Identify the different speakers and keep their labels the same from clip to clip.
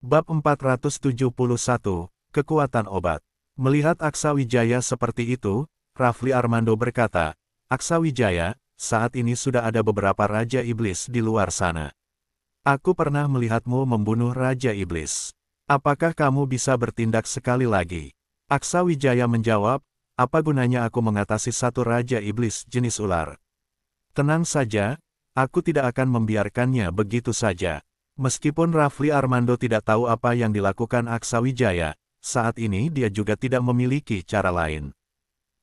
Speaker 1: Bab 471, Kekuatan Obat Melihat Aksa Wijaya seperti itu, Rafli Armando berkata, Aksa Wijaya, saat ini sudah ada beberapa Raja Iblis di luar sana. Aku pernah melihatmu membunuh Raja Iblis. Apakah kamu bisa bertindak sekali lagi? Aksa Wijaya menjawab, apa gunanya aku mengatasi satu Raja Iblis jenis ular? Tenang saja, aku tidak akan membiarkannya begitu saja. Meskipun Rafli Armando tidak tahu apa yang dilakukan Aksa Wijaya, saat ini dia juga tidak memiliki cara lain.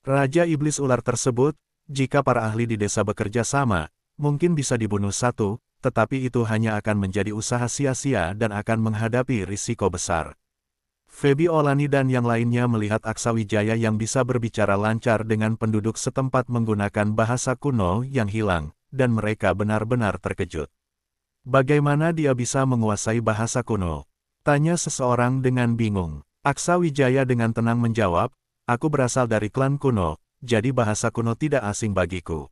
Speaker 1: Raja Iblis Ular tersebut, jika para ahli di desa bekerja sama, mungkin bisa dibunuh satu, tetapi itu hanya akan menjadi usaha sia-sia dan akan menghadapi risiko besar. Febi Olani dan yang lainnya melihat Aksa Wijaya yang bisa berbicara lancar dengan penduduk setempat menggunakan bahasa kuno yang hilang, dan mereka benar-benar terkejut. Bagaimana dia bisa menguasai bahasa kuno? Tanya seseorang dengan bingung. Aksa Wijaya dengan tenang menjawab, Aku berasal dari klan kuno, jadi bahasa kuno tidak asing bagiku.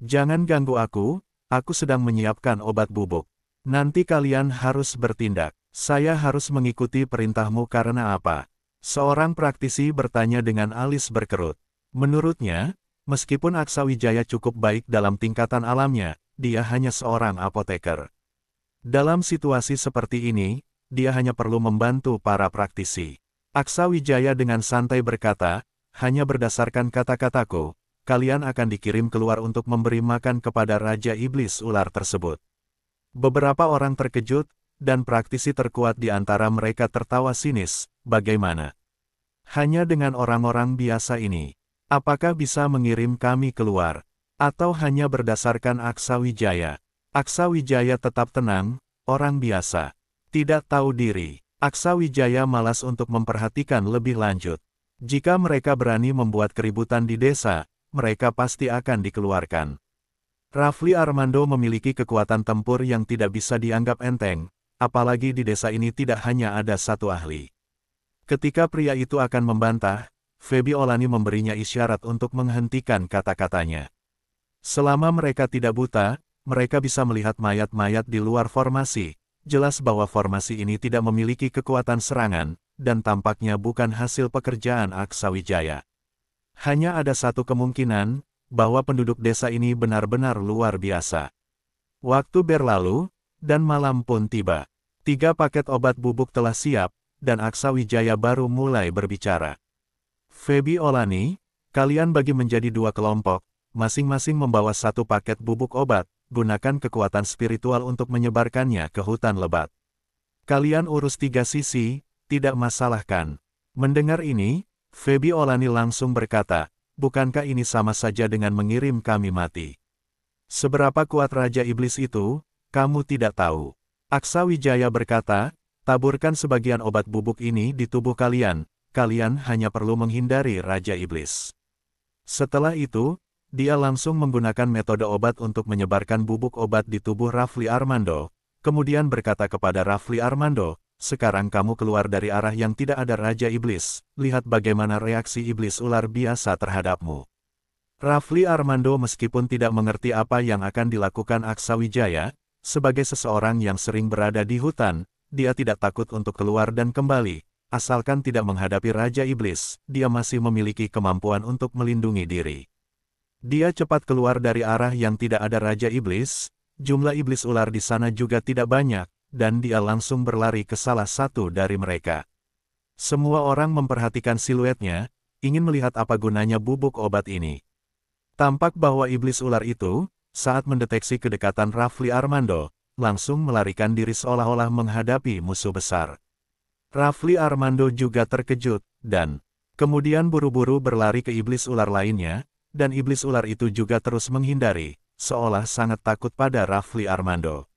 Speaker 1: Jangan ganggu aku, aku sedang menyiapkan obat bubuk. Nanti kalian harus bertindak. Saya harus mengikuti perintahmu karena apa? Seorang praktisi bertanya dengan alis berkerut. Menurutnya, meskipun Aksa Wijaya cukup baik dalam tingkatan alamnya, dia hanya seorang apoteker. Dalam situasi seperti ini, dia hanya perlu membantu para praktisi. Aksa Wijaya dengan santai berkata, hanya berdasarkan kata-kataku, kalian akan dikirim keluar untuk memberi makan kepada Raja Iblis ular tersebut. Beberapa orang terkejut, dan praktisi terkuat di antara mereka tertawa sinis, bagaimana? Hanya dengan orang-orang biasa ini, apakah bisa mengirim kami keluar? Atau hanya berdasarkan Aksa Wijaya? Aksa Wijaya tetap tenang, orang biasa. Tidak tahu diri, Aksa Wijaya malas untuk memperhatikan lebih lanjut. Jika mereka berani membuat keributan di desa, mereka pasti akan dikeluarkan. Rafli Armando memiliki kekuatan tempur yang tidak bisa dianggap enteng, apalagi di desa ini tidak hanya ada satu ahli. Ketika pria itu akan membantah, Febi Olani memberinya isyarat untuk menghentikan kata-katanya. Selama mereka tidak buta, mereka bisa melihat mayat-mayat di luar formasi. Jelas bahwa formasi ini tidak memiliki kekuatan serangan, dan tampaknya bukan hasil pekerjaan Aksawijaya. Hanya ada satu kemungkinan, bahwa penduduk desa ini benar-benar luar biasa. Waktu berlalu, dan malam pun tiba. Tiga paket obat bubuk telah siap, dan Aksawijaya baru mulai berbicara. Febi Olani, kalian bagi menjadi dua kelompok, masing-masing membawa satu paket bubuk obat, gunakan kekuatan spiritual untuk menyebarkannya ke hutan lebat. Kalian urus tiga sisi, tidak masalahkan. Mendengar ini, Feby Olani langsung berkata, bukankah ini sama saja dengan mengirim kami mati? Seberapa kuat Raja Iblis itu, kamu tidak tahu. Aksa Wijaya berkata, taburkan sebagian obat bubuk ini di tubuh kalian, kalian hanya perlu menghindari Raja Iblis. Setelah itu, dia langsung menggunakan metode obat untuk menyebarkan bubuk obat di tubuh Rafli Armando, kemudian berkata kepada Rafli Armando, sekarang kamu keluar dari arah yang tidak ada Raja Iblis, lihat bagaimana reaksi iblis ular biasa terhadapmu. Rafli Armando meskipun tidak mengerti apa yang akan dilakukan Aksa Wijaya, sebagai seseorang yang sering berada di hutan, dia tidak takut untuk keluar dan kembali, asalkan tidak menghadapi Raja Iblis, dia masih memiliki kemampuan untuk melindungi diri. Dia cepat keluar dari arah yang tidak ada Raja Iblis, jumlah iblis ular di sana juga tidak banyak, dan dia langsung berlari ke salah satu dari mereka. Semua orang memperhatikan siluetnya, ingin melihat apa gunanya bubuk obat ini. Tampak bahwa iblis ular itu, saat mendeteksi kedekatan Rafli Armando, langsung melarikan diri seolah-olah menghadapi musuh besar. Rafli Armando juga terkejut, dan kemudian buru-buru berlari ke iblis ular lainnya, dan iblis ular itu juga terus menghindari, seolah sangat takut pada Rafli Armando.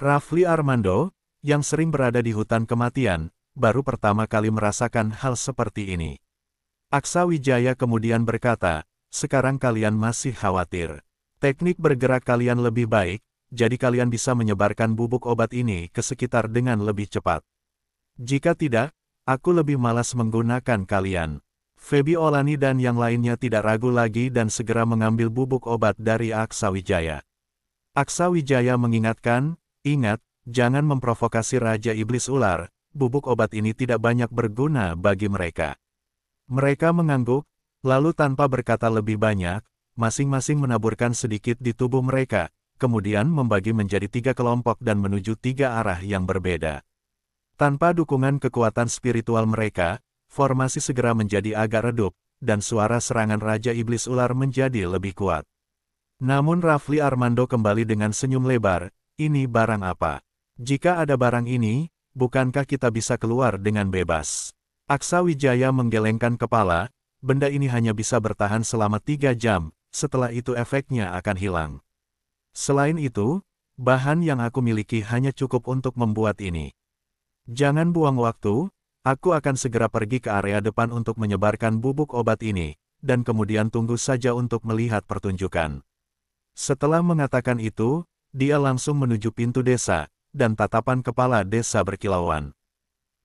Speaker 1: Rafli Armando, yang sering berada di hutan kematian, baru pertama kali merasakan hal seperti ini. Aksa Wijaya kemudian berkata, sekarang kalian masih khawatir. Teknik bergerak kalian lebih baik, jadi kalian bisa menyebarkan bubuk obat ini ke sekitar dengan lebih cepat. Jika tidak, aku lebih malas menggunakan kalian. Febi Olani dan yang lainnya tidak ragu lagi dan segera mengambil bubuk obat dari Aksa Wijaya. Aksa Wijaya mengingatkan, ingat, jangan memprovokasi Raja Iblis Ular, bubuk obat ini tidak banyak berguna bagi mereka. Mereka mengangguk, lalu tanpa berkata lebih banyak, masing-masing menaburkan sedikit di tubuh mereka, kemudian membagi menjadi tiga kelompok dan menuju tiga arah yang berbeda. Tanpa dukungan kekuatan spiritual mereka, formasi segera menjadi agak redup, dan suara serangan Raja Iblis Ular menjadi lebih kuat. Namun Rafli Armando kembali dengan senyum lebar, ini barang apa? Jika ada barang ini, bukankah kita bisa keluar dengan bebas? Aksa Wijaya menggelengkan kepala, benda ini hanya bisa bertahan selama tiga jam, setelah itu efeknya akan hilang. Selain itu, bahan yang aku miliki hanya cukup untuk membuat ini. Jangan buang waktu, Aku akan segera pergi ke area depan untuk menyebarkan bubuk obat ini, dan kemudian tunggu saja untuk melihat pertunjukan. Setelah mengatakan itu, dia langsung menuju pintu desa, dan tatapan kepala desa berkilauan.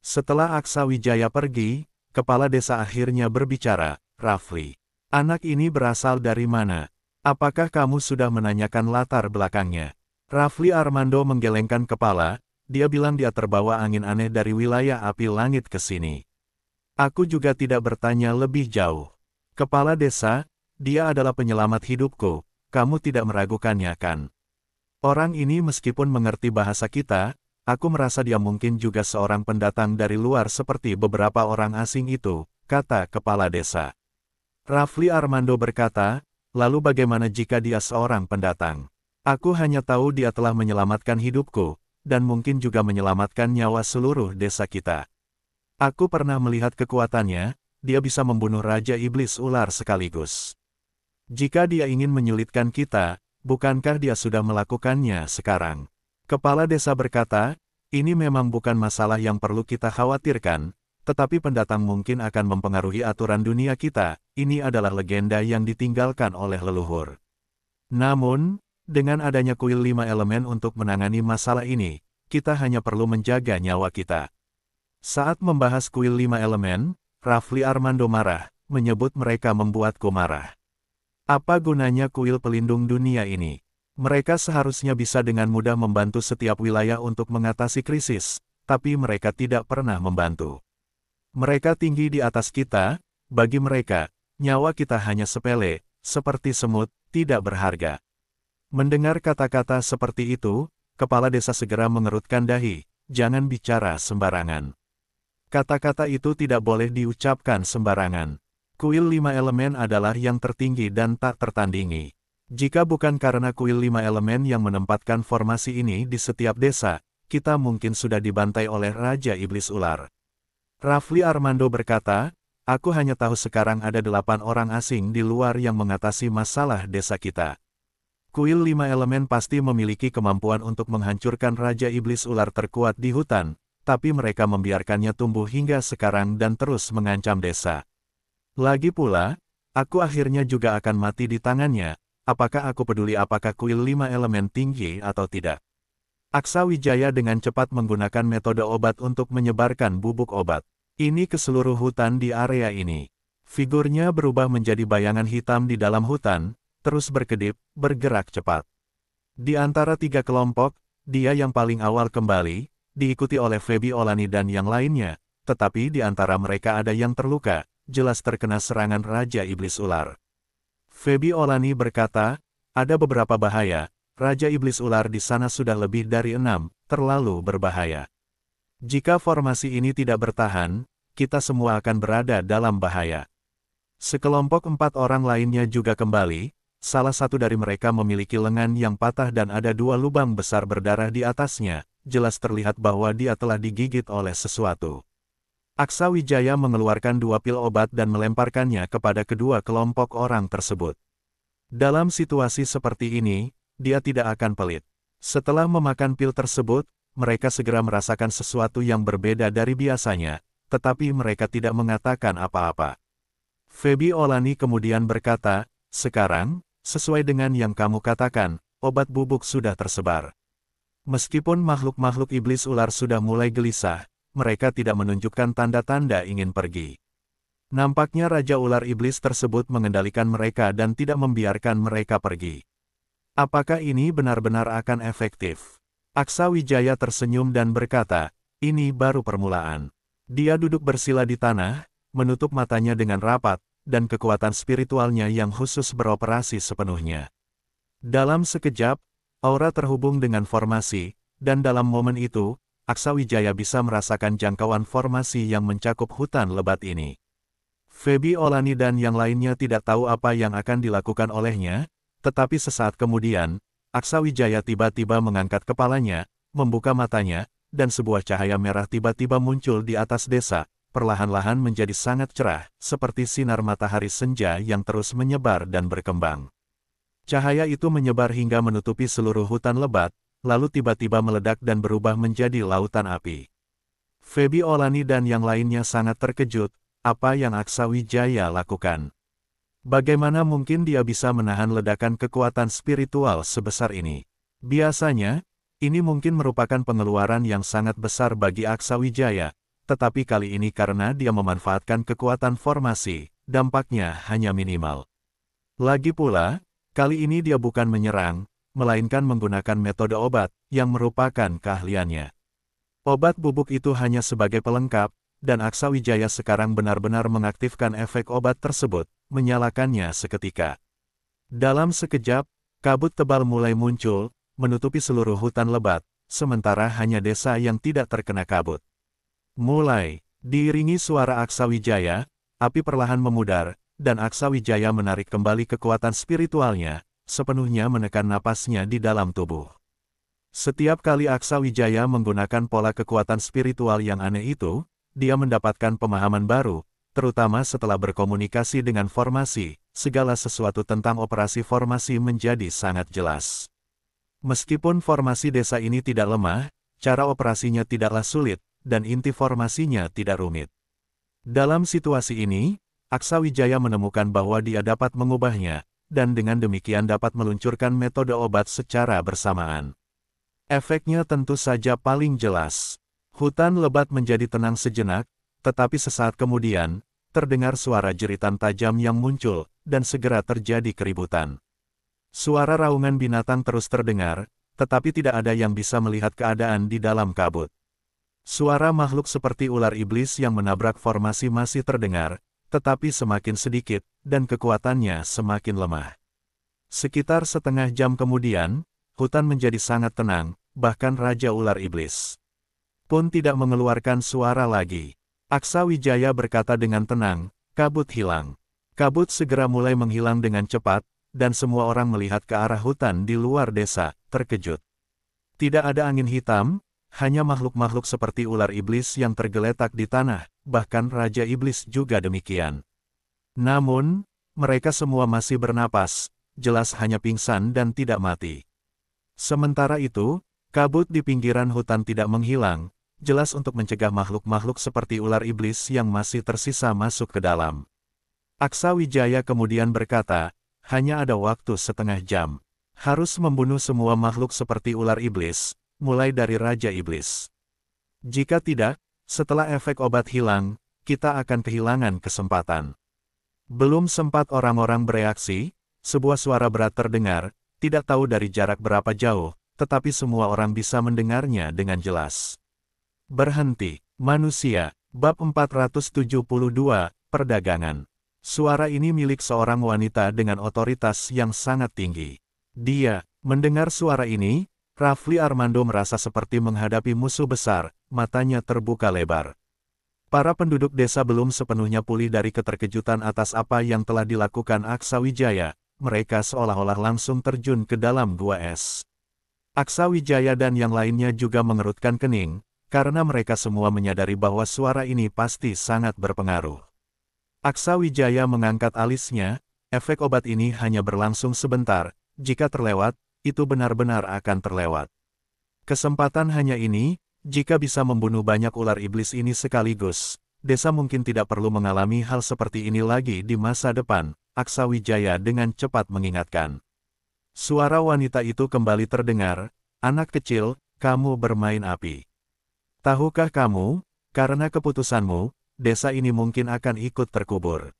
Speaker 1: Setelah Aksa Wijaya pergi, kepala desa akhirnya berbicara, Rafli. Anak ini berasal dari mana? Apakah kamu sudah menanyakan latar belakangnya? Rafli Armando menggelengkan kepala, dia bilang dia terbawa angin aneh dari wilayah api langit ke sini. Aku juga tidak bertanya lebih jauh. Kepala desa, dia adalah penyelamat hidupku, kamu tidak meragukannya kan? Orang ini meskipun mengerti bahasa kita, aku merasa dia mungkin juga seorang pendatang dari luar seperti beberapa orang asing itu, kata kepala desa. Rafli Armando berkata, lalu bagaimana jika dia seorang pendatang? Aku hanya tahu dia telah menyelamatkan hidupku, dan mungkin juga menyelamatkan nyawa seluruh desa kita. Aku pernah melihat kekuatannya, dia bisa membunuh Raja Iblis Ular sekaligus. Jika dia ingin menyulitkan kita, bukankah dia sudah melakukannya sekarang? Kepala desa berkata, ini memang bukan masalah yang perlu kita khawatirkan, tetapi pendatang mungkin akan mempengaruhi aturan dunia kita, ini adalah legenda yang ditinggalkan oleh leluhur. Namun, dengan adanya kuil lima elemen untuk menangani masalah ini, kita hanya perlu menjaga nyawa kita. Saat membahas kuil lima elemen, Rafli Armando marah, menyebut mereka membuatku marah. Apa gunanya kuil pelindung dunia ini? Mereka seharusnya bisa dengan mudah membantu setiap wilayah untuk mengatasi krisis, tapi mereka tidak pernah membantu. Mereka tinggi di atas kita, bagi mereka, nyawa kita hanya sepele, seperti semut, tidak berharga. Mendengar kata-kata seperti itu, kepala desa segera mengerutkan dahi, jangan bicara sembarangan. Kata-kata itu tidak boleh diucapkan sembarangan. Kuil lima elemen adalah yang tertinggi dan tak tertandingi. Jika bukan karena kuil lima elemen yang menempatkan formasi ini di setiap desa, kita mungkin sudah dibantai oleh Raja Iblis Ular. Rafli Armando berkata, Aku hanya tahu sekarang ada delapan orang asing di luar yang mengatasi masalah desa kita. Kuil lima elemen pasti memiliki kemampuan untuk menghancurkan Raja Iblis Ular terkuat di hutan, tapi mereka membiarkannya tumbuh hingga sekarang dan terus mengancam desa. Lagi pula, aku akhirnya juga akan mati di tangannya, apakah aku peduli apakah kuil lima elemen tinggi atau tidak. Aksa Wijaya dengan cepat menggunakan metode obat untuk menyebarkan bubuk obat. Ini ke seluruh hutan di area ini. Figurnya berubah menjadi bayangan hitam di dalam hutan, terus berkedip, bergerak cepat. Di antara tiga kelompok, dia yang paling awal kembali, diikuti oleh Febi Olani dan yang lainnya, tetapi di antara mereka ada yang terluka, jelas terkena serangan Raja Iblis Ular. Febi Olani berkata, ada beberapa bahaya, Raja Iblis Ular di sana sudah lebih dari enam, terlalu berbahaya. Jika formasi ini tidak bertahan, kita semua akan berada dalam bahaya. Sekelompok empat orang lainnya juga kembali, salah satu dari mereka memiliki lengan yang patah dan ada dua lubang besar berdarah di atasnya, jelas terlihat bahwa dia telah digigit oleh sesuatu. Aksa Wijaya mengeluarkan dua pil obat dan melemparkannya kepada kedua kelompok orang tersebut. Dalam situasi seperti ini, dia tidak akan pelit. Setelah memakan pil tersebut, mereka segera merasakan sesuatu yang berbeda dari biasanya, tetapi mereka tidak mengatakan apa-apa. Febi Olani kemudian berkata, sekarang, Sesuai dengan yang kamu katakan, obat bubuk sudah tersebar. Meskipun makhluk-makhluk iblis ular sudah mulai gelisah, mereka tidak menunjukkan tanda-tanda ingin pergi. Nampaknya Raja Ular Iblis tersebut mengendalikan mereka dan tidak membiarkan mereka pergi. Apakah ini benar-benar akan efektif? Aksa Wijaya tersenyum dan berkata, ini baru permulaan. Dia duduk bersila di tanah, menutup matanya dengan rapat, dan kekuatan spiritualnya yang khusus beroperasi sepenuhnya. Dalam sekejap, aura terhubung dengan formasi, dan dalam momen itu, Aksa Wijaya bisa merasakan jangkauan formasi yang mencakup hutan lebat ini. Febi Olani dan yang lainnya tidak tahu apa yang akan dilakukan olehnya, tetapi sesaat kemudian, Aksa Wijaya tiba-tiba mengangkat kepalanya, membuka matanya, dan sebuah cahaya merah tiba-tiba muncul di atas desa, perlahan-lahan menjadi sangat cerah, seperti sinar matahari senja yang terus menyebar dan berkembang. Cahaya itu menyebar hingga menutupi seluruh hutan lebat, lalu tiba-tiba meledak dan berubah menjadi lautan api. Feby Olani dan yang lainnya sangat terkejut, apa yang Aksa Wijaya lakukan. Bagaimana mungkin dia bisa menahan ledakan kekuatan spiritual sebesar ini? Biasanya, ini mungkin merupakan pengeluaran yang sangat besar bagi Aksa Wijaya, tetapi kali ini karena dia memanfaatkan kekuatan formasi, dampaknya hanya minimal. Lagi pula, kali ini dia bukan menyerang, melainkan menggunakan metode obat, yang merupakan keahliannya. Obat bubuk itu hanya sebagai pelengkap, dan Aksa Wijaya sekarang benar-benar mengaktifkan efek obat tersebut, menyalakannya seketika. Dalam sekejap, kabut tebal mulai muncul, menutupi seluruh hutan lebat, sementara hanya desa yang tidak terkena kabut. Mulai, diiringi suara Aksa Wijaya, api perlahan memudar, dan Aksa Wijaya menarik kembali kekuatan spiritualnya, sepenuhnya menekan napasnya di dalam tubuh. Setiap kali Aksa Wijaya menggunakan pola kekuatan spiritual yang aneh itu, dia mendapatkan pemahaman baru, terutama setelah berkomunikasi dengan formasi, segala sesuatu tentang operasi formasi menjadi sangat jelas. Meskipun formasi desa ini tidak lemah, cara operasinya tidaklah sulit, dan inti formasinya tidak rumit. Dalam situasi ini, Aksa Wijaya menemukan bahwa dia dapat mengubahnya, dan dengan demikian dapat meluncurkan metode obat secara bersamaan. Efeknya tentu saja paling jelas. Hutan lebat menjadi tenang sejenak, tetapi sesaat kemudian, terdengar suara jeritan tajam yang muncul, dan segera terjadi keributan. Suara raungan binatang terus terdengar, tetapi tidak ada yang bisa melihat keadaan di dalam kabut. Suara makhluk seperti ular iblis yang menabrak formasi masih terdengar, tetapi semakin sedikit, dan kekuatannya semakin lemah. Sekitar setengah jam kemudian, hutan menjadi sangat tenang, bahkan Raja Ular Iblis pun tidak mengeluarkan suara lagi. Aksa Wijaya berkata dengan tenang, kabut hilang. Kabut segera mulai menghilang dengan cepat, dan semua orang melihat ke arah hutan di luar desa, terkejut. Tidak ada angin hitam, hanya makhluk-makhluk seperti ular iblis yang tergeletak di tanah, bahkan Raja Iblis juga demikian. Namun, mereka semua masih bernapas, jelas hanya pingsan dan tidak mati. Sementara itu, kabut di pinggiran hutan tidak menghilang, jelas untuk mencegah makhluk-makhluk seperti ular iblis yang masih tersisa masuk ke dalam. Aksa Wijaya kemudian berkata, hanya ada waktu setengah jam. Harus membunuh semua makhluk seperti ular iblis, mulai dari Raja Iblis. Jika tidak, setelah efek obat hilang, kita akan kehilangan kesempatan. Belum sempat orang-orang bereaksi, sebuah suara berat terdengar, tidak tahu dari jarak berapa jauh, tetapi semua orang bisa mendengarnya dengan jelas. Berhenti, manusia, bab 472, perdagangan. Suara ini milik seorang wanita dengan otoritas yang sangat tinggi. Dia, mendengar suara ini, Rafli Armando merasa seperti menghadapi musuh besar, matanya terbuka lebar. Para penduduk desa belum sepenuhnya pulih dari keterkejutan atas apa yang telah dilakukan Aksa Wijaya, mereka seolah-olah langsung terjun ke dalam gua es. Aksa Wijaya dan yang lainnya juga mengerutkan kening, karena mereka semua menyadari bahwa suara ini pasti sangat berpengaruh. Aksa Wijaya mengangkat alisnya, efek obat ini hanya berlangsung sebentar, jika terlewat, itu benar-benar akan terlewat. Kesempatan hanya ini, jika bisa membunuh banyak ular iblis ini sekaligus, desa mungkin tidak perlu mengalami hal seperti ini lagi di masa depan, Aksa Wijaya dengan cepat mengingatkan. Suara wanita itu kembali terdengar, anak kecil, kamu bermain api. Tahukah kamu, karena keputusanmu, desa ini mungkin akan ikut terkubur.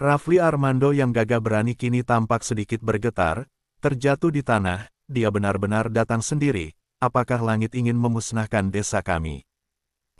Speaker 1: Rafli Armando yang gagah berani kini tampak sedikit bergetar, terjatuh di tanah, dia benar-benar datang sendiri, apakah langit ingin memusnahkan desa kami?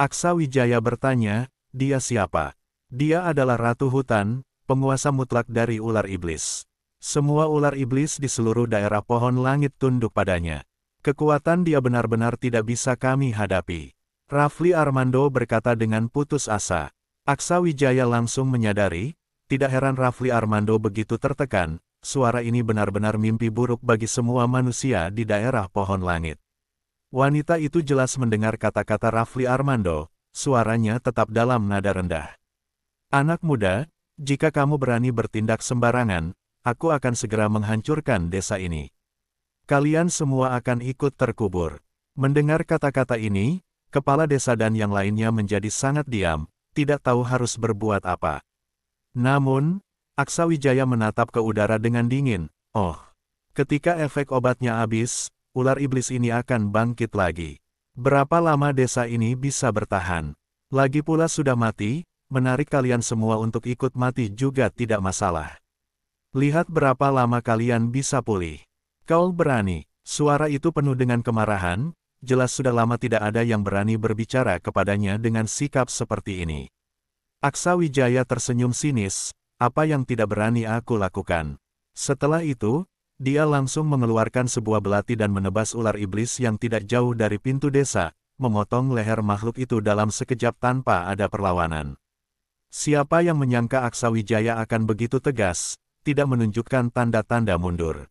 Speaker 1: Aksa Wijaya bertanya, dia siapa? Dia adalah ratu hutan, penguasa mutlak dari ular iblis. Semua ular iblis di seluruh daerah pohon langit tunduk padanya. Kekuatan dia benar-benar tidak bisa kami hadapi. Rafli Armando berkata dengan putus asa. Aksa Wijaya langsung menyadari, tidak heran Rafli Armando begitu tertekan, suara ini benar-benar mimpi buruk bagi semua manusia di daerah pohon langit. Wanita itu jelas mendengar kata-kata Rafli Armando, suaranya tetap dalam nada rendah. Anak muda, jika kamu berani bertindak sembarangan, aku akan segera menghancurkan desa ini. Kalian semua akan ikut terkubur. Mendengar kata-kata ini, kepala desa dan yang lainnya menjadi sangat diam, tidak tahu harus berbuat apa. Namun, Aksa Wijaya menatap ke udara dengan dingin. Oh! Ketika efek obatnya habis, ular iblis ini akan bangkit lagi. Berapa lama desa ini bisa bertahan? Lagi pula sudah mati, menarik kalian semua untuk ikut mati juga tidak masalah. Lihat berapa lama kalian bisa pulih. Kau berani, suara itu penuh dengan kemarahan, jelas sudah lama tidak ada yang berani berbicara kepadanya dengan sikap seperti ini. Aksa Wijaya tersenyum sinis, apa yang tidak berani aku lakukan. Setelah itu, dia langsung mengeluarkan sebuah belati dan menebas ular iblis yang tidak jauh dari pintu desa, memotong leher makhluk itu dalam sekejap tanpa ada perlawanan. Siapa yang menyangka Aksawijaya akan begitu tegas, tidak menunjukkan tanda-tanda mundur.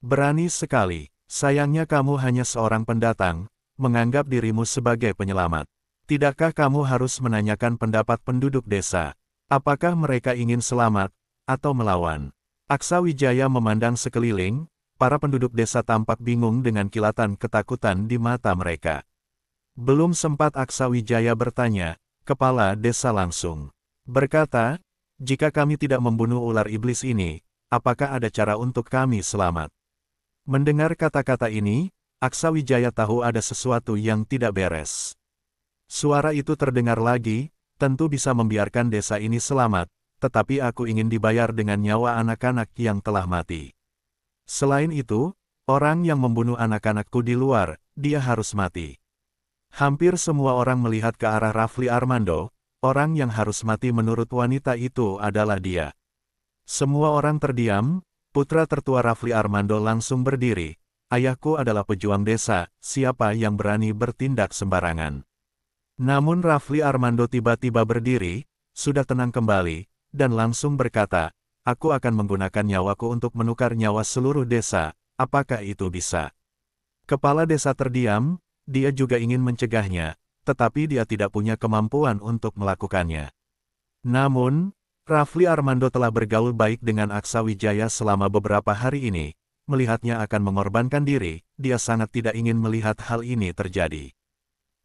Speaker 1: Berani sekali, sayangnya kamu hanya seorang pendatang, menganggap dirimu sebagai penyelamat. Tidakkah kamu harus menanyakan pendapat penduduk desa? Apakah mereka ingin selamat, atau melawan? Aksa Wijaya memandang sekeliling, para penduduk desa tampak bingung dengan kilatan ketakutan di mata mereka. Belum sempat Aksa Wijaya bertanya, kepala desa langsung berkata, jika kami tidak membunuh ular iblis ini, apakah ada cara untuk kami selamat? Mendengar kata-kata ini, Aksa Wijaya tahu ada sesuatu yang tidak beres. Suara itu terdengar lagi, tentu bisa membiarkan desa ini selamat, tetapi aku ingin dibayar dengan nyawa anak-anak yang telah mati. Selain itu, orang yang membunuh anak-anakku di luar, dia harus mati. Hampir semua orang melihat ke arah Rafli Armando, orang yang harus mati menurut wanita itu adalah dia. Semua orang terdiam, putra tertua Rafli Armando langsung berdiri, Ayahku adalah pejuang desa, siapa yang berani bertindak sembarangan? Namun Rafli Armando tiba-tiba berdiri, sudah tenang kembali, dan langsung berkata, aku akan menggunakan nyawaku untuk menukar nyawa seluruh desa, apakah itu bisa? Kepala desa terdiam, dia juga ingin mencegahnya, tetapi dia tidak punya kemampuan untuk melakukannya. Namun, Rafli Armando telah bergaul baik dengan Aksa Wijaya selama beberapa hari ini, melihatnya akan mengorbankan diri, dia sangat tidak ingin melihat hal ini terjadi.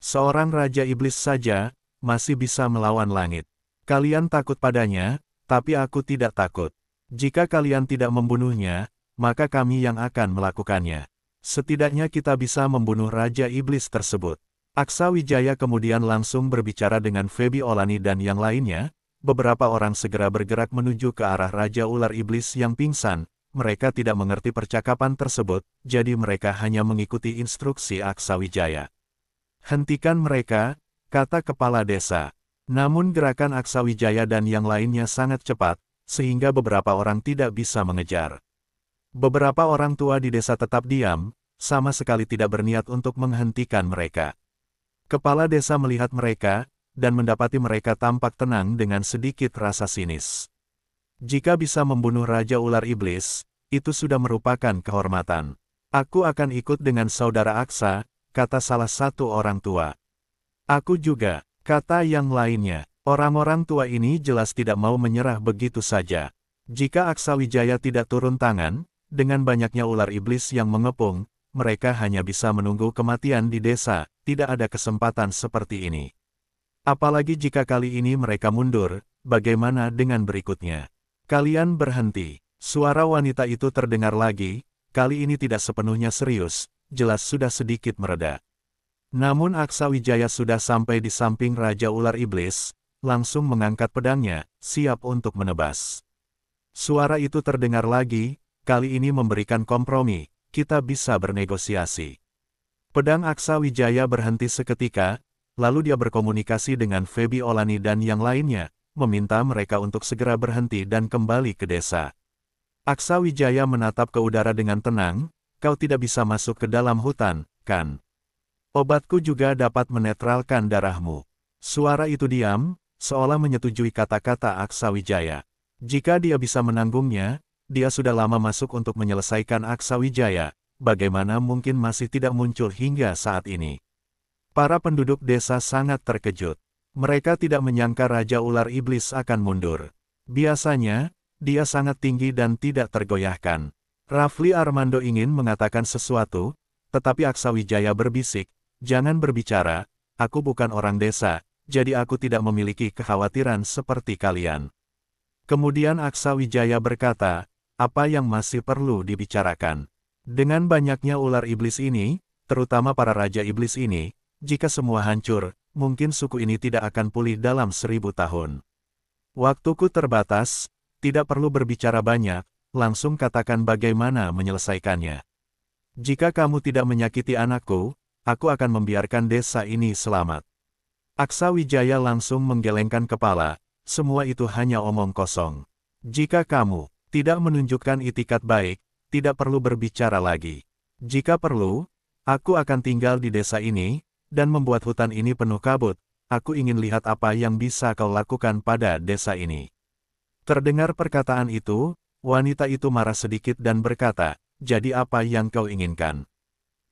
Speaker 1: Seorang Raja Iblis saja, masih bisa melawan langit. Kalian takut padanya, tapi aku tidak takut. Jika kalian tidak membunuhnya, maka kami yang akan melakukannya. Setidaknya kita bisa membunuh Raja Iblis tersebut. Aksa Wijaya kemudian langsung berbicara dengan febi Olani dan yang lainnya, beberapa orang segera bergerak menuju ke arah Raja Ular Iblis yang pingsan, mereka tidak mengerti percakapan tersebut, jadi mereka hanya mengikuti instruksi Aksa Wijaya. Hentikan mereka, kata kepala desa. Namun gerakan Aksawijaya dan yang lainnya sangat cepat, sehingga beberapa orang tidak bisa mengejar. Beberapa orang tua di desa tetap diam, sama sekali tidak berniat untuk menghentikan mereka. Kepala desa melihat mereka, dan mendapati mereka tampak tenang dengan sedikit rasa sinis. Jika bisa membunuh Raja Ular Iblis, itu sudah merupakan kehormatan. Aku akan ikut dengan Saudara Aksa, kata salah satu orang tua. Aku juga, kata yang lainnya. Orang-orang tua ini jelas tidak mau menyerah begitu saja. Jika Aksawijaya tidak turun tangan, dengan banyaknya ular iblis yang mengepung, mereka hanya bisa menunggu kematian di desa, tidak ada kesempatan seperti ini. Apalagi jika kali ini mereka mundur, bagaimana dengan berikutnya? Kalian berhenti. Suara wanita itu terdengar lagi, kali ini tidak sepenuhnya serius, jelas sudah sedikit mereda. Namun Aksa Wijaya sudah sampai di samping Raja Ular Iblis, langsung mengangkat pedangnya, siap untuk menebas. Suara itu terdengar lagi, kali ini memberikan kompromi, kita bisa bernegosiasi. Pedang Aksa Wijaya berhenti seketika, lalu dia berkomunikasi dengan Febi Olani dan yang lainnya, meminta mereka untuk segera berhenti dan kembali ke desa. Aksa Wijaya menatap ke udara dengan tenang, kau tidak bisa masuk ke dalam hutan, kan? Obatku juga dapat menetralkan darahmu. Suara itu diam, seolah menyetujui kata-kata Aksawijaya. Jika dia bisa menanggungnya, dia sudah lama masuk untuk menyelesaikan Aksawijaya. bagaimana mungkin masih tidak muncul hingga saat ini. Para penduduk desa sangat terkejut. Mereka tidak menyangka Raja Ular Iblis akan mundur. Biasanya, dia sangat tinggi dan tidak tergoyahkan. Rafli Armando ingin mengatakan sesuatu, tetapi Aksawijaya berbisik, jangan berbicara, aku bukan orang desa, jadi aku tidak memiliki kekhawatiran seperti kalian. Kemudian Aksawijaya berkata, apa yang masih perlu dibicarakan? Dengan banyaknya ular iblis ini, terutama para raja iblis ini, jika semua hancur, mungkin suku ini tidak akan pulih dalam seribu tahun. Waktuku terbatas, tidak perlu berbicara banyak, langsung katakan bagaimana menyelesaikannya. Jika kamu tidak menyakiti anakku, aku akan membiarkan desa ini selamat. Aksa Wijaya langsung menggelengkan kepala, semua itu hanya omong kosong. Jika kamu tidak menunjukkan itikat baik, tidak perlu berbicara lagi. Jika perlu, aku akan tinggal di desa ini, dan membuat hutan ini penuh kabut. Aku ingin lihat apa yang bisa kau lakukan pada desa ini. Terdengar perkataan itu, wanita itu marah sedikit dan berkata, jadi apa yang kau inginkan?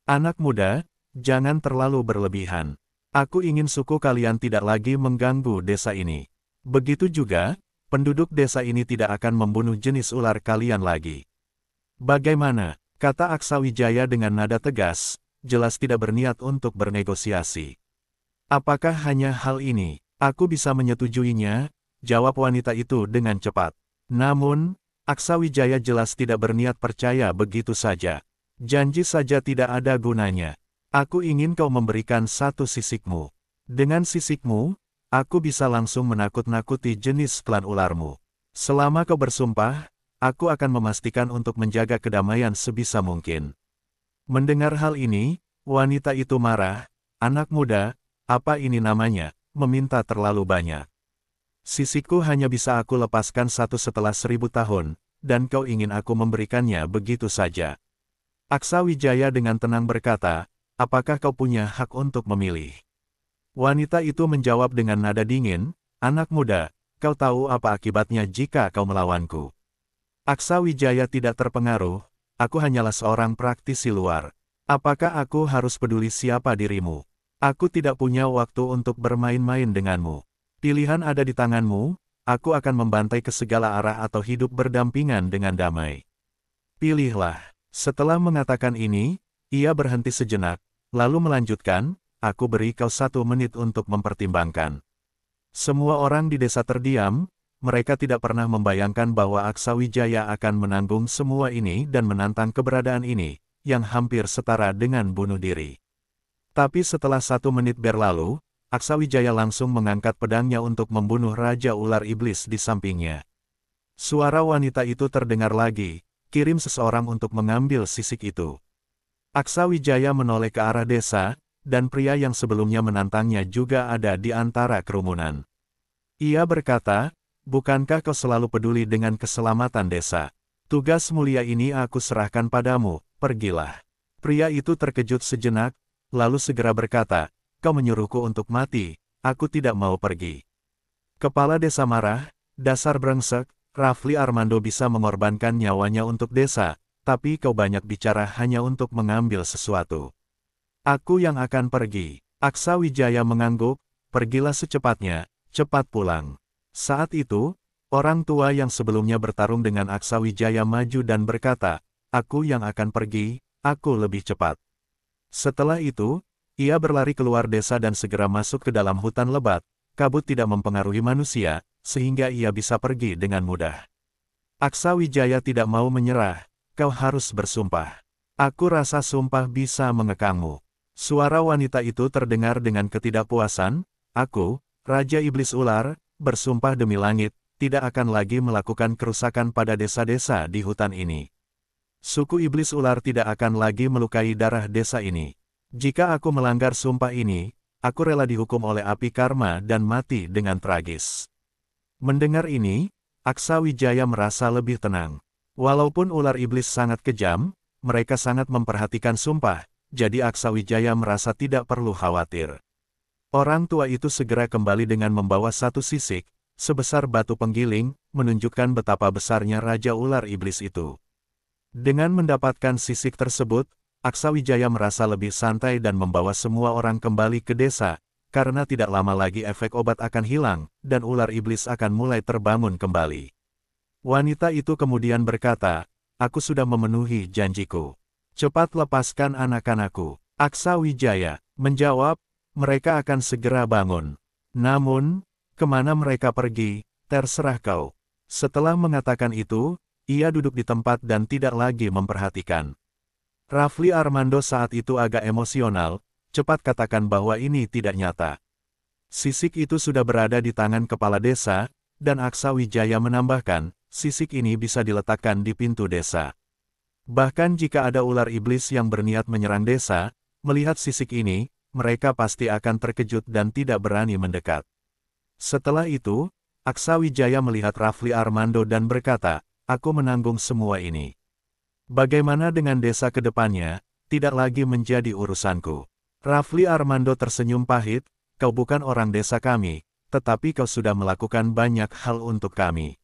Speaker 1: Anak muda, jangan terlalu berlebihan. Aku ingin suku kalian tidak lagi mengganggu desa ini. Begitu juga, penduduk desa ini tidak akan membunuh jenis ular kalian lagi. Bagaimana? Kata Aksa Wijaya dengan nada tegas, jelas tidak berniat untuk bernegosiasi. Apakah hanya hal ini? Aku bisa menyetujuinya, jawab wanita itu dengan cepat. Namun, Aksawijaya jelas tidak berniat percaya begitu saja. Janji saja tidak ada gunanya. Aku ingin kau memberikan satu sisikmu. Dengan sisikmu, aku bisa langsung menakut-nakuti jenis klan ularmu. Selama kau bersumpah, aku akan memastikan untuk menjaga kedamaian sebisa mungkin. Mendengar hal ini, wanita itu marah, anak muda, apa ini namanya, meminta terlalu banyak. Sisiku hanya bisa aku lepaskan satu setelah seribu tahun, dan kau ingin aku memberikannya begitu saja. Aksa Wijaya dengan tenang berkata, apakah kau punya hak untuk memilih? Wanita itu menjawab dengan nada dingin, anak muda, kau tahu apa akibatnya jika kau melawanku. Aksa Wijaya tidak terpengaruh, aku hanyalah seorang praktisi luar. Apakah aku harus peduli siapa dirimu? Aku tidak punya waktu untuk bermain-main denganmu. Pilihan ada di tanganmu, aku akan membantai ke segala arah atau hidup berdampingan dengan damai. Pilihlah. Setelah mengatakan ini, ia berhenti sejenak, lalu melanjutkan, aku beri kau satu menit untuk mempertimbangkan. Semua orang di desa terdiam, mereka tidak pernah membayangkan bahwa Aksa Wijaya akan menanggung semua ini dan menantang keberadaan ini, yang hampir setara dengan bunuh diri. Tapi setelah satu menit berlalu, Aksawijaya langsung mengangkat pedangnya untuk membunuh Raja Ular Iblis di sampingnya. Suara wanita itu terdengar lagi, kirim seseorang untuk mengambil sisik itu. Aksawijaya menoleh ke arah desa, dan pria yang sebelumnya menantangnya juga ada di antara kerumunan. Ia berkata, Bukankah kau selalu peduli dengan keselamatan desa? Tugas mulia ini aku serahkan padamu, pergilah. Pria itu terkejut sejenak, lalu segera berkata, kau menyuruhku untuk mati, aku tidak mau pergi. Kepala desa marah, dasar brengsek, Rafli Armando bisa mengorbankan nyawanya untuk desa, tapi kau banyak bicara hanya untuk mengambil sesuatu. Aku yang akan pergi. Aksa Wijaya mengangguk, pergilah secepatnya, cepat pulang. Saat itu, orang tua yang sebelumnya bertarung dengan Aksa Wijaya maju dan berkata, aku yang akan pergi, aku lebih cepat. Setelah itu, ia berlari keluar desa dan segera masuk ke dalam hutan lebat, kabut tidak mempengaruhi manusia, sehingga ia bisa pergi dengan mudah. Aksa Wijaya tidak mau menyerah, kau harus bersumpah. Aku rasa sumpah bisa mengekangmu. Suara wanita itu terdengar dengan ketidakpuasan, aku, Raja Iblis Ular, bersumpah demi langit, tidak akan lagi melakukan kerusakan pada desa-desa di hutan ini. Suku Iblis Ular tidak akan lagi melukai darah desa ini. Jika aku melanggar sumpah ini, aku rela dihukum oleh api karma dan mati dengan tragis. Mendengar ini, Aksa Wijaya merasa lebih tenang. Walaupun ular iblis sangat kejam, mereka sangat memperhatikan sumpah, jadi Aksa Wijaya merasa tidak perlu khawatir. Orang tua itu segera kembali dengan membawa satu sisik, sebesar batu penggiling, menunjukkan betapa besarnya Raja Ular Iblis itu. Dengan mendapatkan sisik tersebut, Aksa Wijaya merasa lebih santai dan membawa semua orang kembali ke desa, karena tidak lama lagi efek obat akan hilang, dan ular iblis akan mulai terbangun kembali. Wanita itu kemudian berkata, Aku sudah memenuhi janjiku. Cepat lepaskan anak-anakku. Aksa Wijaya menjawab, mereka akan segera bangun. Namun, kemana mereka pergi, terserah kau. Setelah mengatakan itu, ia duduk di tempat dan tidak lagi memperhatikan. Rafli Armando saat itu agak emosional, cepat katakan bahwa ini tidak nyata. Sisik itu sudah berada di tangan kepala desa, dan Aksa Wijaya menambahkan, sisik ini bisa diletakkan di pintu desa. Bahkan jika ada ular iblis yang berniat menyerang desa, melihat sisik ini, mereka pasti akan terkejut dan tidak berani mendekat. Setelah itu, Aksa Wijaya melihat Rafli Armando dan berkata, aku menanggung semua ini. Bagaimana dengan desa kedepannya? tidak lagi menjadi urusanku. Rafli Armando tersenyum pahit, kau bukan orang desa kami, tetapi kau sudah melakukan banyak hal untuk kami.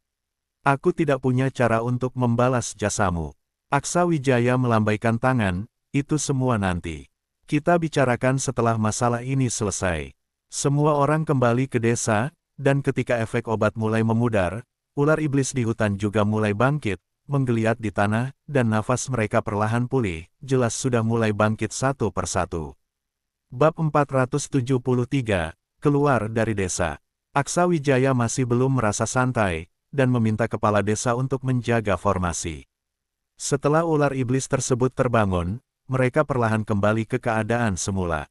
Speaker 1: Aku tidak punya cara untuk membalas jasamu. Aksa Wijaya melambaikan tangan, itu semua nanti. Kita bicarakan setelah masalah ini selesai. Semua orang kembali ke desa, dan ketika efek obat mulai memudar, ular iblis di hutan juga mulai bangkit, menggeliat di tanah, dan nafas mereka perlahan pulih, jelas sudah mulai bangkit satu persatu. Bab 473, Keluar dari Desa Aksa Wijaya masih belum merasa santai, dan meminta kepala desa untuk menjaga formasi. Setelah ular iblis tersebut terbangun, mereka perlahan kembali ke keadaan semula.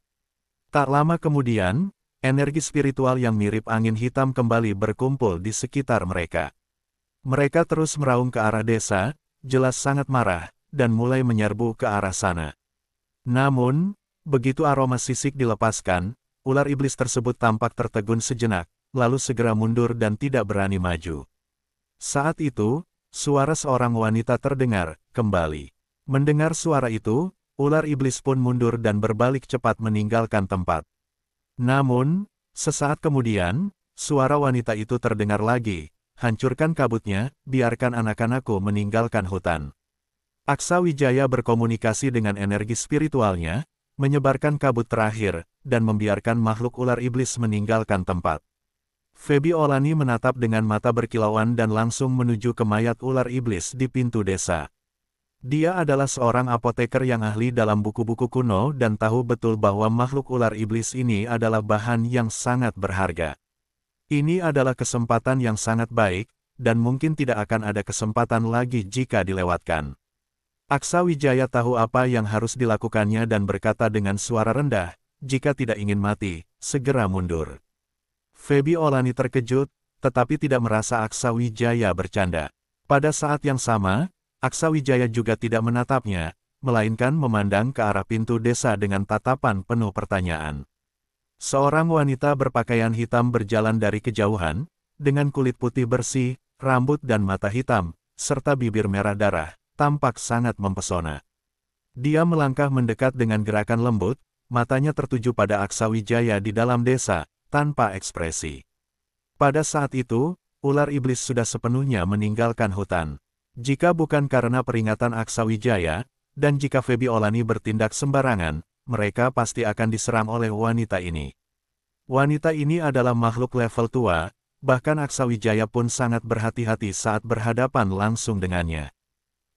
Speaker 1: Tak lama kemudian, energi spiritual yang mirip angin hitam kembali berkumpul di sekitar mereka. Mereka terus meraung ke arah desa, jelas sangat marah, dan mulai menyerbu ke arah sana. Namun, begitu aroma sisik dilepaskan, ular iblis tersebut tampak tertegun sejenak, lalu segera mundur dan tidak berani maju. Saat itu, suara seorang wanita terdengar, kembali. Mendengar suara itu, ular iblis pun mundur dan berbalik cepat meninggalkan tempat. Namun, sesaat kemudian, suara wanita itu terdengar lagi, hancurkan kabutnya, biarkan anak-anakku meninggalkan hutan. Aksa Wijaya berkomunikasi dengan energi spiritualnya, menyebarkan kabut terakhir, dan membiarkan makhluk ular iblis meninggalkan tempat. Febi Olani menatap dengan mata berkilauan dan langsung menuju ke mayat ular iblis di pintu desa. Dia adalah seorang apoteker yang ahli dalam buku-buku kuno dan tahu betul bahwa makhluk ular iblis ini adalah bahan yang sangat berharga. Ini adalah kesempatan yang sangat baik, dan mungkin tidak akan ada kesempatan lagi jika dilewatkan. Aksa Wijaya tahu apa yang harus dilakukannya dan berkata dengan suara rendah, jika tidak ingin mati, segera mundur. Feby Olani terkejut, tetapi tidak merasa Aksa Wijaya bercanda. Pada saat yang sama, Aksa Wijaya juga tidak menatapnya, melainkan memandang ke arah pintu desa dengan tatapan penuh pertanyaan. Seorang wanita berpakaian hitam berjalan dari kejauhan, dengan kulit putih bersih, rambut dan mata hitam, serta bibir merah darah, tampak sangat mempesona. Dia melangkah mendekat dengan gerakan lembut, matanya tertuju pada Aksa Wijaya di dalam desa, tanpa ekspresi. Pada saat itu, ular iblis sudah sepenuhnya meninggalkan hutan. Jika bukan karena peringatan Aksa Wijaya, dan jika Febi Olani bertindak sembarangan, mereka pasti akan diserang oleh wanita ini. Wanita ini adalah makhluk level tua, bahkan Aksawijaya pun sangat berhati-hati saat berhadapan langsung dengannya.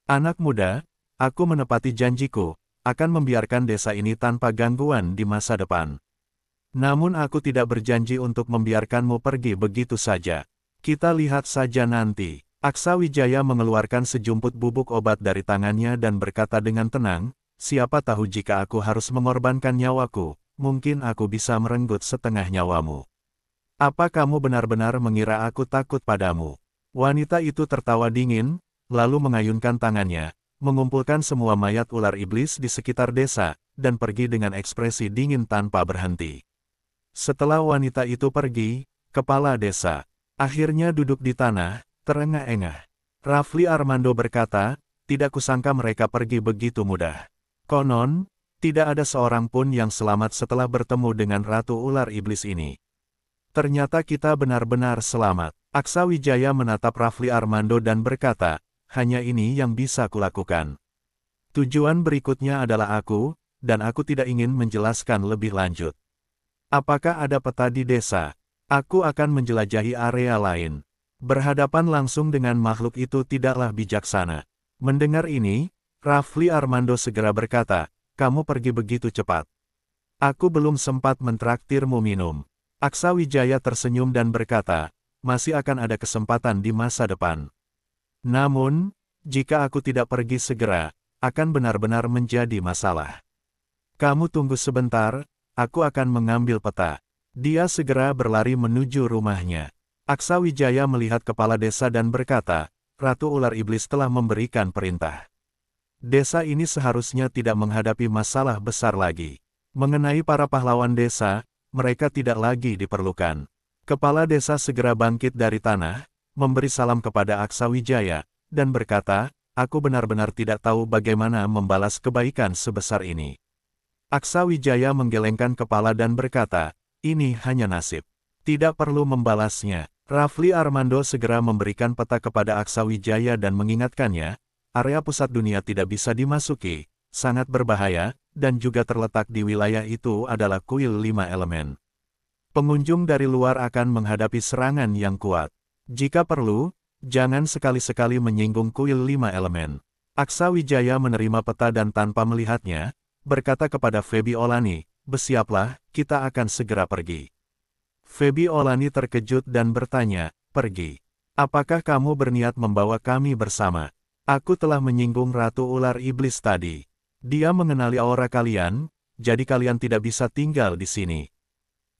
Speaker 1: Anak muda, aku menepati janjiku, akan membiarkan desa ini tanpa gangguan di masa depan. Namun aku tidak berjanji untuk membiarkanmu pergi begitu saja. Kita lihat saja nanti. Aksa Wijaya mengeluarkan sejumput bubuk obat dari tangannya dan berkata dengan tenang, siapa tahu jika aku harus mengorbankan nyawaku, mungkin aku bisa merenggut setengah nyawamu. Apa kamu benar-benar mengira aku takut padamu? Wanita itu tertawa dingin, lalu mengayunkan tangannya, mengumpulkan semua mayat ular iblis di sekitar desa, dan pergi dengan ekspresi dingin tanpa berhenti. Setelah wanita itu pergi, kepala desa akhirnya duduk di tanah, terengah-engah. Rafli Armando berkata, tidak kusangka mereka pergi begitu mudah. Konon, tidak ada seorang pun yang selamat setelah bertemu dengan Ratu Ular Iblis ini. Ternyata kita benar-benar selamat. Aksa Wijaya menatap Rafli Armando dan berkata, hanya ini yang bisa kulakukan. Tujuan berikutnya adalah aku, dan aku tidak ingin menjelaskan lebih lanjut. Apakah ada peta di desa? Aku akan menjelajahi area lain. Berhadapan langsung dengan makhluk itu tidaklah bijaksana. Mendengar ini, Rafli Armando segera berkata, kamu pergi begitu cepat. Aku belum sempat mentraktirmu minum. Aksa Wijaya tersenyum dan berkata, masih akan ada kesempatan di masa depan. Namun, jika aku tidak pergi segera, akan benar-benar menjadi masalah. Kamu tunggu sebentar, aku akan mengambil peta. Dia segera berlari menuju rumahnya. Aksa Wijaya melihat kepala desa dan berkata, Ratu Ular Iblis telah memberikan perintah desa ini seharusnya tidak menghadapi masalah besar lagi. Mengenai para pahlawan desa, mereka tidak lagi diperlukan. Kepala desa segera bangkit dari tanah, memberi salam kepada Aksa Wijaya, dan berkata, aku benar-benar tidak tahu bagaimana membalas kebaikan sebesar ini. Aksa Wijaya menggelengkan kepala dan berkata, ini hanya nasib. Tidak perlu membalasnya. Rafli Armando segera memberikan peta kepada Aksa Wijaya dan mengingatkannya, area pusat dunia tidak bisa dimasuki, sangat berbahaya, dan juga terletak di wilayah itu adalah kuil lima elemen. Pengunjung dari luar akan menghadapi serangan yang kuat. Jika perlu, jangan sekali-sekali menyinggung kuil lima elemen. Aksa Wijaya menerima peta dan tanpa melihatnya, berkata kepada Febi Olani, Besiaplah, kita akan segera pergi. Febi Olani terkejut dan bertanya, pergi. Apakah kamu berniat membawa kami bersama? Aku telah menyinggung Ratu Ular Iblis tadi. Dia mengenali aura kalian, jadi kalian tidak bisa tinggal di sini.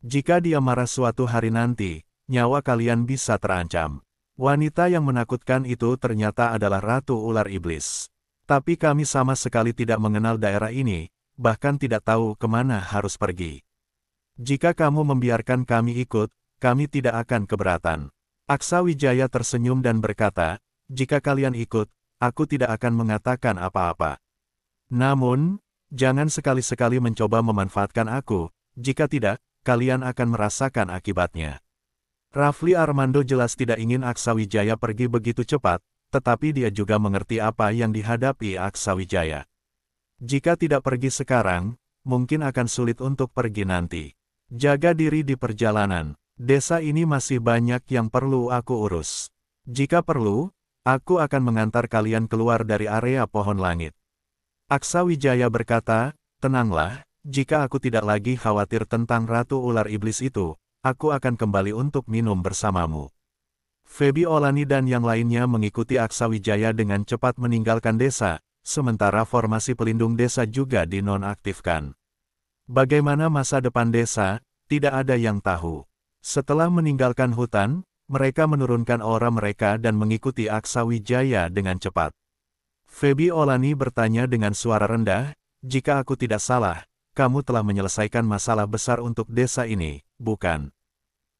Speaker 1: Jika dia marah suatu hari nanti, nyawa kalian bisa terancam. Wanita yang menakutkan itu ternyata adalah Ratu Ular Iblis. Tapi kami sama sekali tidak mengenal daerah ini, bahkan tidak tahu kemana harus pergi. Jika kamu membiarkan kami ikut, kami tidak akan keberatan. Aksa Wijaya tersenyum dan berkata, jika kalian ikut, aku tidak akan mengatakan apa-apa. Namun, jangan sekali-sekali mencoba memanfaatkan aku, jika tidak, kalian akan merasakan akibatnya. Rafli Armando jelas tidak ingin Aksawijaya pergi begitu cepat, tetapi dia juga mengerti apa yang dihadapi Aksawijaya. Jika tidak pergi sekarang, mungkin akan sulit untuk pergi nanti. Jaga diri di perjalanan, desa ini masih banyak yang perlu aku urus. Jika perlu, Aku akan mengantar kalian keluar dari area pohon langit. Aksa Wijaya berkata, Tenanglah, jika aku tidak lagi khawatir tentang Ratu Ular Iblis itu, aku akan kembali untuk minum bersamamu. Febi Olani dan yang lainnya mengikuti Aksa Wijaya dengan cepat meninggalkan desa, sementara formasi pelindung desa juga dinonaktifkan. Bagaimana masa depan desa, tidak ada yang tahu. Setelah meninggalkan hutan, mereka menurunkan aura mereka dan mengikuti Aksa Wijaya dengan cepat. Febi Olani bertanya dengan suara rendah, jika aku tidak salah, kamu telah menyelesaikan masalah besar untuk desa ini, bukan?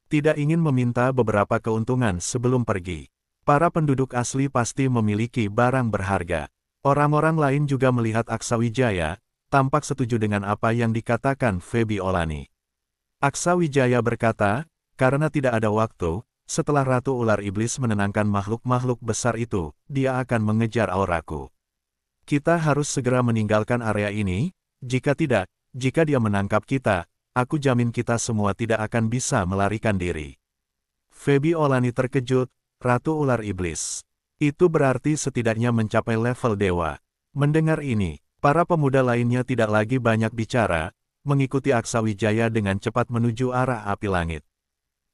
Speaker 1: Tidak ingin meminta beberapa keuntungan sebelum pergi. Para penduduk asli pasti memiliki barang berharga. Orang-orang lain juga melihat Aksa Wijaya, tampak setuju dengan apa yang dikatakan Feby Olani. Aksa Wijaya berkata, karena tidak ada waktu, setelah Ratu Ular Iblis menenangkan makhluk-makhluk besar itu, dia akan mengejar auraku. Kita harus segera meninggalkan area ini, jika tidak, jika dia menangkap kita, aku jamin kita semua tidak akan bisa melarikan diri. Feby Olani terkejut, Ratu Ular Iblis. Itu berarti setidaknya mencapai level dewa. Mendengar ini, para pemuda lainnya tidak lagi banyak bicara, mengikuti Aksa Wijaya dengan cepat menuju arah api langit.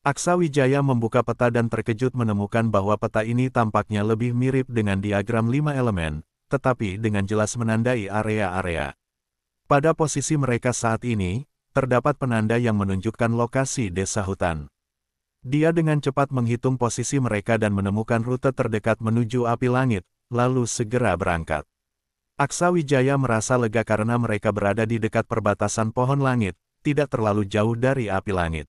Speaker 1: Aksa Wijaya membuka peta dan terkejut menemukan bahwa peta ini tampaknya lebih mirip dengan diagram lima elemen, tetapi dengan jelas menandai area-area. Pada posisi mereka saat ini, terdapat penanda yang menunjukkan lokasi desa hutan. Dia dengan cepat menghitung posisi mereka dan menemukan rute terdekat menuju api langit, lalu segera berangkat. Aksa Wijaya merasa lega karena mereka berada di dekat perbatasan pohon langit, tidak terlalu jauh dari api langit.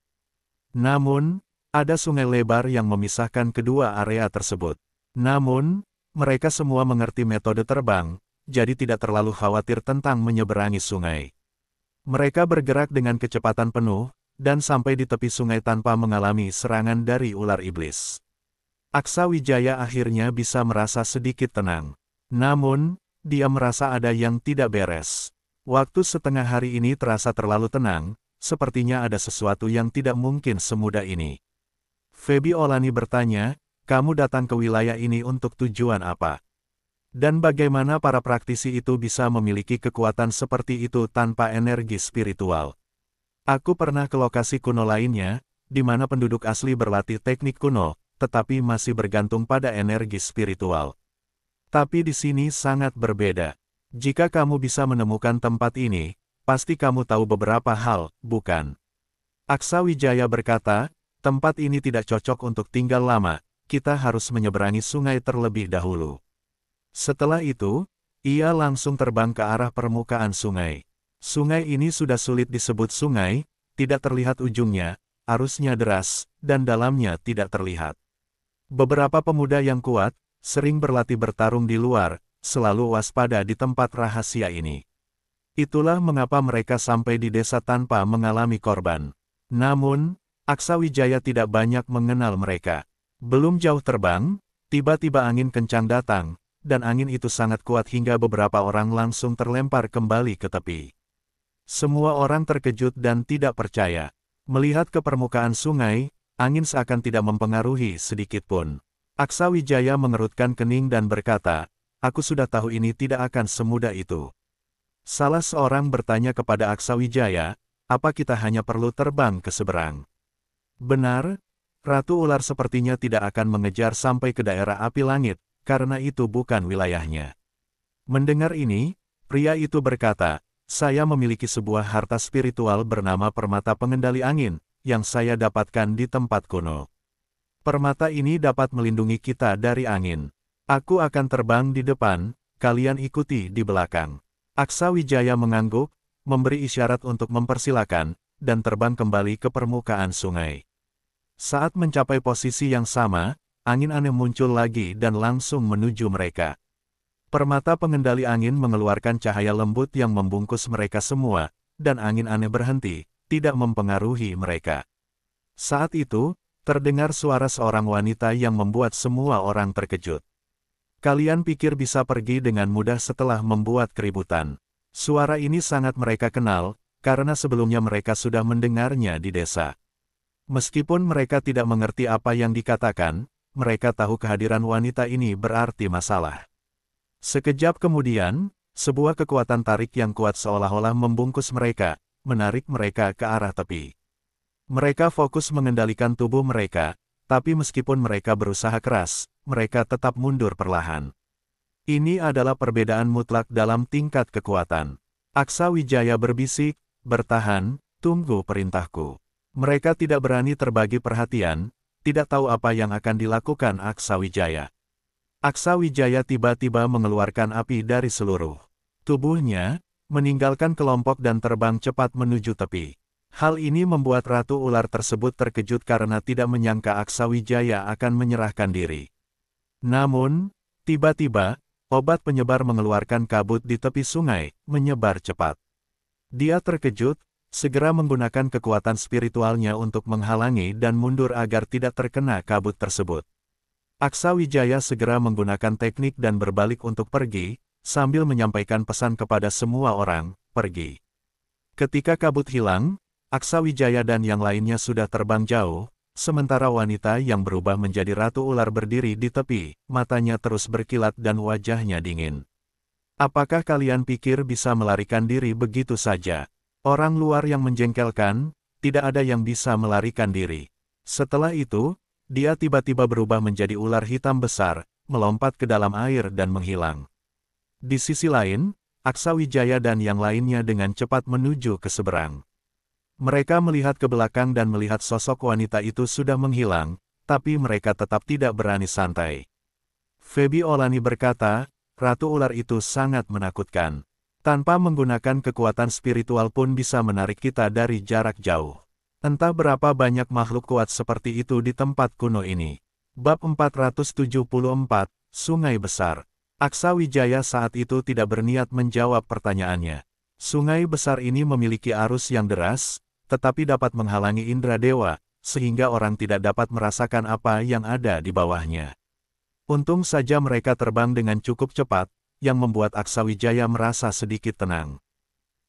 Speaker 1: Namun, ada sungai lebar yang memisahkan kedua area tersebut. Namun, mereka semua mengerti metode terbang, jadi tidak terlalu khawatir tentang menyeberangi sungai. Mereka bergerak dengan kecepatan penuh, dan sampai di tepi sungai tanpa mengalami serangan dari ular iblis. Aksa Wijaya akhirnya bisa merasa sedikit tenang. Namun, dia merasa ada yang tidak beres. Waktu setengah hari ini terasa terlalu tenang, sepertinya ada sesuatu yang tidak mungkin semudah ini. Febi Olani bertanya, kamu datang ke wilayah ini untuk tujuan apa? Dan bagaimana para praktisi itu bisa memiliki kekuatan seperti itu tanpa energi spiritual? Aku pernah ke lokasi kuno lainnya, di mana penduduk asli berlatih teknik kuno, tetapi masih bergantung pada energi spiritual. Tapi di sini sangat berbeda. Jika kamu bisa menemukan tempat ini, pasti kamu tahu beberapa hal, bukan? Aksa Wijaya berkata, tempat ini tidak cocok untuk tinggal lama, kita harus menyeberangi sungai terlebih dahulu. Setelah itu, ia langsung terbang ke arah permukaan sungai. Sungai ini sudah sulit disebut sungai, tidak terlihat ujungnya, arusnya deras, dan dalamnya tidak terlihat. Beberapa pemuda yang kuat, sering berlatih bertarung di luar, selalu waspada di tempat rahasia ini. Itulah mengapa mereka sampai di desa tanpa mengalami korban. Namun, Aksa Wijaya tidak banyak mengenal mereka. Belum jauh terbang, tiba-tiba angin kencang datang, dan angin itu sangat kuat hingga beberapa orang langsung terlempar kembali ke tepi. Semua orang terkejut dan tidak percaya. Melihat ke permukaan sungai, angin seakan tidak mempengaruhi sedikitpun. Aksa Wijaya mengerutkan kening dan berkata, Aku sudah tahu ini tidak akan semudah itu. Salah seorang bertanya kepada Aksawijaya, apa kita hanya perlu terbang ke seberang? Benar, Ratu Ular sepertinya tidak akan mengejar sampai ke daerah api langit, karena itu bukan wilayahnya. Mendengar ini, pria itu berkata, saya memiliki sebuah harta spiritual bernama Permata Pengendali Angin, yang saya dapatkan di tempat kuno. Permata ini dapat melindungi kita dari angin. Aku akan terbang di depan, kalian ikuti di belakang. Aksa Wijaya mengangguk, memberi isyarat untuk mempersilakan, dan terbang kembali ke permukaan sungai. Saat mencapai posisi yang sama, angin aneh muncul lagi dan langsung menuju mereka. Permata pengendali angin mengeluarkan cahaya lembut yang membungkus mereka semua, dan angin aneh berhenti, tidak mempengaruhi mereka. Saat itu, terdengar suara seorang wanita yang membuat semua orang terkejut. Kalian pikir bisa pergi dengan mudah setelah membuat keributan. Suara ini sangat mereka kenal, karena sebelumnya mereka sudah mendengarnya di desa. Meskipun mereka tidak mengerti apa yang dikatakan, mereka tahu kehadiran wanita ini berarti masalah. Sekejap kemudian, sebuah kekuatan tarik yang kuat seolah-olah membungkus mereka, menarik mereka ke arah tepi. Mereka fokus mengendalikan tubuh mereka, tapi meskipun mereka berusaha keras, mereka tetap mundur perlahan. Ini adalah perbedaan mutlak dalam tingkat kekuatan. Aksa Wijaya berbisik, bertahan, tunggu perintahku. Mereka tidak berani terbagi perhatian, tidak tahu apa yang akan dilakukan Aksa Wijaya. Aksa Wijaya tiba-tiba mengeluarkan api dari seluruh tubuhnya, meninggalkan kelompok dan terbang cepat menuju tepi. Hal ini membuat Ratu Ular tersebut terkejut karena tidak menyangka Aksa Wijaya akan menyerahkan diri. Namun, tiba-tiba, obat penyebar mengeluarkan kabut di tepi sungai, menyebar cepat. Dia terkejut, segera menggunakan kekuatan spiritualnya untuk menghalangi dan mundur agar tidak terkena kabut tersebut. Aksa Wijaya segera menggunakan teknik dan berbalik untuk pergi, sambil menyampaikan pesan kepada semua orang, pergi. Ketika kabut hilang, Aksa Wijaya dan yang lainnya sudah terbang jauh, sementara wanita yang berubah menjadi ratu ular berdiri di tepi, matanya terus berkilat dan wajahnya dingin. Apakah kalian pikir bisa melarikan diri begitu saja? Orang luar yang menjengkelkan, tidak ada yang bisa melarikan diri. Setelah itu, dia tiba-tiba berubah menjadi ular hitam besar, melompat ke dalam air dan menghilang. Di sisi lain, Aksa Wijaya dan yang lainnya dengan cepat menuju ke seberang. Mereka melihat ke belakang dan melihat sosok wanita itu sudah menghilang, tapi mereka tetap tidak berani santai. Feby Olani berkata, Ratu Ular itu sangat menakutkan. Tanpa menggunakan kekuatan spiritual pun bisa menarik kita dari jarak jauh. Entah berapa banyak makhluk kuat seperti itu di tempat kuno ini. Bab 474, Sungai Besar. Aksa Wijaya saat itu tidak berniat menjawab pertanyaannya. Sungai besar ini memiliki arus yang deras, tetapi dapat menghalangi indera dewa, sehingga orang tidak dapat merasakan apa yang ada di bawahnya. Untung saja mereka terbang dengan cukup cepat, yang membuat Aksawijaya merasa sedikit tenang.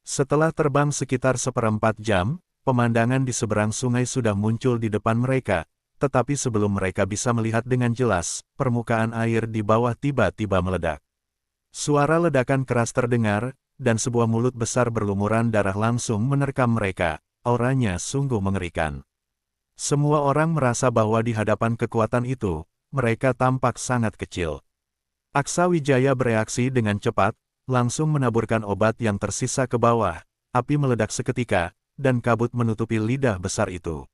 Speaker 1: Setelah terbang sekitar seperempat jam, pemandangan di seberang sungai sudah muncul di depan mereka, tetapi sebelum mereka bisa melihat dengan jelas, permukaan air di bawah tiba-tiba meledak. Suara ledakan keras terdengar, dan sebuah mulut besar berlumuran darah langsung menerkam mereka auranya sungguh mengerikan. Semua orang merasa bahwa di hadapan kekuatan itu, mereka tampak sangat kecil. Aksa Wijaya bereaksi dengan cepat, langsung menaburkan obat yang tersisa ke bawah, api meledak seketika, dan kabut menutupi lidah besar itu.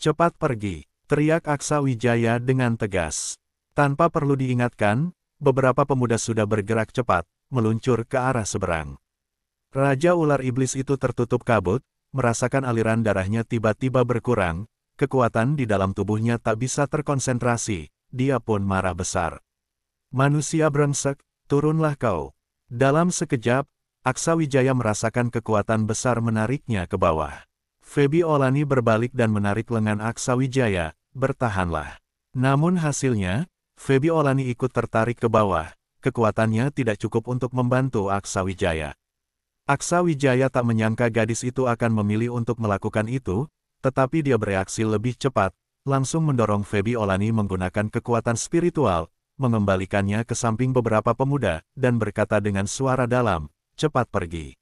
Speaker 1: Cepat pergi, teriak Aksa Wijaya dengan tegas. Tanpa perlu diingatkan, beberapa pemuda sudah bergerak cepat, meluncur ke arah seberang. Raja ular iblis itu tertutup kabut, merasakan aliran darahnya tiba-tiba berkurang, kekuatan di dalam tubuhnya tak bisa terkonsentrasi, dia pun marah besar. Manusia brengsek, turunlah kau. Dalam sekejap, Aksa Wijaya merasakan kekuatan besar menariknya ke bawah. Febi Olani berbalik dan menarik lengan Aksa Wijaya, bertahanlah. Namun hasilnya, Febi Olani ikut tertarik ke bawah, kekuatannya tidak cukup untuk membantu Aksa Wijaya. Aksa Wijaya tak menyangka gadis itu akan memilih untuk melakukan itu, tetapi dia bereaksi lebih cepat, langsung mendorong Feby Olani menggunakan kekuatan spiritual, mengembalikannya ke samping beberapa pemuda, dan berkata dengan suara dalam, cepat pergi.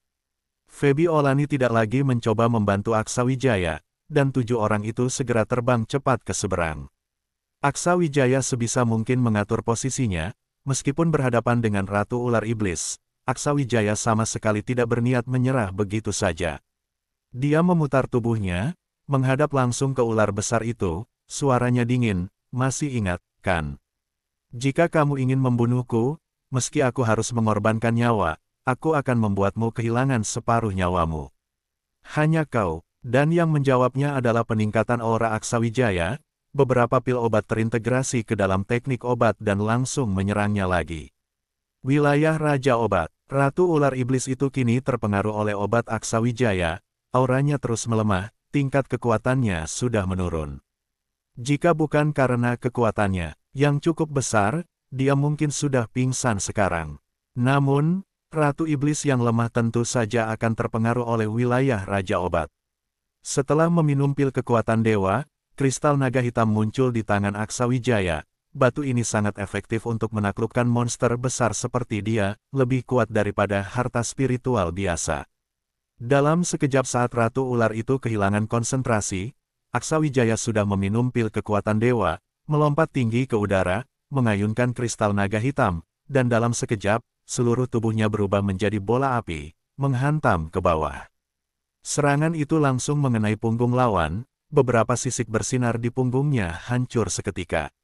Speaker 1: Feby Olani tidak lagi mencoba membantu Aksa Wijaya, dan tujuh orang itu segera terbang cepat ke seberang. Aksa Wijaya sebisa mungkin mengatur posisinya, meskipun berhadapan dengan Ratu Ular Iblis, Aksawijaya sama sekali tidak berniat menyerah begitu saja. Dia memutar tubuhnya, menghadap langsung ke ular besar itu, suaranya dingin, masih ingat, kan? Jika kamu ingin membunuhku, meski aku harus mengorbankan nyawa, aku akan membuatmu kehilangan separuh nyawamu. Hanya kau, dan yang menjawabnya adalah peningkatan aura Aksawijaya, beberapa pil obat terintegrasi ke dalam teknik obat dan langsung menyerangnya lagi. Wilayah Raja Obat Ratu ular iblis itu kini terpengaruh oleh obat Aksawijaya, auranya terus melemah, tingkat kekuatannya sudah menurun. Jika bukan karena kekuatannya yang cukup besar, dia mungkin sudah pingsan sekarang. Namun, Ratu Iblis yang lemah tentu saja akan terpengaruh oleh wilayah Raja Obat. Setelah meminum pil kekuatan dewa, kristal naga hitam muncul di tangan Aksawijaya, batu ini sangat efektif untuk menaklukkan monster besar seperti dia, lebih kuat daripada harta spiritual biasa. Dalam sekejap saat Ratu Ular itu kehilangan konsentrasi, Aksawijaya sudah meminum pil kekuatan dewa, melompat tinggi ke udara, mengayunkan kristal naga hitam, dan dalam sekejap, seluruh tubuhnya berubah menjadi bola api, menghantam ke bawah. Serangan itu langsung mengenai punggung lawan, beberapa sisik bersinar di punggungnya hancur seketika.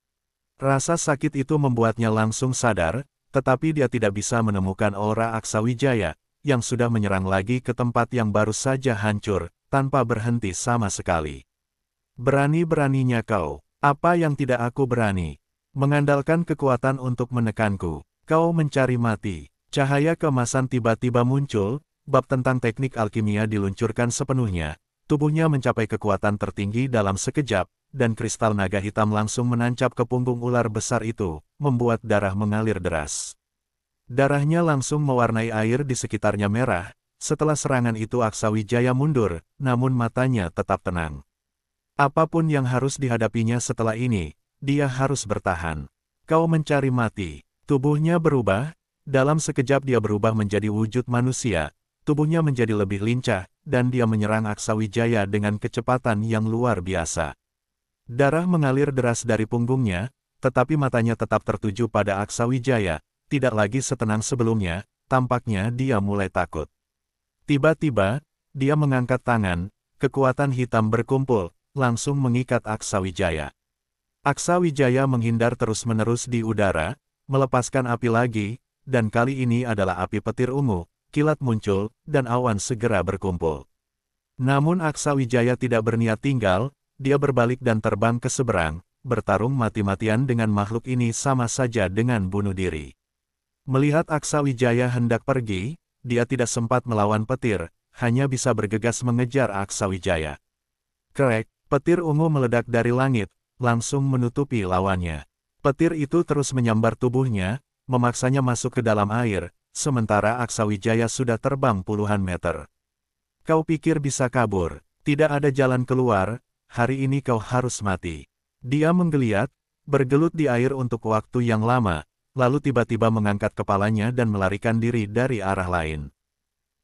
Speaker 1: Rasa sakit itu membuatnya langsung sadar, tetapi dia tidak bisa menemukan aura Aksawijaya, yang sudah menyerang lagi ke tempat yang baru saja hancur, tanpa berhenti sama sekali. Berani-beraninya kau, apa yang tidak aku berani? Mengandalkan kekuatan untuk menekanku, kau mencari mati. Cahaya kemasan tiba-tiba muncul, bab tentang teknik alkimia diluncurkan sepenuhnya, tubuhnya mencapai kekuatan tertinggi dalam sekejap, dan kristal naga hitam langsung menancap ke punggung ular besar itu, membuat darah mengalir deras. Darahnya langsung mewarnai air di sekitarnya merah, setelah serangan itu Aksa Wijaya mundur, namun matanya tetap tenang. Apapun yang harus dihadapinya setelah ini, dia harus bertahan. Kau mencari mati, tubuhnya berubah, dalam sekejap dia berubah menjadi wujud manusia, tubuhnya menjadi lebih lincah, dan dia menyerang Aksa Wijaya dengan kecepatan yang luar biasa. Darah mengalir deras dari punggungnya, tetapi matanya tetap tertuju pada Aksa Wijaya, tidak lagi setenang sebelumnya, tampaknya dia mulai takut. Tiba-tiba, dia mengangkat tangan, kekuatan hitam berkumpul, langsung mengikat Aksa Wijaya. Aksa Wijaya menghindar terus-menerus di udara, melepaskan api lagi, dan kali ini adalah api petir ungu, kilat muncul, dan awan segera berkumpul. Namun Aksa Wijaya tidak berniat tinggal, dia berbalik dan terbang ke seberang, bertarung mati-matian dengan makhluk ini sama saja dengan bunuh diri. Melihat Aksa Wijaya hendak pergi, dia tidak sempat melawan petir, hanya bisa bergegas mengejar Aksa Wijaya. Krek, petir ungu meledak dari langit, langsung menutupi lawannya. Petir itu terus menyambar tubuhnya, memaksanya masuk ke dalam air, sementara Aksa Wijaya sudah terbang puluhan meter. Kau pikir bisa kabur, tidak ada jalan keluar, hari ini kau harus mati. Dia menggeliat, bergelut di air untuk waktu yang lama, lalu tiba-tiba mengangkat kepalanya dan melarikan diri dari arah lain.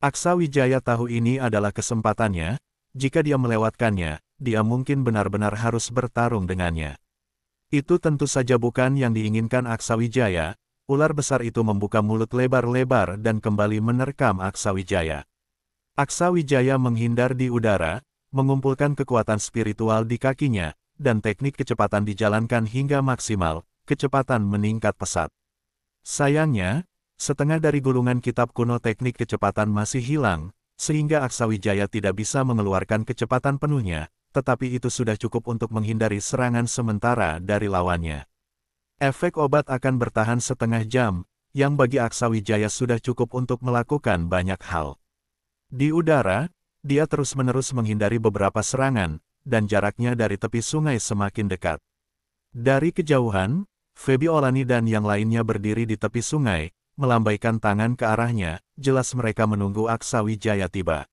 Speaker 1: Aksa Wijaya tahu ini adalah kesempatannya, jika dia melewatkannya, dia mungkin benar-benar harus bertarung dengannya. Itu tentu saja bukan yang diinginkan Aksa Wijaya, ular besar itu membuka mulut lebar-lebar dan kembali menerkam Aksa Wijaya. Aksa Wijaya menghindar di udara, mengumpulkan kekuatan spiritual di kakinya, dan teknik kecepatan dijalankan hingga maksimal, kecepatan meningkat pesat. Sayangnya, setengah dari gulungan kitab kuno teknik kecepatan masih hilang, sehingga Aksawijaya tidak bisa mengeluarkan kecepatan penuhnya, tetapi itu sudah cukup untuk menghindari serangan sementara dari lawannya. Efek obat akan bertahan setengah jam, yang bagi Aksawijaya sudah cukup untuk melakukan banyak hal. Di udara, dia terus-menerus menghindari beberapa serangan, dan jaraknya dari tepi sungai semakin dekat. Dari kejauhan, Feby Olani dan yang lainnya berdiri di tepi sungai, melambaikan tangan ke arahnya, jelas mereka menunggu Aksawi Jaya tiba.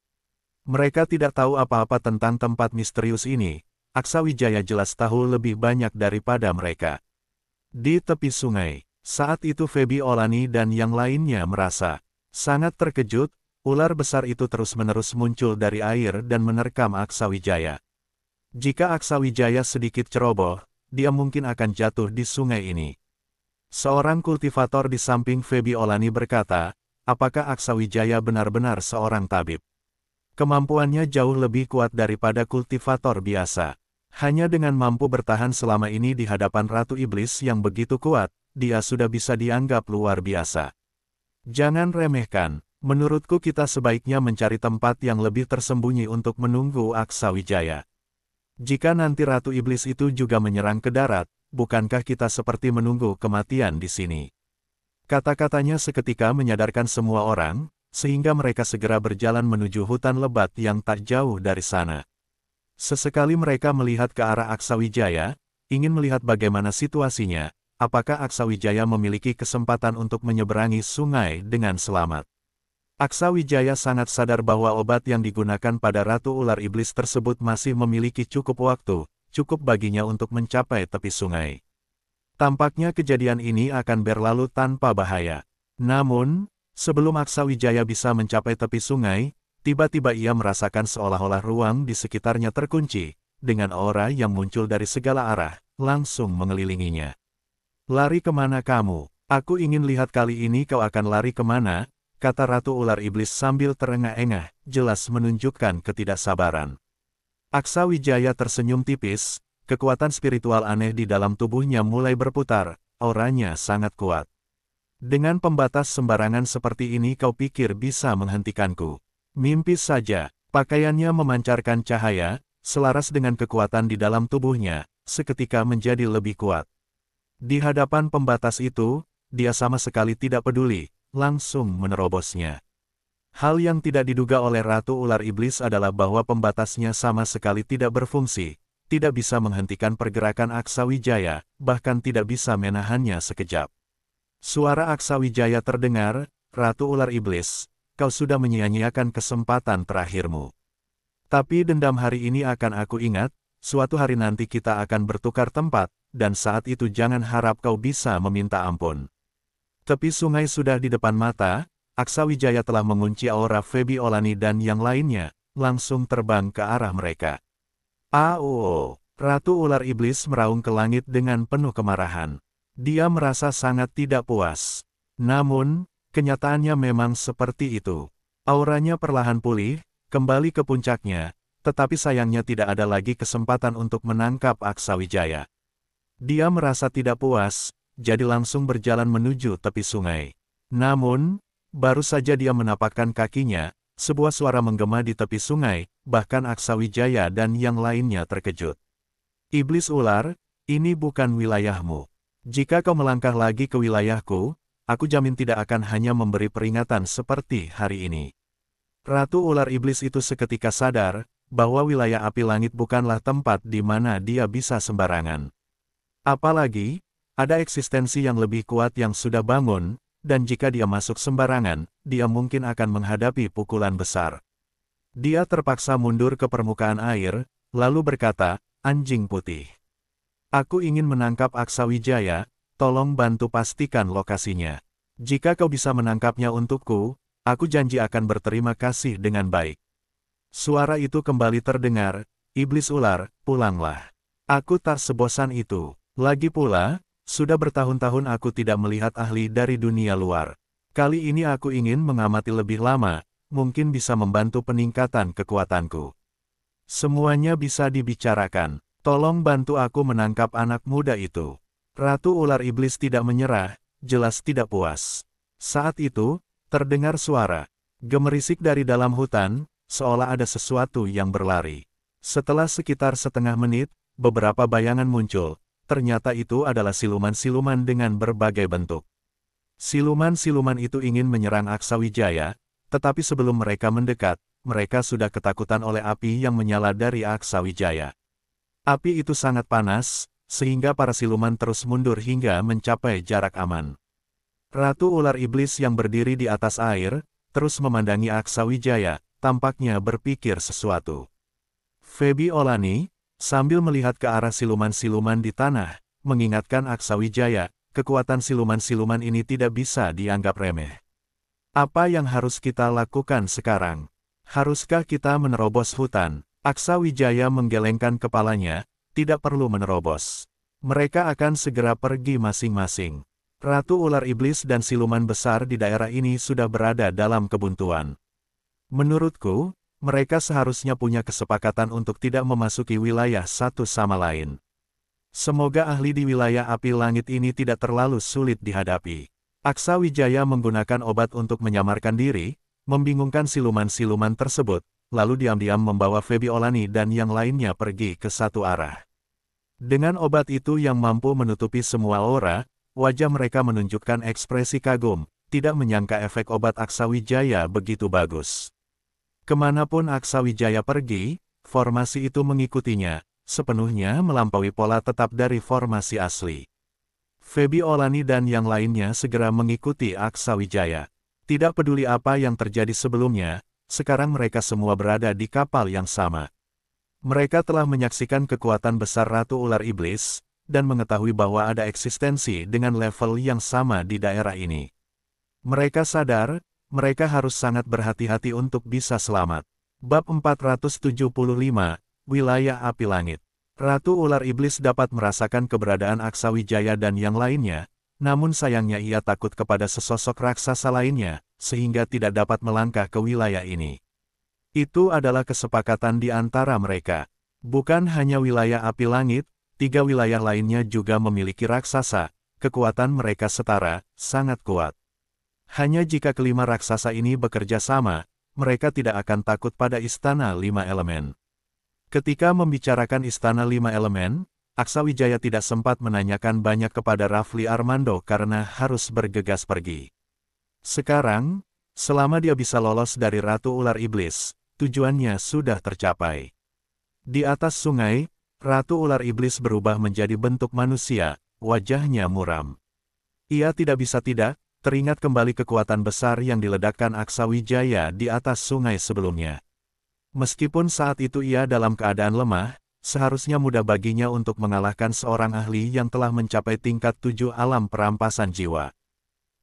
Speaker 1: Mereka tidak tahu apa-apa tentang tempat misterius ini, Aksa Wijaya jelas tahu lebih banyak daripada mereka. Di tepi sungai, saat itu Feby Olani dan yang lainnya merasa sangat terkejut Ular besar itu terus-menerus muncul dari air dan menerkam Aksawijaya. Jika Aksawijaya sedikit ceroboh, dia mungkin akan jatuh di sungai ini. Seorang kultivator di samping Feby Olani berkata, apakah Aksawijaya benar-benar seorang tabib? Kemampuannya jauh lebih kuat daripada kultivator biasa. Hanya dengan mampu bertahan selama ini di hadapan Ratu Iblis yang begitu kuat, dia sudah bisa dianggap luar biasa. Jangan remehkan, Menurutku kita sebaiknya mencari tempat yang lebih tersembunyi untuk menunggu Aksa Wijaya. Jika nanti Ratu Iblis itu juga menyerang ke darat, bukankah kita seperti menunggu kematian di sini? Kata-katanya seketika menyadarkan semua orang, sehingga mereka segera berjalan menuju hutan lebat yang tak jauh dari sana. Sesekali mereka melihat ke arah Aksa Wijaya, ingin melihat bagaimana situasinya, apakah Aksa Wijaya memiliki kesempatan untuk menyeberangi sungai dengan selamat. Aksa Wijaya sangat sadar bahwa obat yang digunakan pada Ratu Ular Iblis tersebut masih memiliki cukup waktu, cukup baginya untuk mencapai tepi sungai. Tampaknya kejadian ini akan berlalu tanpa bahaya. Namun, sebelum Aksa Wijaya bisa mencapai tepi sungai, tiba-tiba ia merasakan seolah-olah ruang di sekitarnya terkunci, dengan aura yang muncul dari segala arah, langsung mengelilinginya. Lari kemana kamu? Aku ingin lihat kali ini kau akan lari kemana, kata Ratu Ular Iblis sambil terengah-engah, jelas menunjukkan ketidaksabaran. Aksa Wijaya tersenyum tipis, kekuatan spiritual aneh di dalam tubuhnya mulai berputar, auranya sangat kuat. Dengan pembatas sembarangan seperti ini kau pikir bisa menghentikanku. Mimpi saja, pakaiannya memancarkan cahaya, selaras dengan kekuatan di dalam tubuhnya, seketika menjadi lebih kuat. Di hadapan pembatas itu, dia sama sekali tidak peduli, langsung menerobosnya. Hal yang tidak diduga oleh Ratu Ular Iblis adalah bahwa pembatasnya sama sekali tidak berfungsi, tidak bisa menghentikan pergerakan Aksa Wijaya, bahkan tidak bisa menahannya sekejap. Suara Aksa Wijaya terdengar, Ratu Ular Iblis, kau sudah menyia-nyiakan kesempatan terakhirmu. Tapi dendam hari ini akan aku ingat, suatu hari nanti kita akan bertukar tempat, dan saat itu jangan harap kau bisa meminta ampun. Tepi sungai sudah di depan mata, Aksa Wijaya telah mengunci aura Feby Olani dan yang lainnya, langsung terbang ke arah mereka. Au, Ratu Ular Iblis meraung ke langit dengan penuh kemarahan. Dia merasa sangat tidak puas. Namun, kenyataannya memang seperti itu. Auranya perlahan pulih, kembali ke puncaknya, tetapi sayangnya tidak ada lagi kesempatan untuk menangkap Aksa Wijaya. Dia merasa tidak puas, jadi langsung berjalan menuju tepi sungai. Namun, baru saja dia menapakkan kakinya, sebuah suara menggema di tepi sungai, bahkan Aksawijaya dan yang lainnya terkejut. Iblis ular, ini bukan wilayahmu. Jika kau melangkah lagi ke wilayahku, aku jamin tidak akan hanya memberi peringatan seperti hari ini. Ratu ular iblis itu seketika sadar, bahwa wilayah api langit bukanlah tempat di mana dia bisa sembarangan. Apalagi, ada eksistensi yang lebih kuat yang sudah bangun, dan jika dia masuk sembarangan, dia mungkin akan menghadapi pukulan besar. Dia terpaksa mundur ke permukaan air, lalu berkata, Anjing putih. Aku ingin menangkap Aksa Wijaya, tolong bantu pastikan lokasinya. Jika kau bisa menangkapnya untukku, aku janji akan berterima kasih dengan baik. Suara itu kembali terdengar, Iblis ular, pulanglah. Aku tak sebosan itu. Lagi pula, sudah bertahun-tahun aku tidak melihat ahli dari dunia luar. Kali ini aku ingin mengamati lebih lama, mungkin bisa membantu peningkatan kekuatanku. Semuanya bisa dibicarakan. Tolong bantu aku menangkap anak muda itu. Ratu ular iblis tidak menyerah, jelas tidak puas. Saat itu, terdengar suara gemerisik dari dalam hutan, seolah ada sesuatu yang berlari. Setelah sekitar setengah menit, beberapa bayangan muncul, ternyata itu adalah siluman-siluman dengan berbagai bentuk. Siluman-siluman itu ingin menyerang Aksawijaya, tetapi sebelum mereka mendekat, mereka sudah ketakutan oleh api yang menyala dari Aksawijaya. Api itu sangat panas, sehingga para siluman terus mundur hingga mencapai jarak aman. Ratu ular iblis yang berdiri di atas air, terus memandangi Aksawijaya, tampaknya berpikir sesuatu. Febi Olani, sambil melihat ke arah siluman-siluman di tanah, mengingatkan Aksawijaya, kekuatan siluman-siluman ini tidak bisa dianggap remeh. Apa yang harus kita lakukan sekarang? Haruskah kita menerobos hutan? Aksawijaya menggelengkan kepalanya, tidak perlu menerobos. Mereka akan segera pergi masing-masing. Ratu ular iblis dan siluman besar di daerah ini sudah berada dalam kebuntuan. Menurutku, mereka seharusnya punya kesepakatan untuk tidak memasuki wilayah satu sama lain. Semoga ahli di wilayah api langit ini tidak terlalu sulit dihadapi. Aksa Wijaya menggunakan obat untuk menyamarkan diri, membingungkan siluman-siluman tersebut, lalu diam-diam membawa Feby Olani dan yang lainnya pergi ke satu arah. Dengan obat itu yang mampu menutupi semua aura, wajah mereka menunjukkan ekspresi kagum, tidak menyangka efek obat Aksa Wijaya begitu bagus. Kemanapun Aksa Wijaya pergi, formasi itu mengikutinya, sepenuhnya melampaui pola tetap dari formasi asli. Febi Olani dan yang lainnya segera mengikuti Aksa Wijaya. Tidak peduli apa yang terjadi sebelumnya, sekarang mereka semua berada di kapal yang sama. Mereka telah menyaksikan kekuatan besar Ratu Ular Iblis, dan mengetahui bahwa ada eksistensi dengan level yang sama di daerah ini. Mereka sadar, mereka harus sangat berhati-hati untuk bisa selamat. Bab 475, Wilayah Api Langit Ratu Ular Iblis dapat merasakan keberadaan Aksa Wijaya dan yang lainnya, namun sayangnya ia takut kepada sesosok raksasa lainnya, sehingga tidak dapat melangkah ke wilayah ini. Itu adalah kesepakatan di antara mereka. Bukan hanya wilayah api langit, tiga wilayah lainnya juga memiliki raksasa, kekuatan mereka setara, sangat kuat. Hanya jika kelima raksasa ini bekerja sama, mereka tidak akan takut pada Istana Lima Elemen. Ketika membicarakan Istana Lima Elemen, Aksawijaya tidak sempat menanyakan banyak kepada Rafli Armando karena harus bergegas pergi. Sekarang, selama dia bisa lolos dari Ratu Ular Iblis, tujuannya sudah tercapai. Di atas sungai, Ratu Ular Iblis berubah menjadi bentuk manusia, wajahnya muram. Ia tidak bisa tidak teringat kembali kekuatan besar yang diledakkan Aksa Wijaya di atas sungai sebelumnya. Meskipun saat itu ia dalam keadaan lemah, seharusnya mudah baginya untuk mengalahkan seorang ahli yang telah mencapai tingkat tujuh alam perampasan jiwa.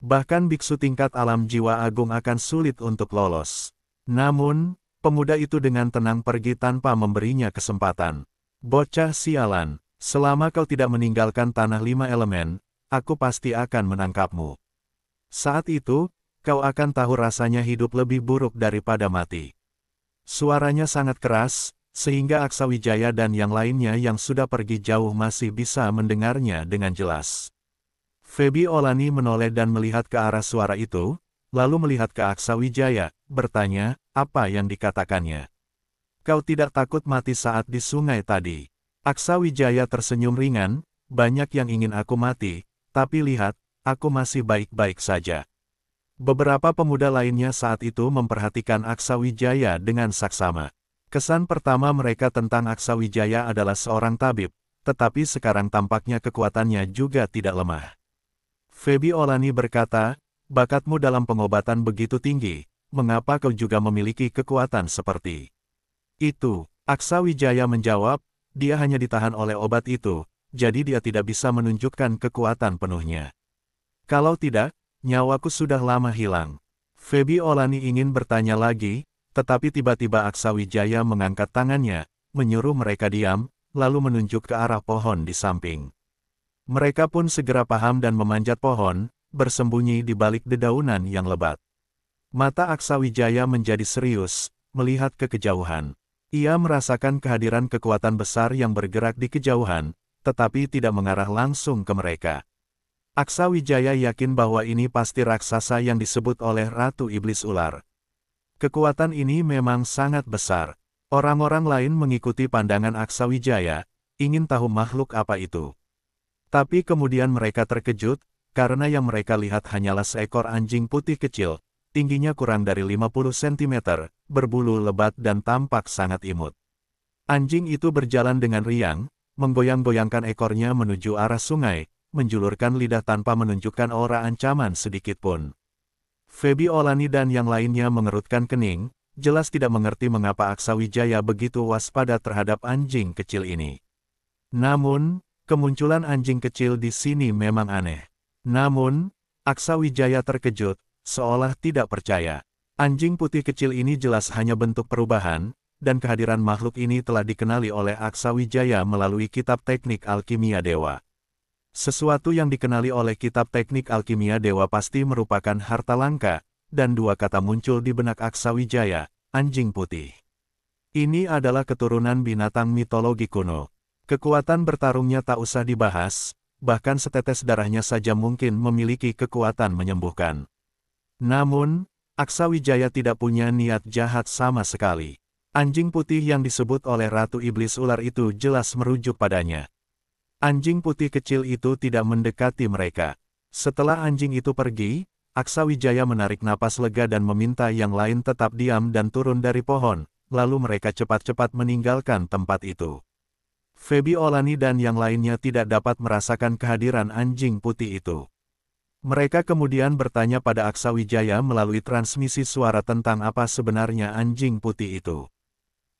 Speaker 1: Bahkan biksu tingkat alam jiwa agung akan sulit untuk lolos. Namun, pemuda itu dengan tenang pergi tanpa memberinya kesempatan. Bocah sialan, selama kau tidak meninggalkan tanah lima elemen, aku pasti akan menangkapmu. Saat itu, kau akan tahu rasanya hidup lebih buruk daripada mati. Suaranya sangat keras, sehingga Aksa Wijaya dan yang lainnya yang sudah pergi jauh masih bisa mendengarnya dengan jelas. Febi Olani menoleh dan melihat ke arah suara itu, lalu melihat ke Aksa Wijaya, bertanya, apa yang dikatakannya? Kau tidak takut mati saat di sungai tadi. Aksa Wijaya tersenyum ringan, banyak yang ingin aku mati, tapi lihat, aku masih baik-baik saja. Beberapa pemuda lainnya saat itu memperhatikan Aksa Wijaya dengan saksama. Kesan pertama mereka tentang Aksa Wijaya adalah seorang tabib, tetapi sekarang tampaknya kekuatannya juga tidak lemah. Febi Olani berkata, bakatmu dalam pengobatan begitu tinggi, mengapa kau juga memiliki kekuatan seperti itu? Aksa Wijaya menjawab, dia hanya ditahan oleh obat itu, jadi dia tidak bisa menunjukkan kekuatan penuhnya. Kalau tidak, nyawaku sudah lama hilang. Feby Olani ingin bertanya lagi, tetapi tiba-tiba Aksa Wijaya mengangkat tangannya, menyuruh mereka diam, lalu menunjuk ke arah pohon di samping. Mereka pun segera paham dan memanjat pohon, bersembunyi di balik dedaunan yang lebat. Mata Aksa Wijaya menjadi serius, melihat ke kejauhan. Ia merasakan kehadiran kekuatan besar yang bergerak di kejauhan, tetapi tidak mengarah langsung ke mereka. Aksa Wijaya yakin bahwa ini pasti raksasa yang disebut oleh Ratu Iblis Ular. Kekuatan ini memang sangat besar. Orang-orang lain mengikuti pandangan Aksa Wijaya, ingin tahu makhluk apa itu. Tapi kemudian mereka terkejut, karena yang mereka lihat hanyalah seekor anjing putih kecil, tingginya kurang dari 50 cm, berbulu lebat dan tampak sangat imut. Anjing itu berjalan dengan riang, menggoyang-goyangkan ekornya menuju arah sungai, menjulurkan lidah tanpa menunjukkan aura ancaman sedikit pun. Feby Olani dan yang lainnya mengerutkan kening, jelas tidak mengerti mengapa Aksa Wijaya begitu waspada terhadap anjing kecil ini. Namun, kemunculan anjing kecil di sini memang aneh. Namun, Aksa Wijaya terkejut, seolah tidak percaya. Anjing putih kecil ini jelas hanya bentuk perubahan, dan kehadiran makhluk ini telah dikenali oleh Aksa Wijaya melalui kitab teknik alkimia dewa. Sesuatu yang dikenali oleh kitab teknik alkimia dewa pasti merupakan harta langka, dan dua kata muncul di benak Wijaya, anjing putih. Ini adalah keturunan binatang mitologi kuno. Kekuatan bertarungnya tak usah dibahas, bahkan setetes darahnya saja mungkin memiliki kekuatan menyembuhkan. Namun, Wijaya tidak punya niat jahat sama sekali. Anjing putih yang disebut oleh Ratu Iblis Ular itu jelas merujuk padanya. Anjing putih kecil itu tidak mendekati mereka. Setelah anjing itu pergi, Aksa Wijaya menarik napas lega dan meminta yang lain tetap diam dan turun dari pohon, lalu mereka cepat-cepat meninggalkan tempat itu. Feby Olani dan yang lainnya tidak dapat merasakan kehadiran anjing putih itu. Mereka kemudian bertanya pada Aksa Wijaya melalui transmisi suara tentang apa sebenarnya anjing putih itu.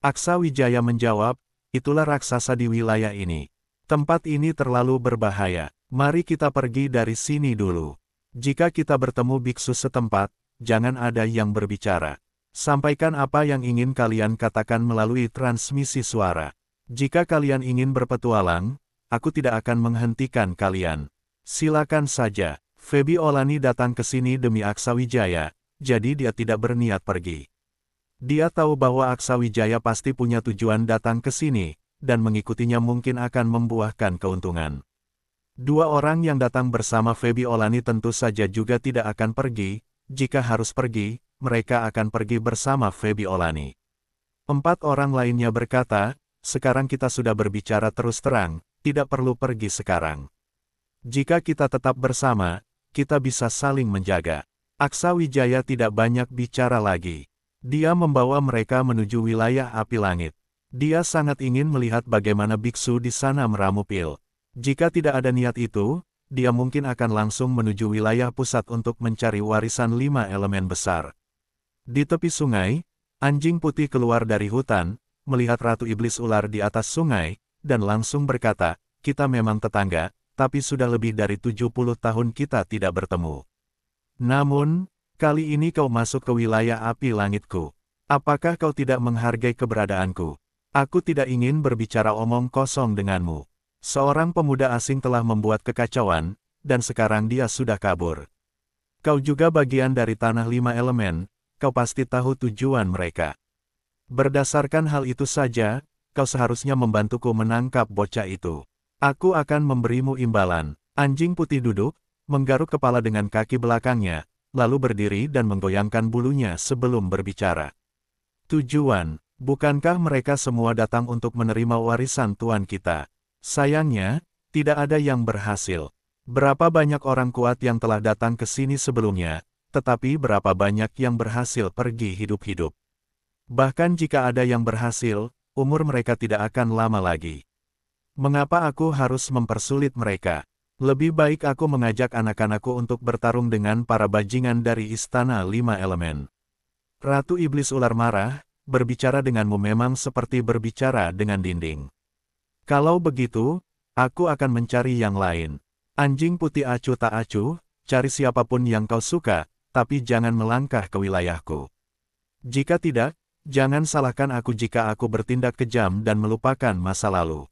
Speaker 1: Aksa Wijaya menjawab, itulah raksasa di wilayah ini Tempat ini terlalu berbahaya. Mari kita pergi dari sini dulu. Jika kita bertemu biksu setempat, jangan ada yang berbicara. Sampaikan apa yang ingin kalian katakan melalui transmisi suara. Jika kalian ingin berpetualang, aku tidak akan menghentikan kalian. Silakan saja. Feby Olani datang ke sini demi Aksawijaya, jadi dia tidak berniat pergi. Dia tahu bahwa Aksawijaya pasti punya tujuan datang ke sini, dan mengikutinya mungkin akan membuahkan keuntungan. Dua orang yang datang bersama Feby Olani tentu saja juga tidak akan pergi, jika harus pergi, mereka akan pergi bersama Feby Olani. Empat orang lainnya berkata, sekarang kita sudah berbicara terus terang, tidak perlu pergi sekarang. Jika kita tetap bersama, kita bisa saling menjaga. Aksa Wijaya tidak banyak bicara lagi. Dia membawa mereka menuju wilayah api langit. Dia sangat ingin melihat bagaimana biksu di sana meramu pil. Jika tidak ada niat itu, dia mungkin akan langsung menuju wilayah pusat untuk mencari warisan lima elemen besar. Di tepi sungai, anjing putih keluar dari hutan, melihat Ratu Iblis Ular di atas sungai, dan langsung berkata, kita memang tetangga, tapi sudah lebih dari 70 tahun kita tidak bertemu. Namun, kali ini kau masuk ke wilayah api langitku. Apakah kau tidak menghargai keberadaanku? Aku tidak ingin berbicara omong kosong denganmu. Seorang pemuda asing telah membuat kekacauan, dan sekarang dia sudah kabur. Kau juga bagian dari tanah lima elemen, kau pasti tahu tujuan mereka. Berdasarkan hal itu saja, kau seharusnya membantuku menangkap bocah itu. Aku akan memberimu imbalan. Anjing putih duduk, menggaruk kepala dengan kaki belakangnya, lalu berdiri dan menggoyangkan bulunya sebelum berbicara. Tujuan, Bukankah mereka semua datang untuk menerima warisan tuan kita? Sayangnya, tidak ada yang berhasil. Berapa banyak orang kuat yang telah datang ke sini sebelumnya, tetapi berapa banyak yang berhasil pergi hidup-hidup. Bahkan jika ada yang berhasil, umur mereka tidak akan lama lagi. Mengapa aku harus mempersulit mereka? Lebih baik aku mengajak anak-anakku untuk bertarung dengan para bajingan dari Istana Lima Elemen. Ratu Iblis Ular marah, berbicara denganmu memang seperti berbicara dengan dinding. Kalau begitu, aku akan mencari yang lain. Anjing putih acuh tak acuh, cari siapapun yang kau suka, tapi jangan melangkah ke wilayahku. Jika tidak, jangan salahkan aku jika aku bertindak kejam dan melupakan masa lalu.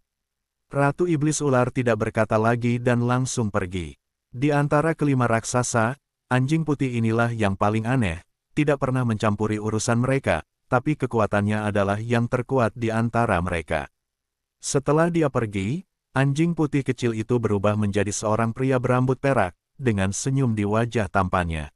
Speaker 1: Ratu Iblis Ular tidak berkata lagi dan langsung pergi. Di antara kelima raksasa, anjing putih inilah yang paling aneh, tidak pernah mencampuri urusan mereka, tapi kekuatannya adalah yang terkuat di antara mereka. Setelah dia pergi, anjing putih kecil itu berubah menjadi seorang pria berambut perak, dengan senyum di wajah tampannya.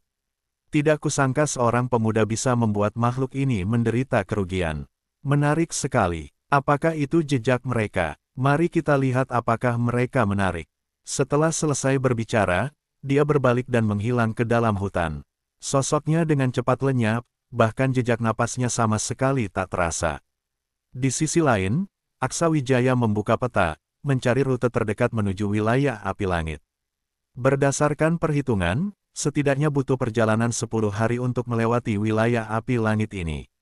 Speaker 1: Tidak kusangka seorang pemuda bisa membuat makhluk ini menderita kerugian. Menarik sekali. Apakah itu jejak mereka? Mari kita lihat apakah mereka menarik. Setelah selesai berbicara, dia berbalik dan menghilang ke dalam hutan. Sosoknya dengan cepat lenyap, bahkan jejak napasnya sama sekali tak terasa. Di sisi lain, Aksa Wijaya membuka peta, mencari rute terdekat menuju wilayah api langit. Berdasarkan perhitungan, setidaknya butuh perjalanan 10 hari untuk melewati wilayah api langit ini.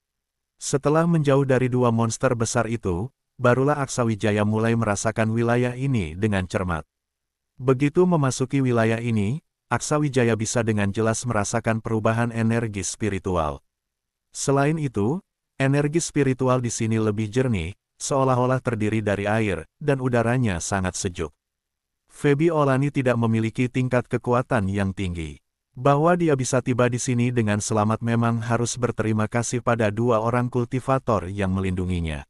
Speaker 1: Setelah menjauh dari dua monster besar itu, barulah Aksa Wijaya mulai merasakan wilayah ini dengan cermat. Begitu memasuki wilayah ini, Aksa Wijaya bisa dengan jelas merasakan perubahan energi spiritual. Selain itu, energi spiritual di sini lebih jernih, seolah-olah terdiri dari air, dan udaranya sangat sejuk. Febi Olani tidak memiliki tingkat kekuatan yang tinggi. Bahwa dia bisa tiba di sini dengan selamat memang harus berterima kasih pada dua orang kultivator yang melindunginya.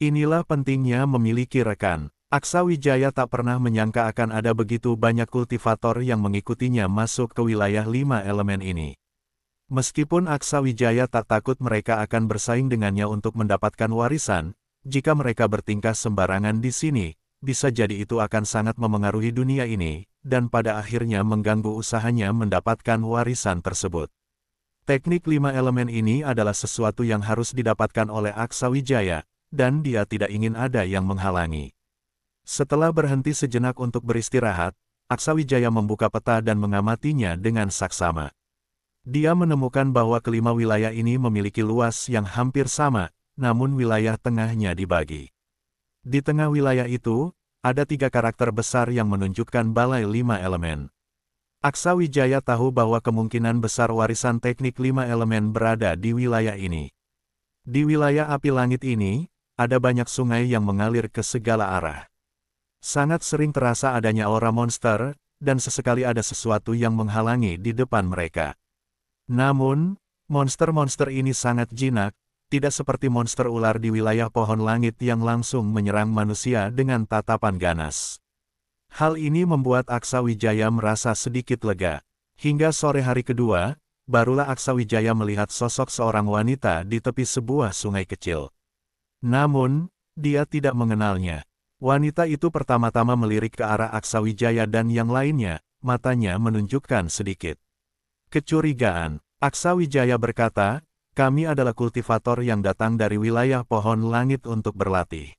Speaker 1: Inilah pentingnya memiliki rekan. Aksa Wijaya tak pernah menyangka akan ada begitu banyak kultivator yang mengikutinya masuk ke wilayah lima elemen ini. Meskipun Aksa Wijaya tak takut mereka akan bersaing dengannya untuk mendapatkan warisan, jika mereka bertingkah sembarangan di sini, bisa jadi itu akan sangat memengaruhi dunia ini, dan pada akhirnya mengganggu usahanya mendapatkan warisan tersebut. Teknik lima elemen ini adalah sesuatu yang harus didapatkan oleh Aksa Wijaya, dan dia tidak ingin ada yang menghalangi. Setelah berhenti sejenak untuk beristirahat, Aksa Wijaya membuka peta dan mengamatinya dengan saksama. Dia menemukan bahwa kelima wilayah ini memiliki luas yang hampir sama, namun wilayah tengahnya dibagi. Di tengah wilayah itu, ada tiga karakter besar yang menunjukkan balai lima elemen. Aksa Wijaya tahu bahwa kemungkinan besar warisan teknik lima elemen berada di wilayah ini. Di wilayah api langit ini, ada banyak sungai yang mengalir ke segala arah. Sangat sering terasa adanya aura monster, dan sesekali ada sesuatu yang menghalangi di depan mereka. Namun, monster-monster ini sangat jinak, tidak seperti monster ular di wilayah pohon langit yang langsung menyerang manusia dengan tatapan ganas. Hal ini membuat Aksa Wijaya merasa sedikit lega. Hingga sore hari kedua, barulah Aksa Wijaya melihat sosok seorang wanita di tepi sebuah sungai kecil. Namun, dia tidak mengenalnya. Wanita itu pertama-tama melirik ke arah Aksa Wijaya dan yang lainnya, matanya menunjukkan sedikit Kecurigaan, Aksa Wijaya berkata, kami adalah kultivator yang datang dari wilayah pohon langit untuk berlatih.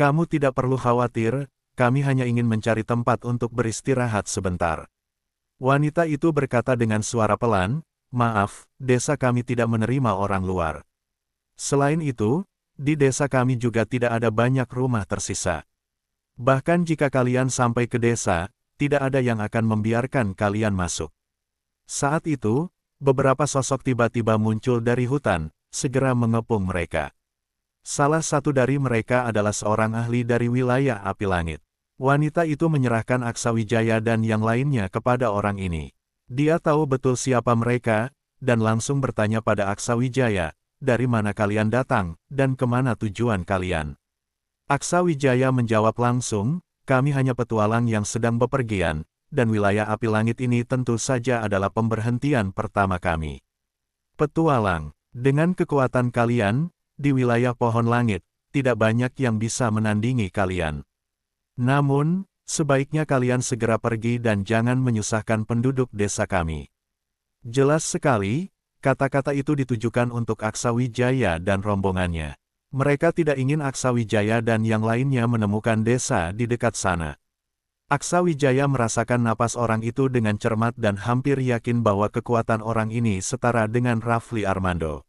Speaker 1: Kamu tidak perlu khawatir, kami hanya ingin mencari tempat untuk beristirahat sebentar. Wanita itu berkata dengan suara pelan, maaf, desa kami tidak menerima orang luar. Selain itu, di desa kami juga tidak ada banyak rumah tersisa. Bahkan jika kalian sampai ke desa, tidak ada yang akan membiarkan kalian masuk. Saat itu, beberapa sosok tiba-tiba muncul dari hutan, segera mengepung mereka. Salah satu dari mereka adalah seorang ahli dari wilayah api langit. Wanita itu menyerahkan Aksa Wijaya dan yang lainnya kepada orang ini. Dia tahu betul siapa mereka, dan langsung bertanya pada Aksa Wijaya, dari mana kalian datang, dan kemana tujuan kalian. Aksa Wijaya menjawab langsung, kami hanya petualang yang sedang bepergian, dan wilayah api langit ini tentu saja adalah pemberhentian pertama kami. Petualang, dengan kekuatan kalian, di wilayah pohon langit, tidak banyak yang bisa menandingi kalian. Namun, sebaiknya kalian segera pergi dan jangan menyusahkan penduduk desa kami. Jelas sekali, kata-kata itu ditujukan untuk Wijaya dan rombongannya. Mereka tidak ingin Wijaya dan yang lainnya menemukan desa di dekat sana. Aksa Wijaya merasakan napas orang itu dengan cermat dan hampir yakin bahwa kekuatan orang ini setara dengan Rafli Armando.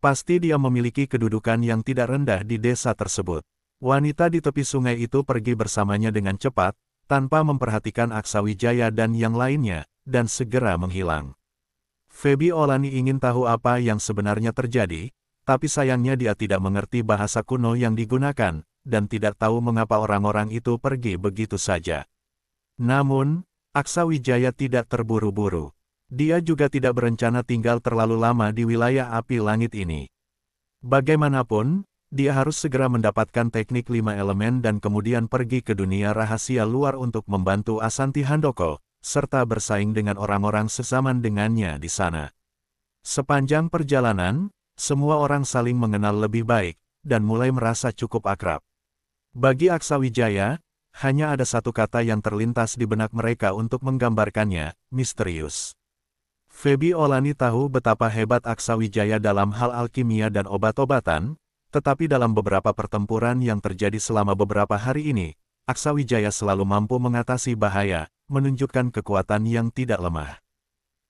Speaker 1: Pasti dia memiliki kedudukan yang tidak rendah di desa tersebut. Wanita di tepi sungai itu pergi bersamanya dengan cepat, tanpa memperhatikan Aksa Wijaya dan yang lainnya, dan segera menghilang. Febi Olani ingin tahu apa yang sebenarnya terjadi, tapi sayangnya dia tidak mengerti bahasa kuno yang digunakan, dan tidak tahu mengapa orang-orang itu pergi begitu saja. Namun, Aksa Wijaya tidak terburu-buru. Dia juga tidak berencana tinggal terlalu lama di wilayah api langit ini. Bagaimanapun, dia harus segera mendapatkan teknik lima elemen dan kemudian pergi ke dunia rahasia luar untuk membantu Asanti Handoko, serta bersaing dengan orang-orang sesaman dengannya di sana. Sepanjang perjalanan, semua orang saling mengenal lebih baik, dan mulai merasa cukup akrab. Bagi Aksa Wijaya, hanya ada satu kata yang terlintas di benak mereka untuk menggambarkannya, misterius. Febi Olani tahu betapa hebat Aksa Wijaya dalam hal alkimia dan obat-obatan, tetapi dalam beberapa pertempuran yang terjadi selama beberapa hari ini, Aksa Wijaya selalu mampu mengatasi bahaya, menunjukkan kekuatan yang tidak lemah.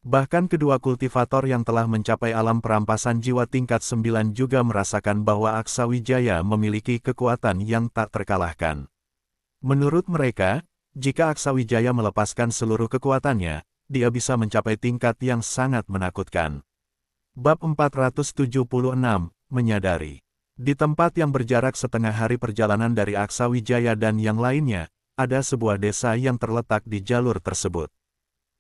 Speaker 1: Bahkan kedua kultivator yang telah mencapai alam perampasan jiwa tingkat 9 juga merasakan bahwa Aksa Wijaya memiliki kekuatan yang tak terkalahkan. Menurut mereka, jika Aksa Wijaya melepaskan seluruh kekuatannya, dia bisa mencapai tingkat yang sangat menakutkan. Bab 476, Menyadari Di tempat yang berjarak setengah hari perjalanan dari Aksa Wijaya dan yang lainnya, ada sebuah desa yang terletak di jalur tersebut.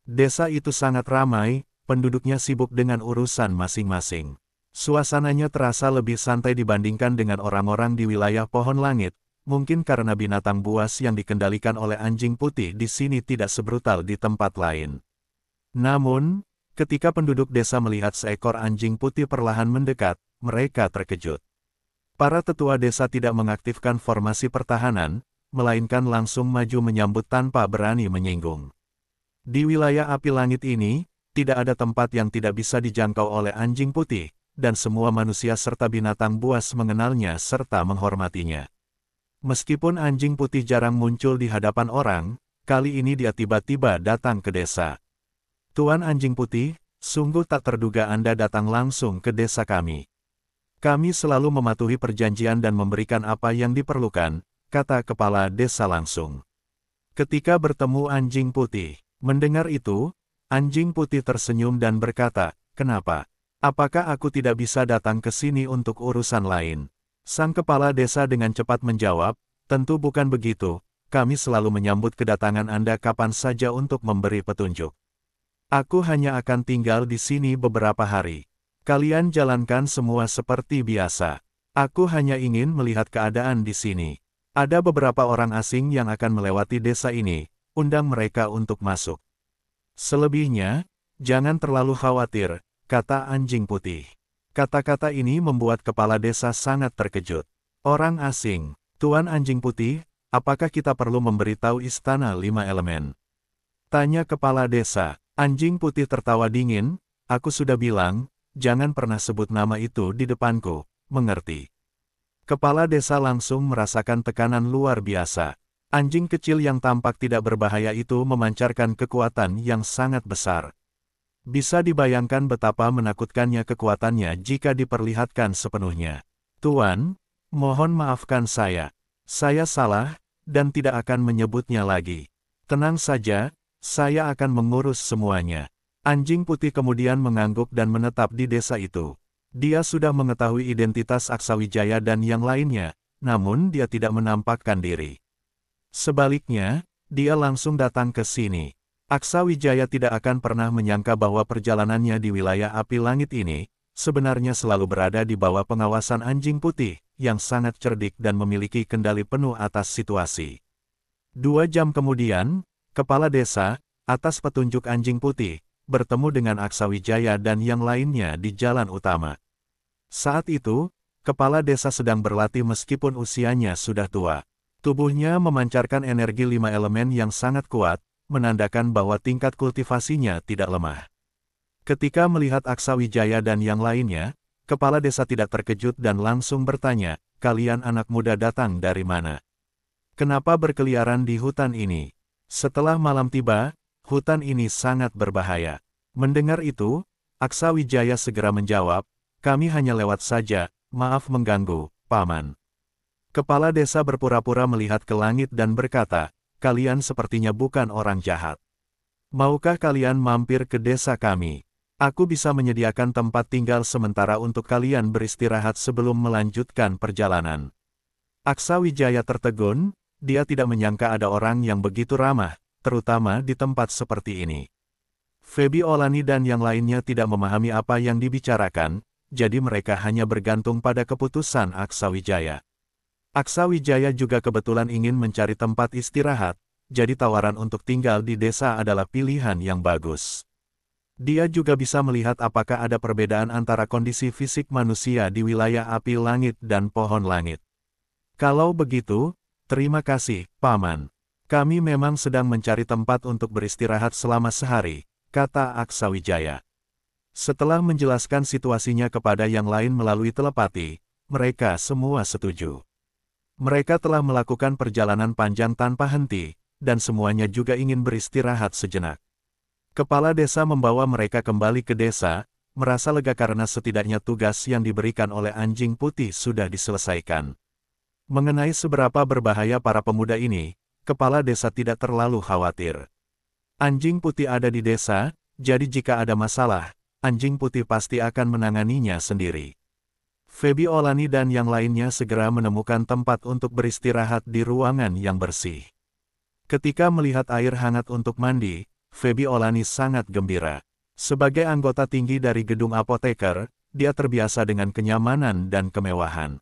Speaker 1: Desa itu sangat ramai, penduduknya sibuk dengan urusan masing-masing. Suasananya terasa lebih santai dibandingkan dengan orang-orang di wilayah pohon langit, mungkin karena binatang buas yang dikendalikan oleh anjing putih di sini tidak sebrutal di tempat lain. Namun, ketika penduduk desa melihat seekor anjing putih perlahan mendekat, mereka terkejut. Para tetua desa tidak mengaktifkan formasi pertahanan, melainkan langsung maju menyambut tanpa berani menyinggung. Di wilayah api langit ini, tidak ada tempat yang tidak bisa dijangkau oleh anjing putih, dan semua manusia serta binatang buas mengenalnya serta menghormatinya. Meskipun anjing putih jarang muncul di hadapan orang, kali ini dia tiba-tiba datang ke desa. Tuan anjing putih, sungguh tak terduga Anda datang langsung ke desa kami. Kami selalu mematuhi perjanjian dan memberikan apa yang diperlukan, kata kepala desa langsung. Ketika bertemu anjing putih, Mendengar itu, anjing putih tersenyum dan berkata, Kenapa? Apakah aku tidak bisa datang ke sini untuk urusan lain? Sang kepala desa dengan cepat menjawab, Tentu bukan begitu, kami selalu menyambut kedatangan Anda kapan saja untuk memberi petunjuk. Aku hanya akan tinggal di sini beberapa hari. Kalian jalankan semua seperti biasa. Aku hanya ingin melihat keadaan di sini. Ada beberapa orang asing yang akan melewati desa ini, undang mereka untuk masuk. Selebihnya, jangan terlalu khawatir, kata anjing putih. Kata-kata ini membuat kepala desa sangat terkejut. Orang asing, Tuan Anjing Putih, apakah kita perlu memberitahu istana lima elemen? Tanya kepala desa, anjing putih tertawa dingin, aku sudah bilang, jangan pernah sebut nama itu di depanku, mengerti. Kepala desa langsung merasakan tekanan luar biasa. Anjing kecil yang tampak tidak berbahaya itu memancarkan kekuatan yang sangat besar. Bisa dibayangkan betapa menakutkannya kekuatannya jika diperlihatkan sepenuhnya. Tuan, mohon maafkan saya. Saya salah, dan tidak akan menyebutnya lagi. Tenang saja, saya akan mengurus semuanya. Anjing putih kemudian mengangguk dan menetap di desa itu. Dia sudah mengetahui identitas Aksawijaya dan yang lainnya, namun dia tidak menampakkan diri. Sebaliknya, dia langsung datang ke sini. Aksa Wijaya tidak akan pernah menyangka bahwa perjalanannya di wilayah api langit ini, sebenarnya selalu berada di bawah pengawasan anjing putih, yang sangat cerdik dan memiliki kendali penuh atas situasi. Dua jam kemudian, Kepala Desa, atas petunjuk anjing putih, bertemu dengan Aksa Wijaya dan yang lainnya di jalan utama. Saat itu, Kepala Desa sedang berlatih meskipun usianya sudah tua. Tubuhnya memancarkan energi lima elemen yang sangat kuat, menandakan bahwa tingkat kultivasinya tidak lemah. Ketika melihat Aksa Wijaya dan yang lainnya, kepala desa tidak terkejut dan langsung bertanya, kalian anak muda datang dari mana? Kenapa berkeliaran di hutan ini? Setelah malam tiba, hutan ini sangat berbahaya. Mendengar itu, Aksa Wijaya segera menjawab, kami hanya lewat saja, maaf mengganggu, Paman. Kepala desa berpura-pura melihat ke langit dan berkata, kalian sepertinya bukan orang jahat. Maukah kalian mampir ke desa kami? Aku bisa menyediakan tempat tinggal sementara untuk kalian beristirahat sebelum melanjutkan perjalanan. Aksa Wijaya tertegun, dia tidak menyangka ada orang yang begitu ramah, terutama di tempat seperti ini. Febi Olani dan yang lainnya tidak memahami apa yang dibicarakan, jadi mereka hanya bergantung pada keputusan Aksa Wijaya. Aksa Wijaya juga kebetulan ingin mencari tempat istirahat, jadi tawaran untuk tinggal di desa adalah pilihan yang bagus. Dia juga bisa melihat apakah ada perbedaan antara kondisi fisik manusia di wilayah api langit dan pohon langit. Kalau begitu, terima kasih, Paman. Kami memang sedang mencari tempat untuk beristirahat selama sehari, kata Aksa Wijaya. Setelah menjelaskan situasinya kepada yang lain melalui telepati, mereka semua setuju. Mereka telah melakukan perjalanan panjang tanpa henti, dan semuanya juga ingin beristirahat sejenak. Kepala desa membawa mereka kembali ke desa, merasa lega karena setidaknya tugas yang diberikan oleh anjing putih sudah diselesaikan. Mengenai seberapa berbahaya para pemuda ini, kepala desa tidak terlalu khawatir. Anjing putih ada di desa, jadi jika ada masalah, anjing putih pasti akan menanganinya sendiri. Febi Olani dan yang lainnya segera menemukan tempat untuk beristirahat di ruangan yang bersih. Ketika melihat air hangat untuk mandi, Febi Olani sangat gembira. Sebagai anggota tinggi dari gedung apoteker, dia terbiasa dengan kenyamanan dan kemewahan.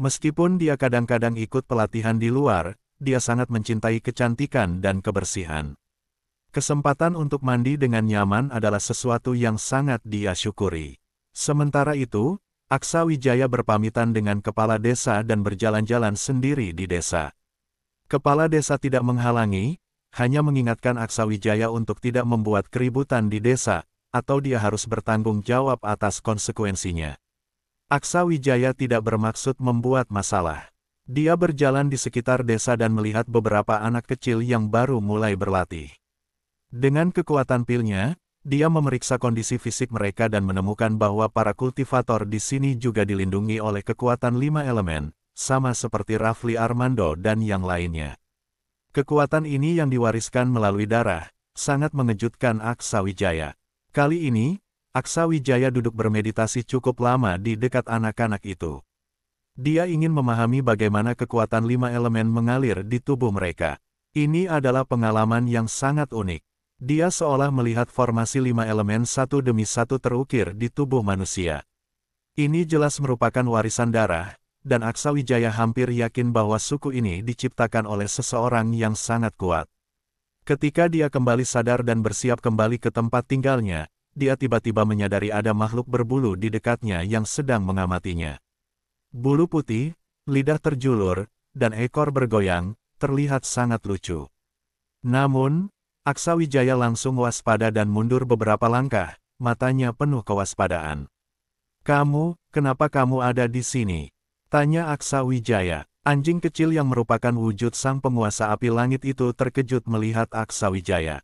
Speaker 1: Meskipun dia kadang-kadang ikut pelatihan di luar, dia sangat mencintai kecantikan dan kebersihan. Kesempatan untuk mandi dengan nyaman adalah sesuatu yang sangat dia syukuri. Sementara itu, Aksa Wijaya berpamitan dengan kepala desa dan berjalan-jalan sendiri di desa. Kepala desa tidak menghalangi, hanya mengingatkan Aksa Wijaya untuk tidak membuat keributan di desa, atau dia harus bertanggung jawab atas konsekuensinya. Aksa Wijaya tidak bermaksud membuat masalah. Dia berjalan di sekitar desa dan melihat beberapa anak kecil yang baru mulai berlatih. Dengan kekuatan pilnya, dia memeriksa kondisi fisik mereka dan menemukan bahwa para kultivator di sini juga dilindungi oleh kekuatan lima elemen, sama seperti Rafli Armando dan yang lainnya. Kekuatan ini yang diwariskan melalui darah, sangat mengejutkan Aksa Wijaya. Kali ini, Aksa Wijaya duduk bermeditasi cukup lama di dekat anak-anak itu. Dia ingin memahami bagaimana kekuatan lima elemen mengalir di tubuh mereka. Ini adalah pengalaman yang sangat unik. Dia seolah melihat formasi lima elemen satu demi satu terukir di tubuh manusia. Ini jelas merupakan warisan darah, dan Aksa Wijaya hampir yakin bahwa suku ini diciptakan oleh seseorang yang sangat kuat. Ketika dia kembali sadar dan bersiap kembali ke tempat tinggalnya, dia tiba-tiba menyadari ada makhluk berbulu di dekatnya yang sedang mengamatinya. Bulu putih, lidah terjulur, dan ekor bergoyang, terlihat sangat lucu. Namun, Aksawijaya langsung waspada dan mundur beberapa langkah, matanya penuh kewaspadaan. Kamu, kenapa kamu ada di sini? Tanya Aksawijaya. Anjing kecil yang merupakan wujud sang penguasa api langit itu terkejut melihat Aksawijaya.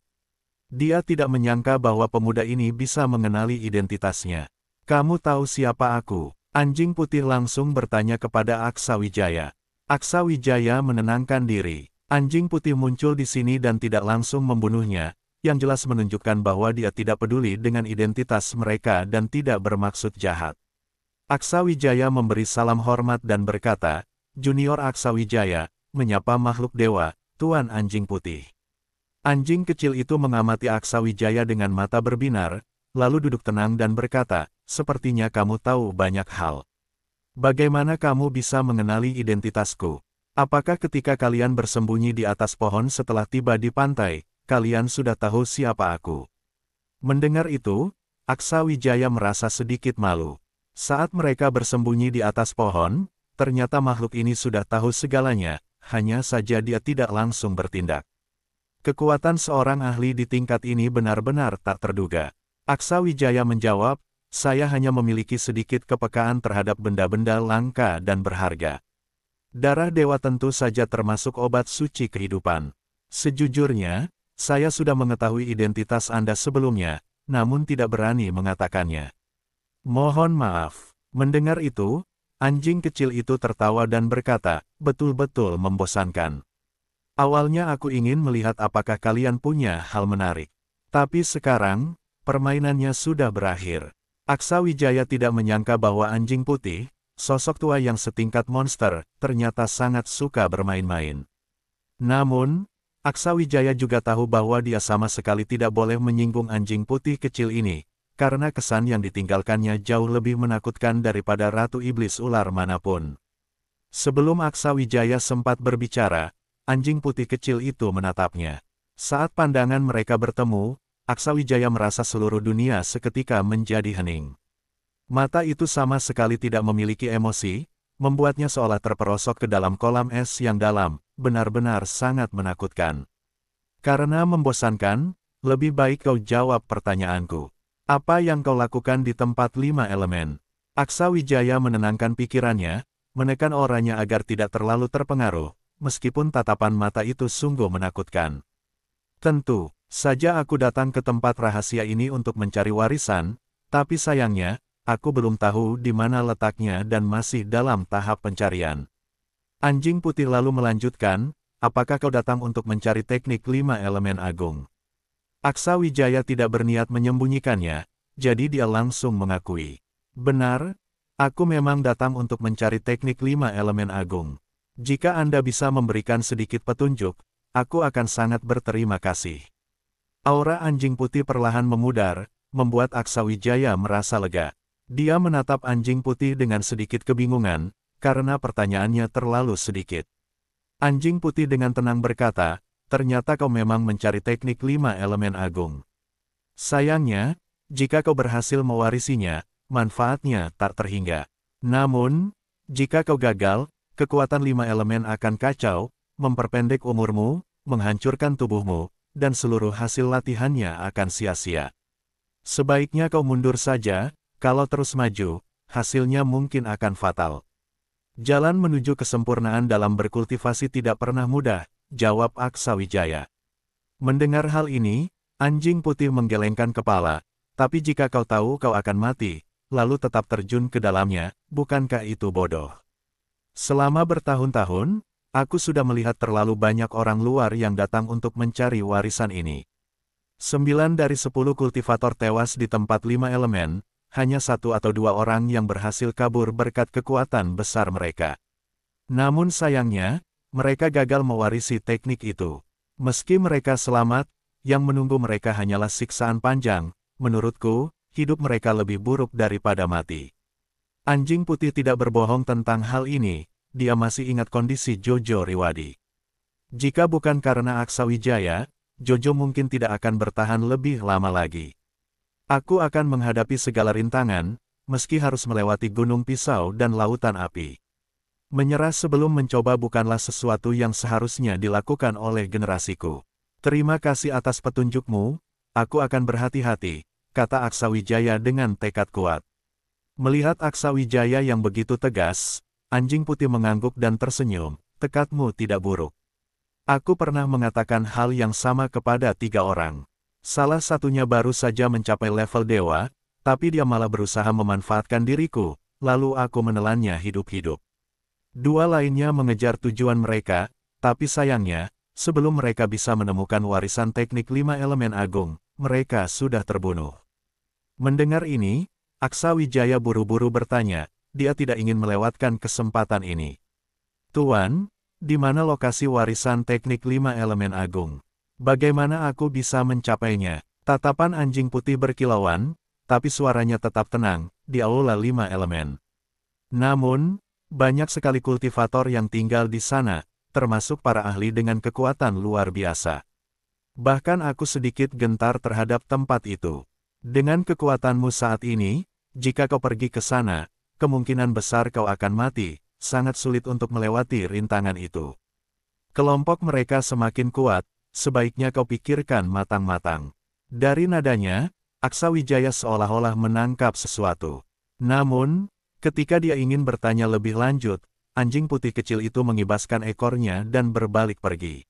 Speaker 1: Dia tidak menyangka bahwa pemuda ini bisa mengenali identitasnya. Kamu tahu siapa aku? Anjing putih langsung bertanya kepada Aksawijaya. Aksawijaya menenangkan diri. Anjing putih muncul di sini dan tidak langsung membunuhnya, yang jelas menunjukkan bahwa dia tidak peduli dengan identitas mereka dan tidak bermaksud jahat. Aksa Wijaya memberi salam hormat dan berkata, Junior Aksa Wijaya, menyapa makhluk dewa, Tuan Anjing Putih. Anjing kecil itu mengamati Aksa Wijaya dengan mata berbinar, lalu duduk tenang dan berkata, sepertinya kamu tahu banyak hal. Bagaimana kamu bisa mengenali identitasku? Apakah ketika kalian bersembunyi di atas pohon setelah tiba di pantai, kalian sudah tahu siapa aku? Mendengar itu, Aksa Wijaya merasa sedikit malu. Saat mereka bersembunyi di atas pohon, ternyata makhluk ini sudah tahu segalanya, hanya saja dia tidak langsung bertindak. Kekuatan seorang ahli di tingkat ini benar-benar tak terduga. Aksa Wijaya menjawab, saya hanya memiliki sedikit kepekaan terhadap benda-benda langka dan berharga. Darah dewa tentu saja termasuk obat suci kehidupan. Sejujurnya, saya sudah mengetahui identitas Anda sebelumnya, namun tidak berani mengatakannya. Mohon maaf. Mendengar itu, anjing kecil itu tertawa dan berkata, betul-betul membosankan. Awalnya aku ingin melihat apakah kalian punya hal menarik. Tapi sekarang, permainannya sudah berakhir. Aksa Wijaya tidak menyangka bahwa anjing putih, Sosok tua yang setingkat monster, ternyata sangat suka bermain-main. Namun, Aksa Wijaya juga tahu bahwa dia sama sekali tidak boleh menyinggung anjing putih kecil ini, karena kesan yang ditinggalkannya jauh lebih menakutkan daripada Ratu Iblis Ular manapun. Sebelum Aksa Wijaya sempat berbicara, anjing putih kecil itu menatapnya. Saat pandangan mereka bertemu, Aksa Wijaya merasa seluruh dunia seketika menjadi hening. Mata itu sama sekali tidak memiliki emosi, membuatnya seolah terperosok ke dalam kolam es yang dalam, benar-benar sangat menakutkan. Karena membosankan, lebih baik kau jawab pertanyaanku. Apa yang kau lakukan di tempat lima elemen? Aksa Wijaya menenangkan pikirannya, menekan orangnya agar tidak terlalu terpengaruh, meskipun tatapan mata itu sungguh menakutkan. Tentu, saja aku datang ke tempat rahasia ini untuk mencari warisan, tapi sayangnya, aku belum tahu di mana letaknya dan masih dalam tahap pencarian. Anjing putih lalu melanjutkan, apakah kau datang untuk mencari teknik lima elemen agung? Aksa Wijaya tidak berniat menyembunyikannya, jadi dia langsung mengakui. Benar, aku memang datang untuk mencari teknik lima elemen agung. Jika Anda bisa memberikan sedikit petunjuk, aku akan sangat berterima kasih. Aura anjing putih perlahan memudar, membuat Aksa Wijaya merasa lega. Dia menatap anjing putih dengan sedikit kebingungan, karena pertanyaannya terlalu sedikit. Anjing putih dengan tenang berkata, ternyata kau memang mencari teknik lima elemen agung. Sayangnya, jika kau berhasil mewarisinya, manfaatnya tak terhingga. Namun, jika kau gagal, kekuatan lima elemen akan kacau, memperpendek umurmu, menghancurkan tubuhmu, dan seluruh hasil latihannya akan sia-sia. Sebaiknya kau mundur saja, kalau terus maju, hasilnya mungkin akan fatal. Jalan menuju kesempurnaan dalam berkultivasi tidak pernah mudah, jawab Aksa Wijaya. Mendengar hal ini, anjing putih menggelengkan kepala, tapi jika kau tahu kau akan mati, lalu tetap terjun ke dalamnya, bukankah itu bodoh? Selama bertahun-tahun, aku sudah melihat terlalu banyak orang luar yang datang untuk mencari warisan ini. Sembilan dari sepuluh kultivator tewas di tempat lima elemen, hanya satu atau dua orang yang berhasil kabur berkat kekuatan besar mereka. Namun sayangnya, mereka gagal mewarisi teknik itu. Meski mereka selamat, yang menunggu mereka hanyalah siksaan panjang, menurutku, hidup mereka lebih buruk daripada mati. Anjing putih tidak berbohong tentang hal ini, dia masih ingat kondisi Jojo Riwadi. Jika bukan karena Aksa Wijaya, Jojo mungkin tidak akan bertahan lebih lama lagi. Aku akan menghadapi segala rintangan, meski harus melewati gunung pisau dan lautan api. Menyerah sebelum mencoba bukanlah sesuatu yang seharusnya dilakukan oleh generasiku. Terima kasih atas petunjukmu, aku akan berhati-hati, kata Aksa Wijaya dengan tekad kuat. Melihat Aksa Wijaya yang begitu tegas, anjing putih mengangguk dan tersenyum, tekadmu tidak buruk. Aku pernah mengatakan hal yang sama kepada tiga orang. Salah satunya baru saja mencapai level dewa, tapi dia malah berusaha memanfaatkan diriku, lalu aku menelannya hidup-hidup. Dua lainnya mengejar tujuan mereka, tapi sayangnya, sebelum mereka bisa menemukan warisan teknik lima elemen agung, mereka sudah terbunuh. Mendengar ini, Aksa Wijaya buru-buru bertanya, dia tidak ingin melewatkan kesempatan ini. Tuan, di mana lokasi warisan teknik lima elemen agung? Bagaimana aku bisa mencapainya? Tatapan anjing putih berkilauan, tapi suaranya tetap tenang, di aula lima elemen. Namun, banyak sekali kultivator yang tinggal di sana, termasuk para ahli dengan kekuatan luar biasa. Bahkan aku sedikit gentar terhadap tempat itu. Dengan kekuatanmu saat ini, jika kau pergi ke sana, kemungkinan besar kau akan mati, sangat sulit untuk melewati rintangan itu. Kelompok mereka semakin kuat, sebaiknya kau pikirkan matang-matang. Dari nadanya, Aksa Wijaya seolah-olah menangkap sesuatu. Namun, ketika dia ingin bertanya lebih lanjut, anjing putih kecil itu mengibaskan ekornya dan berbalik pergi.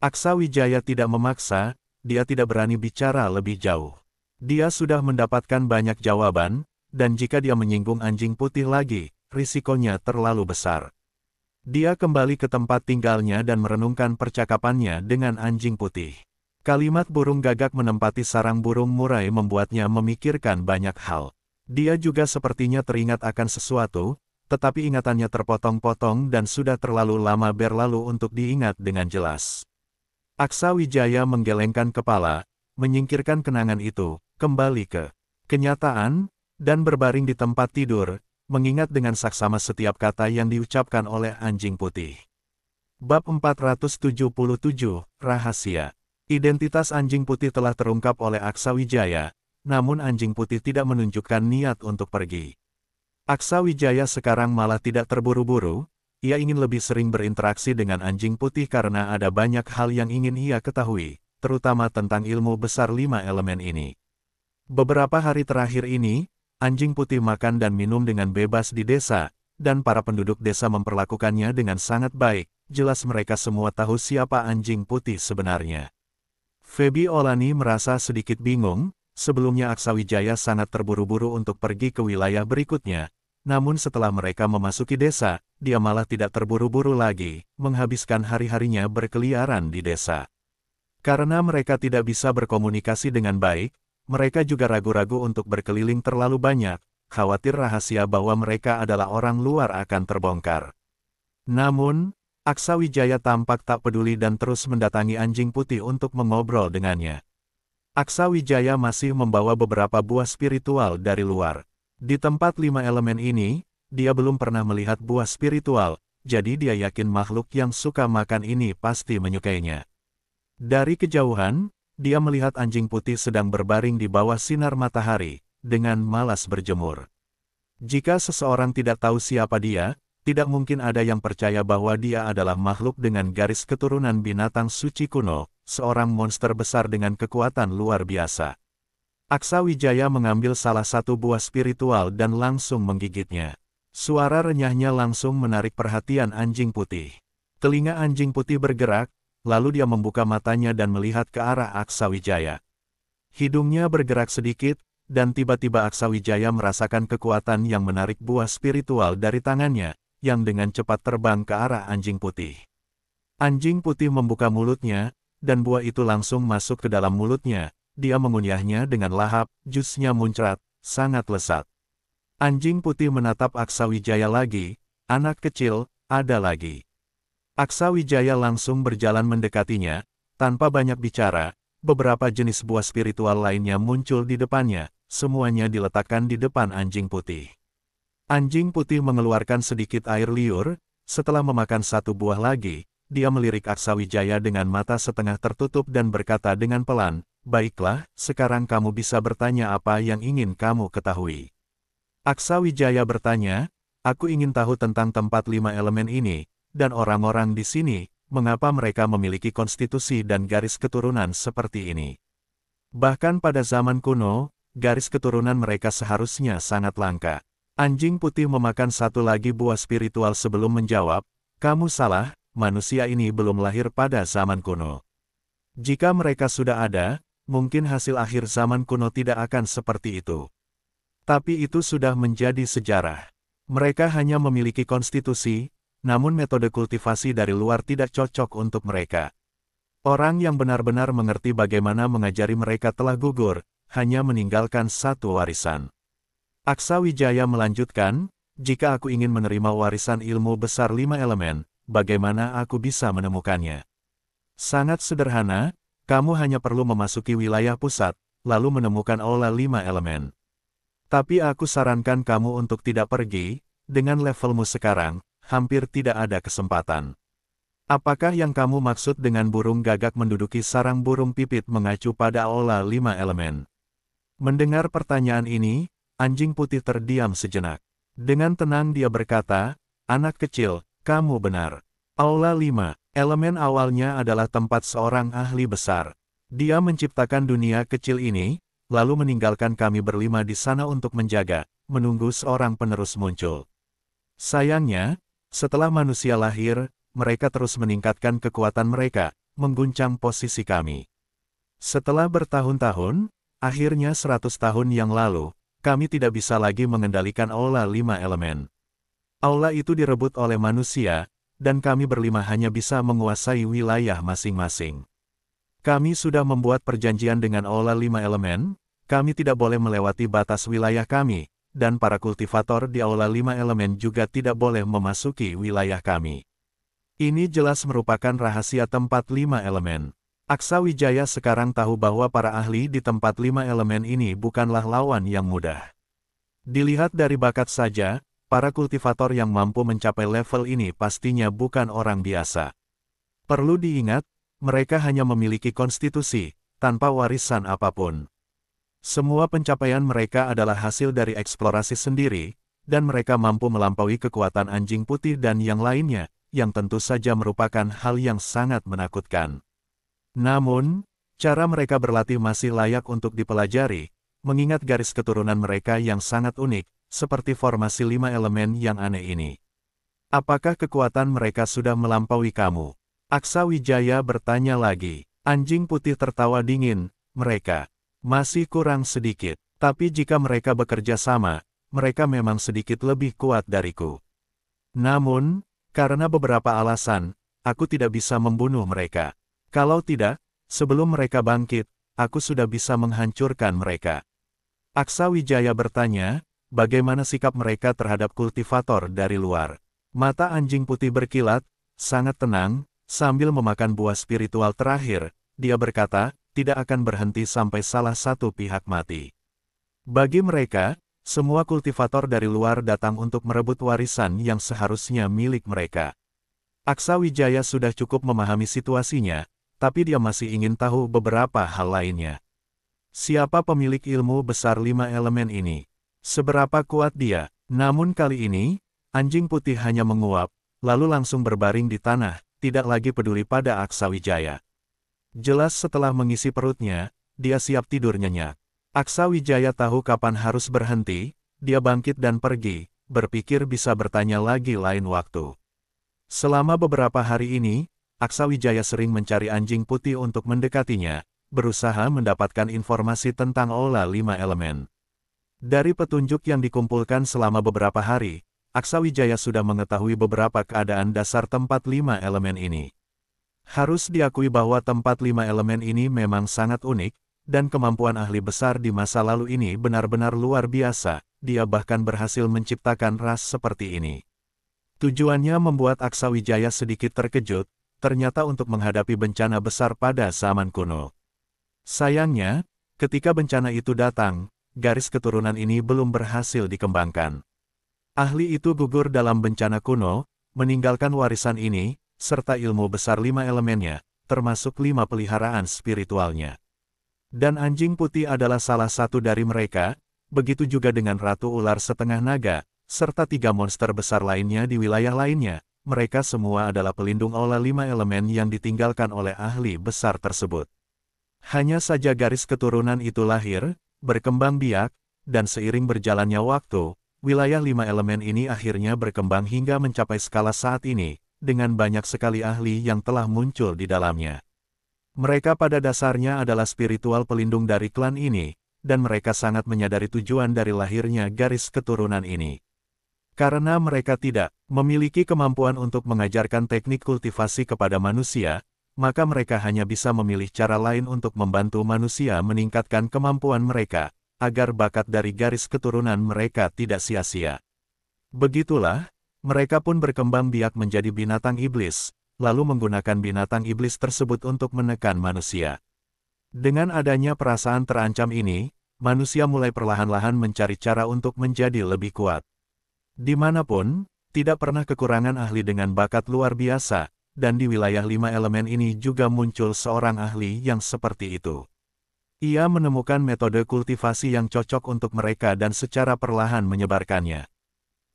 Speaker 1: Aksa Wijaya tidak memaksa, dia tidak berani bicara lebih jauh. Dia sudah mendapatkan banyak jawaban, dan jika dia menyinggung anjing putih lagi, risikonya terlalu besar. Dia kembali ke tempat tinggalnya dan merenungkan percakapannya dengan anjing putih. Kalimat burung gagak menempati sarang burung murai membuatnya memikirkan banyak hal. Dia juga sepertinya teringat akan sesuatu, tetapi ingatannya terpotong-potong dan sudah terlalu lama berlalu untuk diingat dengan jelas. Aksa Wijaya menggelengkan kepala, menyingkirkan kenangan itu, kembali ke kenyataan, dan berbaring di tempat tidur, mengingat dengan saksama setiap kata yang diucapkan oleh anjing putih. Bab 477, Rahasia Identitas anjing putih telah terungkap oleh Aksa Wijaya, namun anjing putih tidak menunjukkan niat untuk pergi. Aksa Wijaya sekarang malah tidak terburu-buru, ia ingin lebih sering berinteraksi dengan anjing putih karena ada banyak hal yang ingin ia ketahui, terutama tentang ilmu besar lima elemen ini. Beberapa hari terakhir ini, anjing putih makan dan minum dengan bebas di desa, dan para penduduk desa memperlakukannya dengan sangat baik, jelas mereka semua tahu siapa anjing putih sebenarnya. Febi Olani merasa sedikit bingung, sebelumnya Aksawijaya sangat terburu-buru untuk pergi ke wilayah berikutnya, namun setelah mereka memasuki desa, dia malah tidak terburu-buru lagi, menghabiskan hari-harinya berkeliaran di desa. Karena mereka tidak bisa berkomunikasi dengan baik, mereka juga ragu-ragu untuk berkeliling terlalu banyak, khawatir rahasia bahwa mereka adalah orang luar akan terbongkar. Namun, Aksa Wijaya tampak tak peduli dan terus mendatangi anjing putih untuk mengobrol dengannya. Aksa Wijaya masih membawa beberapa buah spiritual dari luar. Di tempat lima elemen ini, dia belum pernah melihat buah spiritual, jadi dia yakin makhluk yang suka makan ini pasti menyukainya. Dari kejauhan, dia melihat anjing putih sedang berbaring di bawah sinar matahari, dengan malas berjemur. Jika seseorang tidak tahu siapa dia, tidak mungkin ada yang percaya bahwa dia adalah makhluk dengan garis keturunan binatang suci kuno, seorang monster besar dengan kekuatan luar biasa. Aksa Wijaya mengambil salah satu buah spiritual dan langsung menggigitnya. Suara renyahnya langsung menarik perhatian anjing putih. Telinga anjing putih bergerak, lalu dia membuka matanya dan melihat ke arah Aksawijaya. Hidungnya bergerak sedikit, dan tiba-tiba Aksawijaya merasakan kekuatan yang menarik buah spiritual dari tangannya, yang dengan cepat terbang ke arah anjing putih. Anjing putih membuka mulutnya, dan buah itu langsung masuk ke dalam mulutnya, dia mengunyahnya dengan lahap, jusnya muncrat, sangat lesat. Anjing putih menatap Aksawijaya lagi, anak kecil, ada lagi. Aksa Wijaya langsung berjalan mendekatinya, tanpa banyak bicara, beberapa jenis buah spiritual lainnya muncul di depannya, semuanya diletakkan di depan anjing putih. Anjing putih mengeluarkan sedikit air liur, setelah memakan satu buah lagi, dia melirik Aksa Wijaya dengan mata setengah tertutup dan berkata dengan pelan, Baiklah, sekarang kamu bisa bertanya apa yang ingin kamu ketahui. Aksa Wijaya bertanya, Aku ingin tahu tentang tempat lima elemen ini, dan orang-orang di sini, mengapa mereka memiliki konstitusi dan garis keturunan seperti ini. Bahkan pada zaman kuno, garis keturunan mereka seharusnya sangat langka. Anjing putih memakan satu lagi buah spiritual sebelum menjawab, kamu salah, manusia ini belum lahir pada zaman kuno. Jika mereka sudah ada, mungkin hasil akhir zaman kuno tidak akan seperti itu. Tapi itu sudah menjadi sejarah. Mereka hanya memiliki konstitusi, namun metode kultivasi dari luar tidak cocok untuk mereka. Orang yang benar-benar mengerti bagaimana mengajari mereka telah gugur, hanya meninggalkan satu warisan. Aksa Wijaya melanjutkan, jika aku ingin menerima warisan ilmu besar lima elemen, bagaimana aku bisa menemukannya? Sangat sederhana, kamu hanya perlu memasuki wilayah pusat, lalu menemukan aula lima elemen. Tapi aku sarankan kamu untuk tidak pergi, dengan levelmu sekarang, hampir tidak ada kesempatan. Apakah yang kamu maksud dengan burung gagak menduduki sarang burung pipit mengacu pada Aula lima elemen? Mendengar pertanyaan ini, anjing putih terdiam sejenak. Dengan tenang dia berkata, Anak kecil, kamu benar. Aula lima elemen awalnya adalah tempat seorang ahli besar. Dia menciptakan dunia kecil ini, lalu meninggalkan kami berlima di sana untuk menjaga, menunggu seorang penerus muncul. Sayangnya, setelah manusia lahir, mereka terus meningkatkan kekuatan mereka, mengguncang posisi kami. Setelah bertahun-tahun, akhirnya seratus tahun yang lalu, kami tidak bisa lagi mengendalikan ola lima elemen. Aula itu direbut oleh manusia, dan kami berlima hanya bisa menguasai wilayah masing-masing. Kami sudah membuat perjanjian dengan aula lima elemen, kami tidak boleh melewati batas wilayah kami, dan para kultivator di Aula Lima elemen juga tidak boleh memasuki wilayah kami. Ini jelas merupakan rahasia tempat Lima elemen. Aksa Wijaya sekarang tahu bahwa para ahli di tempat Lima elemen ini bukanlah lawan yang mudah. Dilihat dari bakat saja, para kultivator yang mampu mencapai level ini pastinya bukan orang biasa. Perlu diingat, mereka hanya memiliki konstitusi, tanpa warisan apapun. Semua pencapaian mereka adalah hasil dari eksplorasi sendiri, dan mereka mampu melampaui kekuatan anjing putih dan yang lainnya, yang tentu saja merupakan hal yang sangat menakutkan. Namun, cara mereka berlatih masih layak untuk dipelajari, mengingat garis keturunan mereka yang sangat unik, seperti formasi lima elemen yang aneh ini. Apakah kekuatan mereka sudah melampaui kamu? Aksa Wijaya bertanya lagi. Anjing putih tertawa dingin, mereka masih kurang sedikit, tapi jika mereka bekerja sama, mereka memang sedikit lebih kuat dariku. Namun, karena beberapa alasan, aku tidak bisa membunuh mereka. Kalau tidak, sebelum mereka bangkit, aku sudah bisa menghancurkan mereka. Aksa Wijaya bertanya, bagaimana sikap mereka terhadap kultivator dari luar. Mata anjing putih berkilat, sangat tenang, sambil memakan buah spiritual terakhir, dia berkata, tidak akan berhenti sampai salah satu pihak mati. Bagi mereka, semua kultivator dari luar datang untuk merebut warisan yang seharusnya milik mereka. Aksa Wijaya sudah cukup memahami situasinya, tapi dia masih ingin tahu beberapa hal lainnya. Siapa pemilik ilmu besar lima elemen ini? Seberapa kuat dia? Namun kali ini, anjing putih hanya menguap, lalu langsung berbaring di tanah, tidak lagi peduli pada Aksa Wijaya. Jelas setelah mengisi perutnya, dia siap tidur nyenyak. Aksa Wijaya tahu kapan harus berhenti, dia bangkit dan pergi, berpikir bisa bertanya lagi lain waktu. Selama beberapa hari ini, Aksa Wijaya sering mencari anjing putih untuk mendekatinya, berusaha mendapatkan informasi tentang olah lima elemen. Dari petunjuk yang dikumpulkan selama beberapa hari, Aksa Wijaya sudah mengetahui beberapa keadaan dasar tempat lima elemen ini. Harus diakui bahwa tempat lima elemen ini memang sangat unik, dan kemampuan ahli besar di masa lalu ini benar-benar luar biasa, dia bahkan berhasil menciptakan ras seperti ini. Tujuannya membuat Aksa Wijaya sedikit terkejut, ternyata untuk menghadapi bencana besar pada zaman kuno. Sayangnya, ketika bencana itu datang, garis keturunan ini belum berhasil dikembangkan. Ahli itu gugur dalam bencana kuno, meninggalkan warisan ini, serta ilmu besar lima elemennya, termasuk lima peliharaan spiritualnya. Dan anjing putih adalah salah satu dari mereka, begitu juga dengan Ratu Ular Setengah Naga, serta tiga monster besar lainnya di wilayah lainnya, mereka semua adalah pelindung oleh lima elemen yang ditinggalkan oleh ahli besar tersebut. Hanya saja garis keturunan itu lahir, berkembang biak, dan seiring berjalannya waktu, wilayah lima elemen ini akhirnya berkembang hingga mencapai skala saat ini, dengan banyak sekali ahli yang telah muncul di dalamnya. Mereka pada dasarnya adalah spiritual pelindung dari klan ini, dan mereka sangat menyadari tujuan dari lahirnya garis keturunan ini. Karena mereka tidak memiliki kemampuan untuk mengajarkan teknik kultivasi kepada manusia, maka mereka hanya bisa memilih cara lain untuk membantu manusia meningkatkan kemampuan mereka, agar bakat dari garis keturunan mereka tidak sia-sia. Begitulah, mereka pun berkembang biak menjadi binatang iblis, lalu menggunakan binatang iblis tersebut untuk menekan manusia. Dengan adanya perasaan terancam ini, manusia mulai perlahan-lahan mencari cara untuk menjadi lebih kuat. Dimanapun, tidak pernah kekurangan ahli dengan bakat luar biasa, dan di wilayah lima elemen ini juga muncul seorang ahli yang seperti itu. Ia menemukan metode kultivasi yang cocok untuk mereka dan secara perlahan menyebarkannya.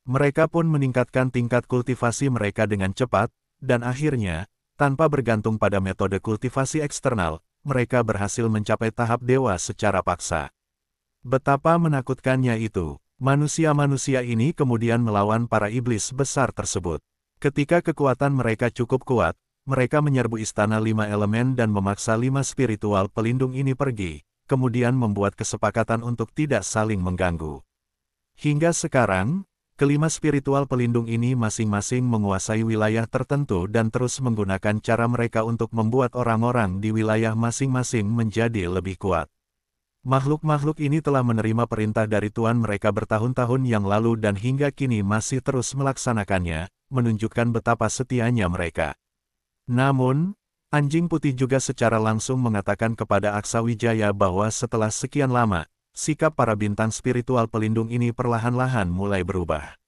Speaker 1: Mereka pun meningkatkan tingkat kultivasi mereka dengan cepat, dan akhirnya, tanpa bergantung pada metode kultivasi eksternal, mereka berhasil mencapai tahap dewa secara paksa. Betapa menakutkannya itu, manusia-manusia ini kemudian melawan para iblis besar tersebut. Ketika kekuatan mereka cukup kuat, mereka menyerbu istana lima elemen dan memaksa lima spiritual pelindung ini pergi, kemudian membuat kesepakatan untuk tidak saling mengganggu. Hingga sekarang, Kelima spiritual pelindung ini masing-masing menguasai wilayah tertentu dan terus menggunakan cara mereka untuk membuat orang-orang di wilayah masing-masing menjadi lebih kuat. Makhluk-makhluk ini telah menerima perintah dari Tuhan mereka bertahun-tahun yang lalu dan hingga kini masih terus melaksanakannya, menunjukkan betapa setianya mereka. Namun, anjing putih juga secara langsung mengatakan kepada Aksa Wijaya bahwa setelah sekian lama, sikap para bintang spiritual pelindung ini perlahan-lahan mulai berubah.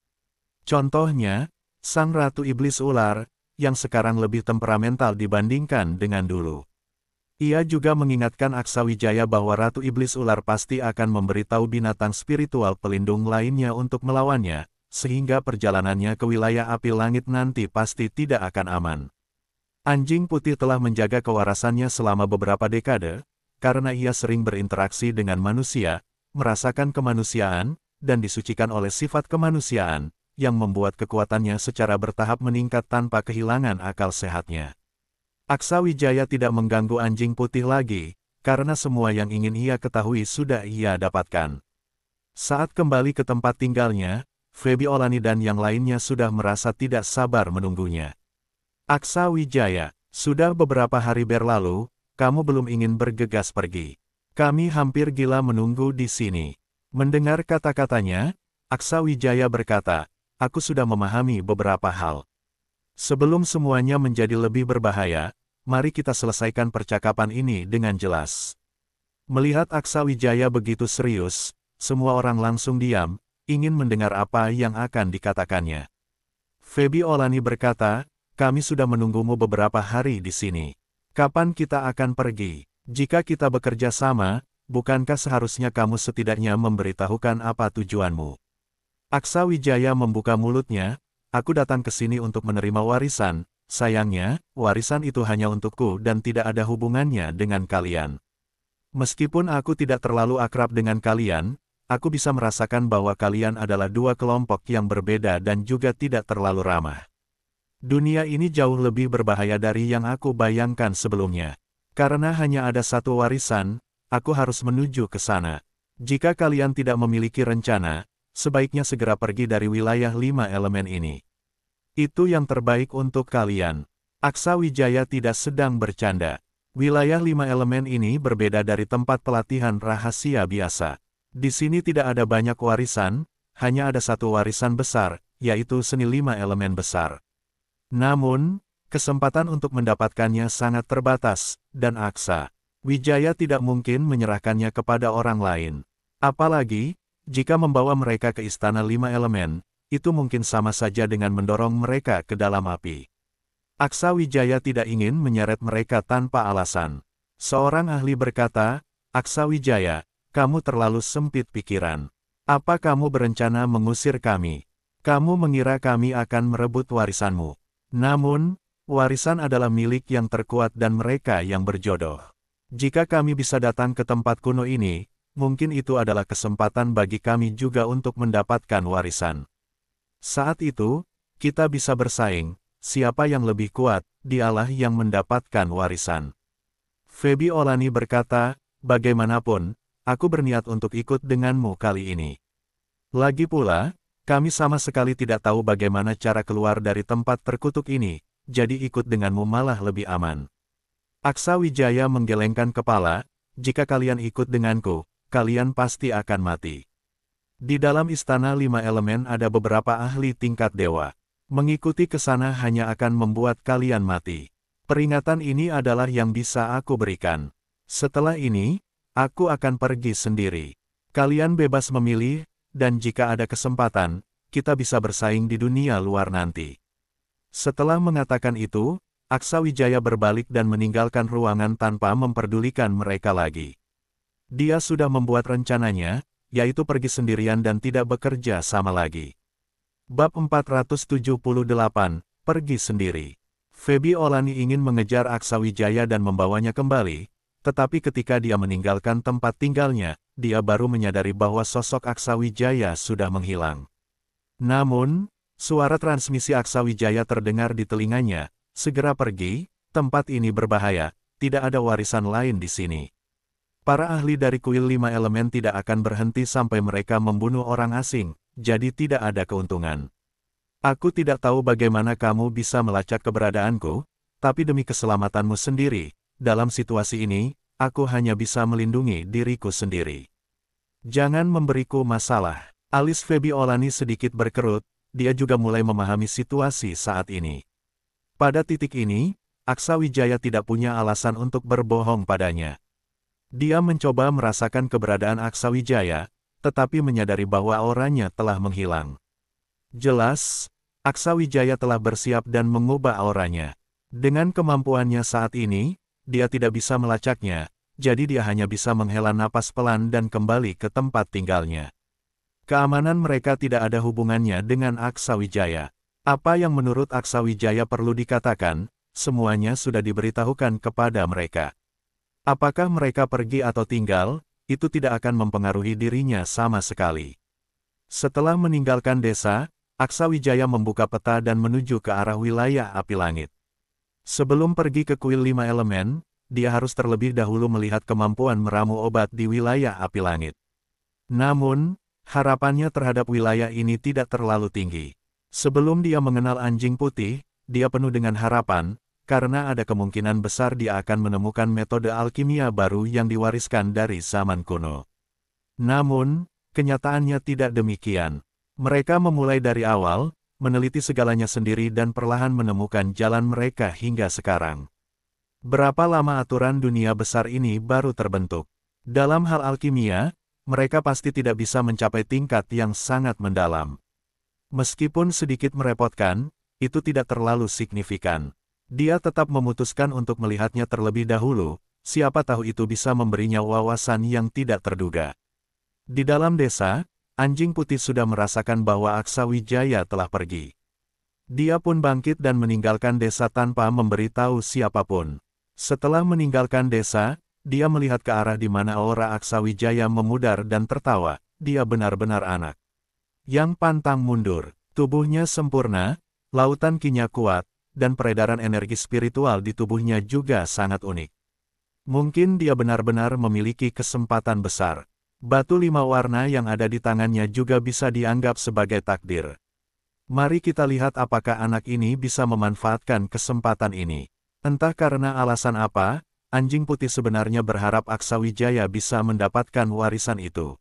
Speaker 1: Contohnya, Sang Ratu Iblis Ular, yang sekarang lebih temperamental dibandingkan dengan dulu. Ia juga mengingatkan Aksa Wijaya bahwa Ratu Iblis Ular pasti akan memberitahu binatang spiritual pelindung lainnya untuk melawannya, sehingga perjalanannya ke wilayah api langit nanti pasti tidak akan aman. Anjing putih telah menjaga kewarasannya selama beberapa dekade, karena ia sering berinteraksi dengan manusia, merasakan kemanusiaan, dan disucikan oleh sifat kemanusiaan, yang membuat kekuatannya secara bertahap meningkat tanpa kehilangan akal sehatnya. Aksa Wijaya tidak mengganggu anjing putih lagi, karena semua yang ingin ia ketahui sudah ia dapatkan. Saat kembali ke tempat tinggalnya, Feby Olani dan yang lainnya sudah merasa tidak sabar menunggunya. Aksa Wijaya, sudah beberapa hari berlalu, kamu belum ingin bergegas pergi. Kami hampir gila menunggu di sini. Mendengar kata-katanya, Aksa Wijaya berkata, aku sudah memahami beberapa hal. Sebelum semuanya menjadi lebih berbahaya, mari kita selesaikan percakapan ini dengan jelas. Melihat Aksa Wijaya begitu serius, semua orang langsung diam, ingin mendengar apa yang akan dikatakannya. Febi Olani berkata, kami sudah menunggumu beberapa hari di sini. Kapan kita akan pergi? Jika kita bekerja sama, bukankah seharusnya kamu setidaknya memberitahukan apa tujuanmu? Aksa Wijaya membuka mulutnya, aku datang ke sini untuk menerima warisan, sayangnya, warisan itu hanya untukku dan tidak ada hubungannya dengan kalian. Meskipun aku tidak terlalu akrab dengan kalian, aku bisa merasakan bahwa kalian adalah dua kelompok yang berbeda dan juga tidak terlalu ramah. Dunia ini jauh lebih berbahaya dari yang aku bayangkan sebelumnya. Karena hanya ada satu warisan, aku harus menuju ke sana. Jika kalian tidak memiliki rencana, sebaiknya segera pergi dari wilayah lima elemen ini. Itu yang terbaik untuk kalian. Aksa Wijaya tidak sedang bercanda. Wilayah lima elemen ini berbeda dari tempat pelatihan rahasia biasa. Di sini tidak ada banyak warisan, hanya ada satu warisan besar, yaitu seni lima elemen besar. Namun, kesempatan untuk mendapatkannya sangat terbatas, dan Aksa, Wijaya tidak mungkin menyerahkannya kepada orang lain. Apalagi, jika membawa mereka ke Istana Lima Elemen, itu mungkin sama saja dengan mendorong mereka ke dalam api. Aksa Wijaya tidak ingin menyeret mereka tanpa alasan. Seorang ahli berkata, Aksa Wijaya, kamu terlalu sempit pikiran. Apa kamu berencana mengusir kami? Kamu mengira kami akan merebut warisanmu. Namun, warisan adalah milik yang terkuat dan mereka yang berjodoh. Jika kami bisa datang ke tempat kuno ini, mungkin itu adalah kesempatan bagi kami juga untuk mendapatkan warisan. Saat itu, kita bisa bersaing, siapa yang lebih kuat, dialah yang mendapatkan warisan. Febi Olani berkata, bagaimanapun, aku berniat untuk ikut denganmu kali ini. Lagi pula, kami sama sekali tidak tahu bagaimana cara keluar dari tempat terkutuk ini, jadi ikut denganmu malah lebih aman. Aksa Wijaya menggelengkan kepala, jika kalian ikut denganku, kalian pasti akan mati. Di dalam istana lima elemen ada beberapa ahli tingkat dewa. Mengikuti ke sana hanya akan membuat kalian mati. Peringatan ini adalah yang bisa aku berikan. Setelah ini, aku akan pergi sendiri. Kalian bebas memilih dan jika ada kesempatan, kita bisa bersaing di dunia luar nanti. Setelah mengatakan itu, Aksa Wijaya berbalik dan meninggalkan ruangan tanpa memperdulikan mereka lagi. Dia sudah membuat rencananya, yaitu pergi sendirian dan tidak bekerja sama lagi. Bab 478, Pergi Sendiri Feby Olani ingin mengejar Aksa Wijaya dan membawanya kembali, tetapi ketika dia meninggalkan tempat tinggalnya, dia baru menyadari bahwa sosok Aksawijaya sudah menghilang. Namun, suara transmisi Aksawijaya terdengar di telinganya, segera pergi, tempat ini berbahaya, tidak ada warisan lain di sini. Para ahli dari kuil lima elemen tidak akan berhenti sampai mereka membunuh orang asing, jadi tidak ada keuntungan. Aku tidak tahu bagaimana kamu bisa melacak keberadaanku, tapi demi keselamatanmu sendiri, dalam situasi ini, aku hanya bisa melindungi diriku sendiri. Jangan memberiku masalah. Alis Febiolani sedikit berkerut, dia juga mulai memahami situasi saat ini. Pada titik ini, Aksa Wijaya tidak punya alasan untuk berbohong padanya. Dia mencoba merasakan keberadaan Aksa Wijaya, tetapi menyadari bahwa auranya telah menghilang. Jelas, Aksa Wijaya telah bersiap dan mengubah auranya. Dengan kemampuannya saat ini, dia tidak bisa melacaknya, jadi dia hanya bisa menghela napas pelan dan kembali ke tempat tinggalnya. Keamanan mereka tidak ada hubungannya dengan Aksa Wijaya. Apa yang menurut Aksa Wijaya perlu dikatakan, semuanya sudah diberitahukan kepada mereka. Apakah mereka pergi atau tinggal, itu tidak akan mempengaruhi dirinya sama sekali. Setelah meninggalkan desa, Aksa Wijaya membuka peta dan menuju ke arah wilayah api langit. Sebelum pergi ke kuil lima elemen, dia harus terlebih dahulu melihat kemampuan meramu obat di wilayah api langit. Namun, harapannya terhadap wilayah ini tidak terlalu tinggi. Sebelum dia mengenal anjing putih, dia penuh dengan harapan, karena ada kemungkinan besar dia akan menemukan metode alkimia baru yang diwariskan dari zaman kuno. Namun, kenyataannya tidak demikian. Mereka memulai dari awal, meneliti segalanya sendiri dan perlahan menemukan jalan mereka hingga sekarang. Berapa lama aturan dunia besar ini baru terbentuk? Dalam hal alkimia, mereka pasti tidak bisa mencapai tingkat yang sangat mendalam. Meskipun sedikit merepotkan, itu tidak terlalu signifikan. Dia tetap memutuskan untuk melihatnya terlebih dahulu, siapa tahu itu bisa memberinya wawasan yang tidak terduga. Di dalam desa, anjing putih sudah merasakan bahwa Aksa Wijaya telah pergi. Dia pun bangkit dan meninggalkan desa tanpa memberitahu siapapun. Setelah meninggalkan desa, dia melihat ke arah di mana aura Aksa Wijaya memudar dan tertawa, dia benar-benar anak. Yang pantang mundur, tubuhnya sempurna, lautan kinya kuat, dan peredaran energi spiritual di tubuhnya juga sangat unik. Mungkin dia benar-benar memiliki kesempatan besar. Batu lima warna yang ada di tangannya juga bisa dianggap sebagai takdir. Mari kita lihat apakah anak ini bisa memanfaatkan kesempatan ini. Entah karena alasan apa, anjing putih sebenarnya berharap Aksawijaya bisa mendapatkan warisan itu.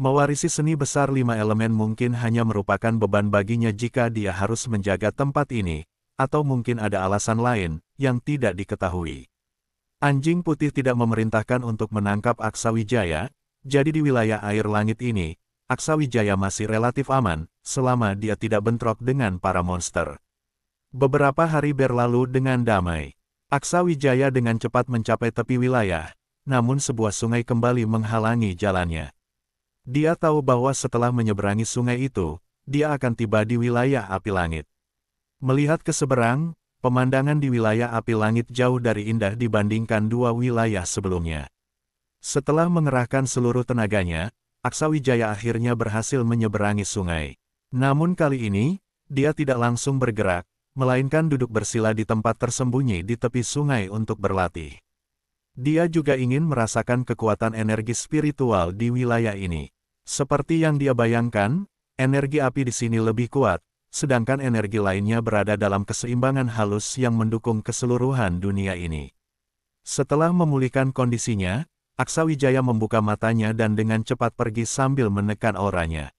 Speaker 1: Mewarisi seni besar lima elemen mungkin hanya merupakan beban baginya jika dia harus menjaga tempat ini, atau mungkin ada alasan lain, yang tidak diketahui. Anjing putih tidak memerintahkan untuk menangkap Aksawijaya, jadi di wilayah air langit ini, Aksawijaya masih relatif aman, selama dia tidak bentrok dengan para monster. Beberapa hari berlalu dengan damai. Aksawijaya dengan cepat mencapai tepi wilayah, namun sebuah sungai kembali menghalangi jalannya. Dia tahu bahwa setelah menyeberangi sungai itu, dia akan tiba di wilayah api langit. Melihat ke seberang, pemandangan di wilayah api langit jauh dari indah dibandingkan dua wilayah sebelumnya. Setelah mengerahkan seluruh tenaganya, Aksawijaya akhirnya berhasil menyeberangi sungai. Namun kali ini, dia tidak langsung bergerak, melainkan duduk bersila di tempat tersembunyi di tepi sungai untuk berlatih. Dia juga ingin merasakan kekuatan energi spiritual di wilayah ini. Seperti yang dia bayangkan, energi api di sini lebih kuat, sedangkan energi lainnya berada dalam keseimbangan halus yang mendukung keseluruhan dunia ini. Setelah memulihkan kondisinya, Aksawijaya membuka matanya dan dengan cepat pergi sambil menekan auranya.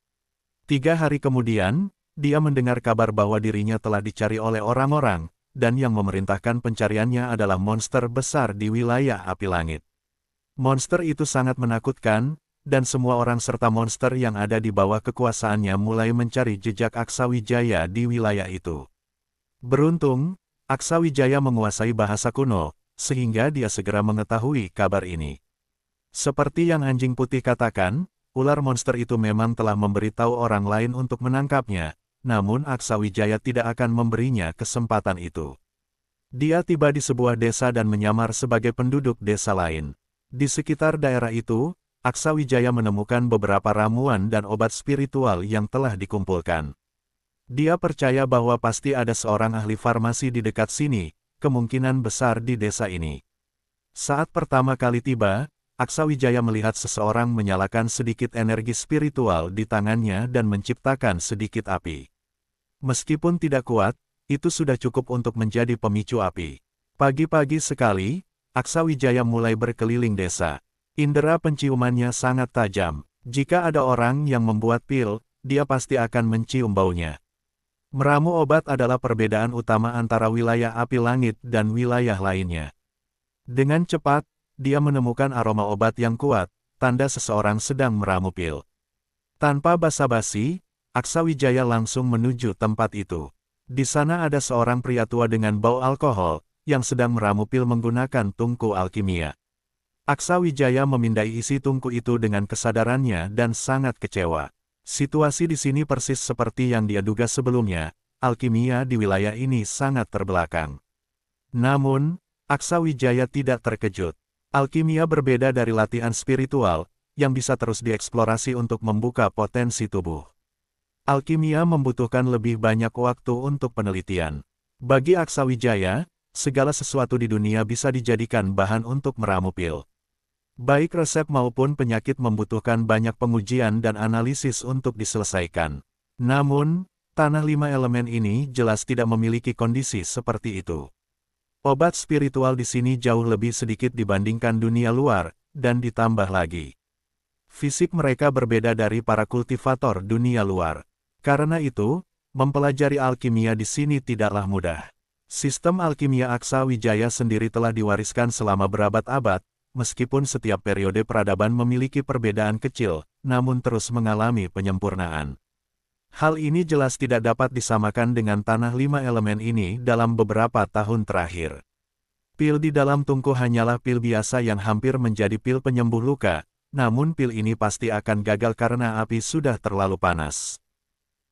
Speaker 1: Tiga hari kemudian, dia mendengar kabar bahwa dirinya telah dicari oleh orang-orang, dan yang memerintahkan pencariannya adalah monster besar di wilayah api langit. Monster itu sangat menakutkan, dan semua orang serta monster yang ada di bawah kekuasaannya mulai mencari jejak Aksawijaya di wilayah itu. Beruntung, Aksawijaya menguasai bahasa kuno, sehingga dia segera mengetahui kabar ini. Seperti yang anjing putih katakan, ular monster itu memang telah memberitahu orang lain untuk menangkapnya, namun Aksawijaya tidak akan memberinya kesempatan itu. Dia tiba di sebuah desa dan menyamar sebagai penduduk desa lain. Di sekitar daerah itu, Aksawijaya menemukan beberapa ramuan dan obat spiritual yang telah dikumpulkan. Dia percaya bahwa pasti ada seorang ahli farmasi di dekat sini, kemungkinan besar di desa ini. Saat pertama kali tiba, Aksa Wijaya melihat seseorang menyalakan sedikit energi spiritual di tangannya dan menciptakan sedikit api. Meskipun tidak kuat, itu sudah cukup untuk menjadi pemicu api. Pagi-pagi sekali, Aksa Wijaya mulai berkeliling desa. Indera penciumannya sangat tajam. Jika ada orang yang membuat pil, dia pasti akan mencium baunya. Meramu obat adalah perbedaan utama antara wilayah api langit dan wilayah lainnya. Dengan cepat, dia menemukan aroma obat yang kuat, tanda seseorang sedang meramu pil. Tanpa basa-basi, Aksa Wijaya langsung menuju tempat itu. Di sana ada seorang pria tua dengan bau alkohol, yang sedang meramu pil menggunakan tungku alkimia. Aksa Wijaya memindai isi tungku itu dengan kesadarannya dan sangat kecewa. Situasi di sini persis seperti yang dia duga sebelumnya, alkimia di wilayah ini sangat terbelakang. Namun, Aksa Wijaya tidak terkejut. Alkimia berbeda dari latihan spiritual, yang bisa terus dieksplorasi untuk membuka potensi tubuh. Alkimia membutuhkan lebih banyak waktu untuk penelitian. Bagi Aksa Wijaya, segala sesuatu di dunia bisa dijadikan bahan untuk meramu pil. Baik resep maupun penyakit membutuhkan banyak pengujian dan analisis untuk diselesaikan. Namun, tanah lima elemen ini jelas tidak memiliki kondisi seperti itu. Obat spiritual di sini jauh lebih sedikit dibandingkan dunia luar, dan ditambah lagi. Fisik mereka berbeda dari para kultivator dunia luar. Karena itu, mempelajari alkimia di sini tidaklah mudah. Sistem alkimia Aksa Wijaya sendiri telah diwariskan selama berabad-abad, meskipun setiap periode peradaban memiliki perbedaan kecil, namun terus mengalami penyempurnaan. Hal ini jelas tidak dapat disamakan dengan tanah lima elemen ini dalam beberapa tahun terakhir. Pil di dalam tungku hanyalah pil biasa yang hampir menjadi pil penyembuh luka, namun pil ini pasti akan gagal karena api sudah terlalu panas.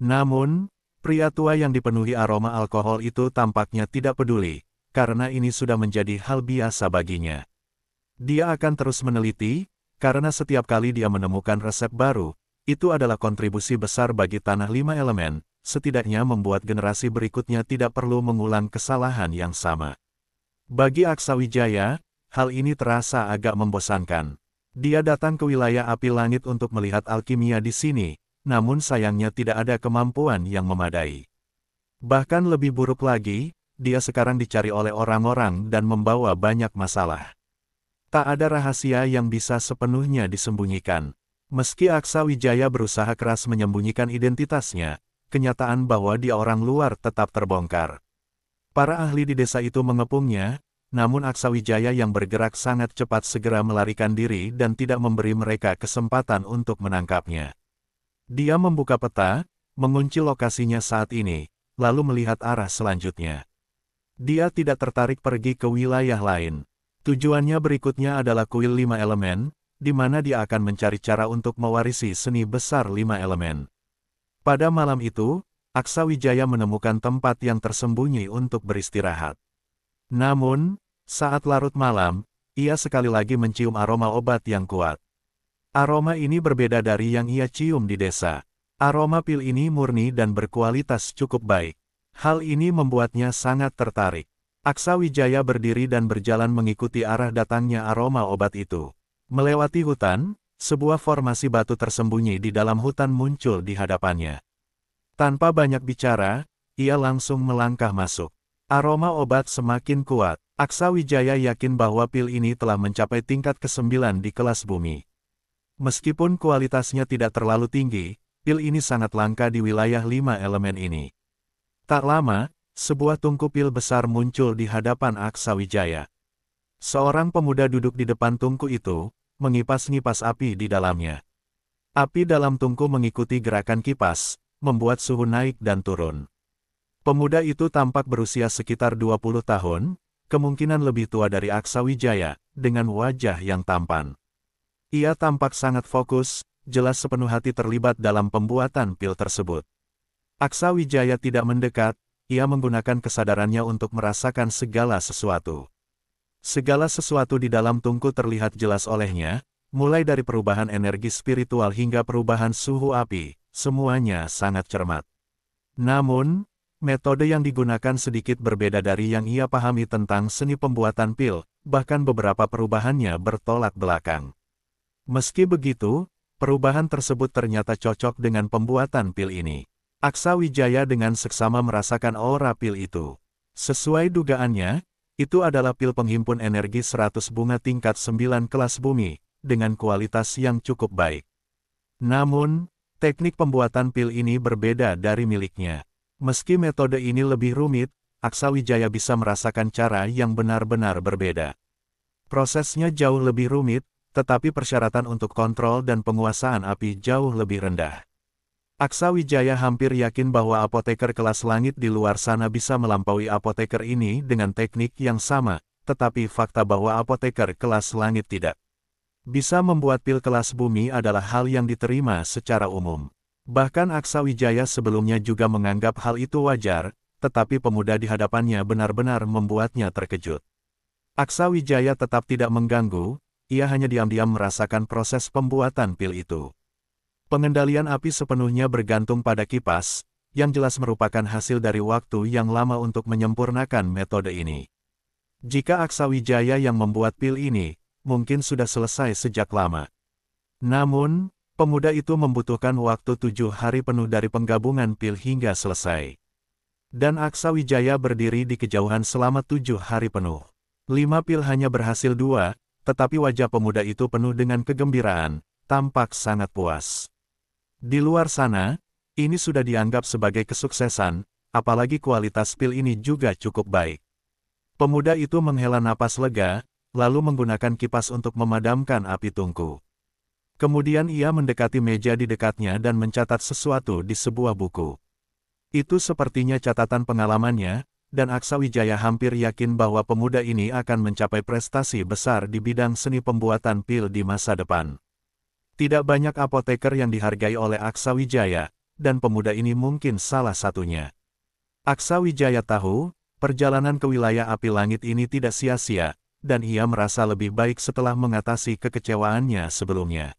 Speaker 1: Namun, pria tua yang dipenuhi aroma alkohol itu tampaknya tidak peduli, karena ini sudah menjadi hal biasa baginya. Dia akan terus meneliti, karena setiap kali dia menemukan resep baru, itu adalah kontribusi besar bagi tanah lima elemen, setidaknya membuat generasi berikutnya tidak perlu mengulang kesalahan yang sama. Bagi Aksawijaya, hal ini terasa agak membosankan. Dia datang ke wilayah api langit untuk melihat alkimia di sini, namun sayangnya tidak ada kemampuan yang memadai. Bahkan lebih buruk lagi, dia sekarang dicari oleh orang-orang dan membawa banyak masalah. Tak ada rahasia yang bisa sepenuhnya disembunyikan. Meski Aksa Wijaya berusaha keras menyembunyikan identitasnya, kenyataan bahwa dia orang luar tetap terbongkar. Para ahli di desa itu mengepungnya, namun Aksa Wijaya yang bergerak sangat cepat segera melarikan diri dan tidak memberi mereka kesempatan untuk menangkapnya. Dia membuka peta, mengunci lokasinya saat ini, lalu melihat arah selanjutnya. Dia tidak tertarik pergi ke wilayah lain. Tujuannya berikutnya adalah kuil lima elemen, di mana dia akan mencari cara untuk mewarisi seni besar lima elemen. Pada malam itu, Aksa Wijaya menemukan tempat yang tersembunyi untuk beristirahat. Namun, saat larut malam, ia sekali lagi mencium aroma obat yang kuat. Aroma ini berbeda dari yang ia cium di desa. Aroma pil ini murni dan berkualitas cukup baik. Hal ini membuatnya sangat tertarik. Aksa Wijaya berdiri dan berjalan mengikuti arah datangnya aroma obat itu. Melewati hutan, sebuah formasi batu tersembunyi di dalam hutan muncul di hadapannya. Tanpa banyak bicara, ia langsung melangkah masuk. Aroma obat semakin kuat. Aksa Wijaya yakin bahwa pil ini telah mencapai tingkat ke-9 di kelas bumi. Meskipun kualitasnya tidak terlalu tinggi, pil ini sangat langka di wilayah lima elemen ini. Tak lama, sebuah tungku pil besar muncul di hadapan Aksa Wijaya. Seorang pemuda duduk di depan tungku itu, mengipas-ngipas api di dalamnya. Api dalam tungku mengikuti gerakan kipas, membuat suhu naik dan turun. Pemuda itu tampak berusia sekitar 20 tahun, kemungkinan lebih tua dari Aksa Wijaya, dengan wajah yang tampan. Ia tampak sangat fokus, jelas sepenuh hati terlibat dalam pembuatan pil tersebut. Aksa Wijaya tidak mendekat, ia menggunakan kesadarannya untuk merasakan segala sesuatu. Segala sesuatu di dalam tungku terlihat jelas olehnya, mulai dari perubahan energi spiritual hingga perubahan suhu api, semuanya sangat cermat. Namun, metode yang digunakan sedikit berbeda dari yang ia pahami tentang seni pembuatan pil, bahkan beberapa perubahannya bertolak belakang. Meski begitu, perubahan tersebut ternyata cocok dengan pembuatan pil ini. Aksa Wijaya dengan seksama merasakan aura pil itu. Sesuai dugaannya, itu adalah pil penghimpun energi 100 bunga tingkat 9 kelas bumi, dengan kualitas yang cukup baik. Namun, teknik pembuatan pil ini berbeda dari miliknya. Meski metode ini lebih rumit, Aksawijaya bisa merasakan cara yang benar-benar berbeda. Prosesnya jauh lebih rumit, tetapi persyaratan untuk kontrol dan penguasaan api jauh lebih rendah. Aksa Wijaya hampir yakin bahwa apoteker kelas langit di luar sana bisa melampaui apoteker ini dengan teknik yang sama, tetapi fakta bahwa apoteker kelas langit tidak bisa membuat pil kelas bumi adalah hal yang diterima secara umum. Bahkan Aksa Wijaya sebelumnya juga menganggap hal itu wajar, tetapi pemuda di hadapannya benar-benar membuatnya terkejut. Aksa Wijaya tetap tidak mengganggu, ia hanya diam-diam merasakan proses pembuatan pil itu. Pengendalian api sepenuhnya bergantung pada kipas, yang jelas merupakan hasil dari waktu yang lama untuk menyempurnakan metode ini. Jika Aksa Wijaya yang membuat pil ini, mungkin sudah selesai sejak lama. Namun, pemuda itu membutuhkan waktu tujuh hari penuh dari penggabungan pil hingga selesai. Dan Aksa Wijaya berdiri di kejauhan selama tujuh hari penuh. Lima pil hanya berhasil dua, tetapi wajah pemuda itu penuh dengan kegembiraan, tampak sangat puas. Di luar sana, ini sudah dianggap sebagai kesuksesan, apalagi kualitas pil ini juga cukup baik. Pemuda itu menghela napas lega, lalu menggunakan kipas untuk memadamkan api tungku. Kemudian ia mendekati meja di dekatnya dan mencatat sesuatu di sebuah buku. Itu sepertinya catatan pengalamannya, dan Aksa Wijaya hampir yakin bahwa pemuda ini akan mencapai prestasi besar di bidang seni pembuatan pil di masa depan. Tidak banyak apoteker yang dihargai oleh Aksa Wijaya, dan pemuda ini mungkin salah satunya. Aksa Wijaya tahu, perjalanan ke wilayah api langit ini tidak sia-sia, dan ia merasa lebih baik setelah mengatasi kekecewaannya sebelumnya.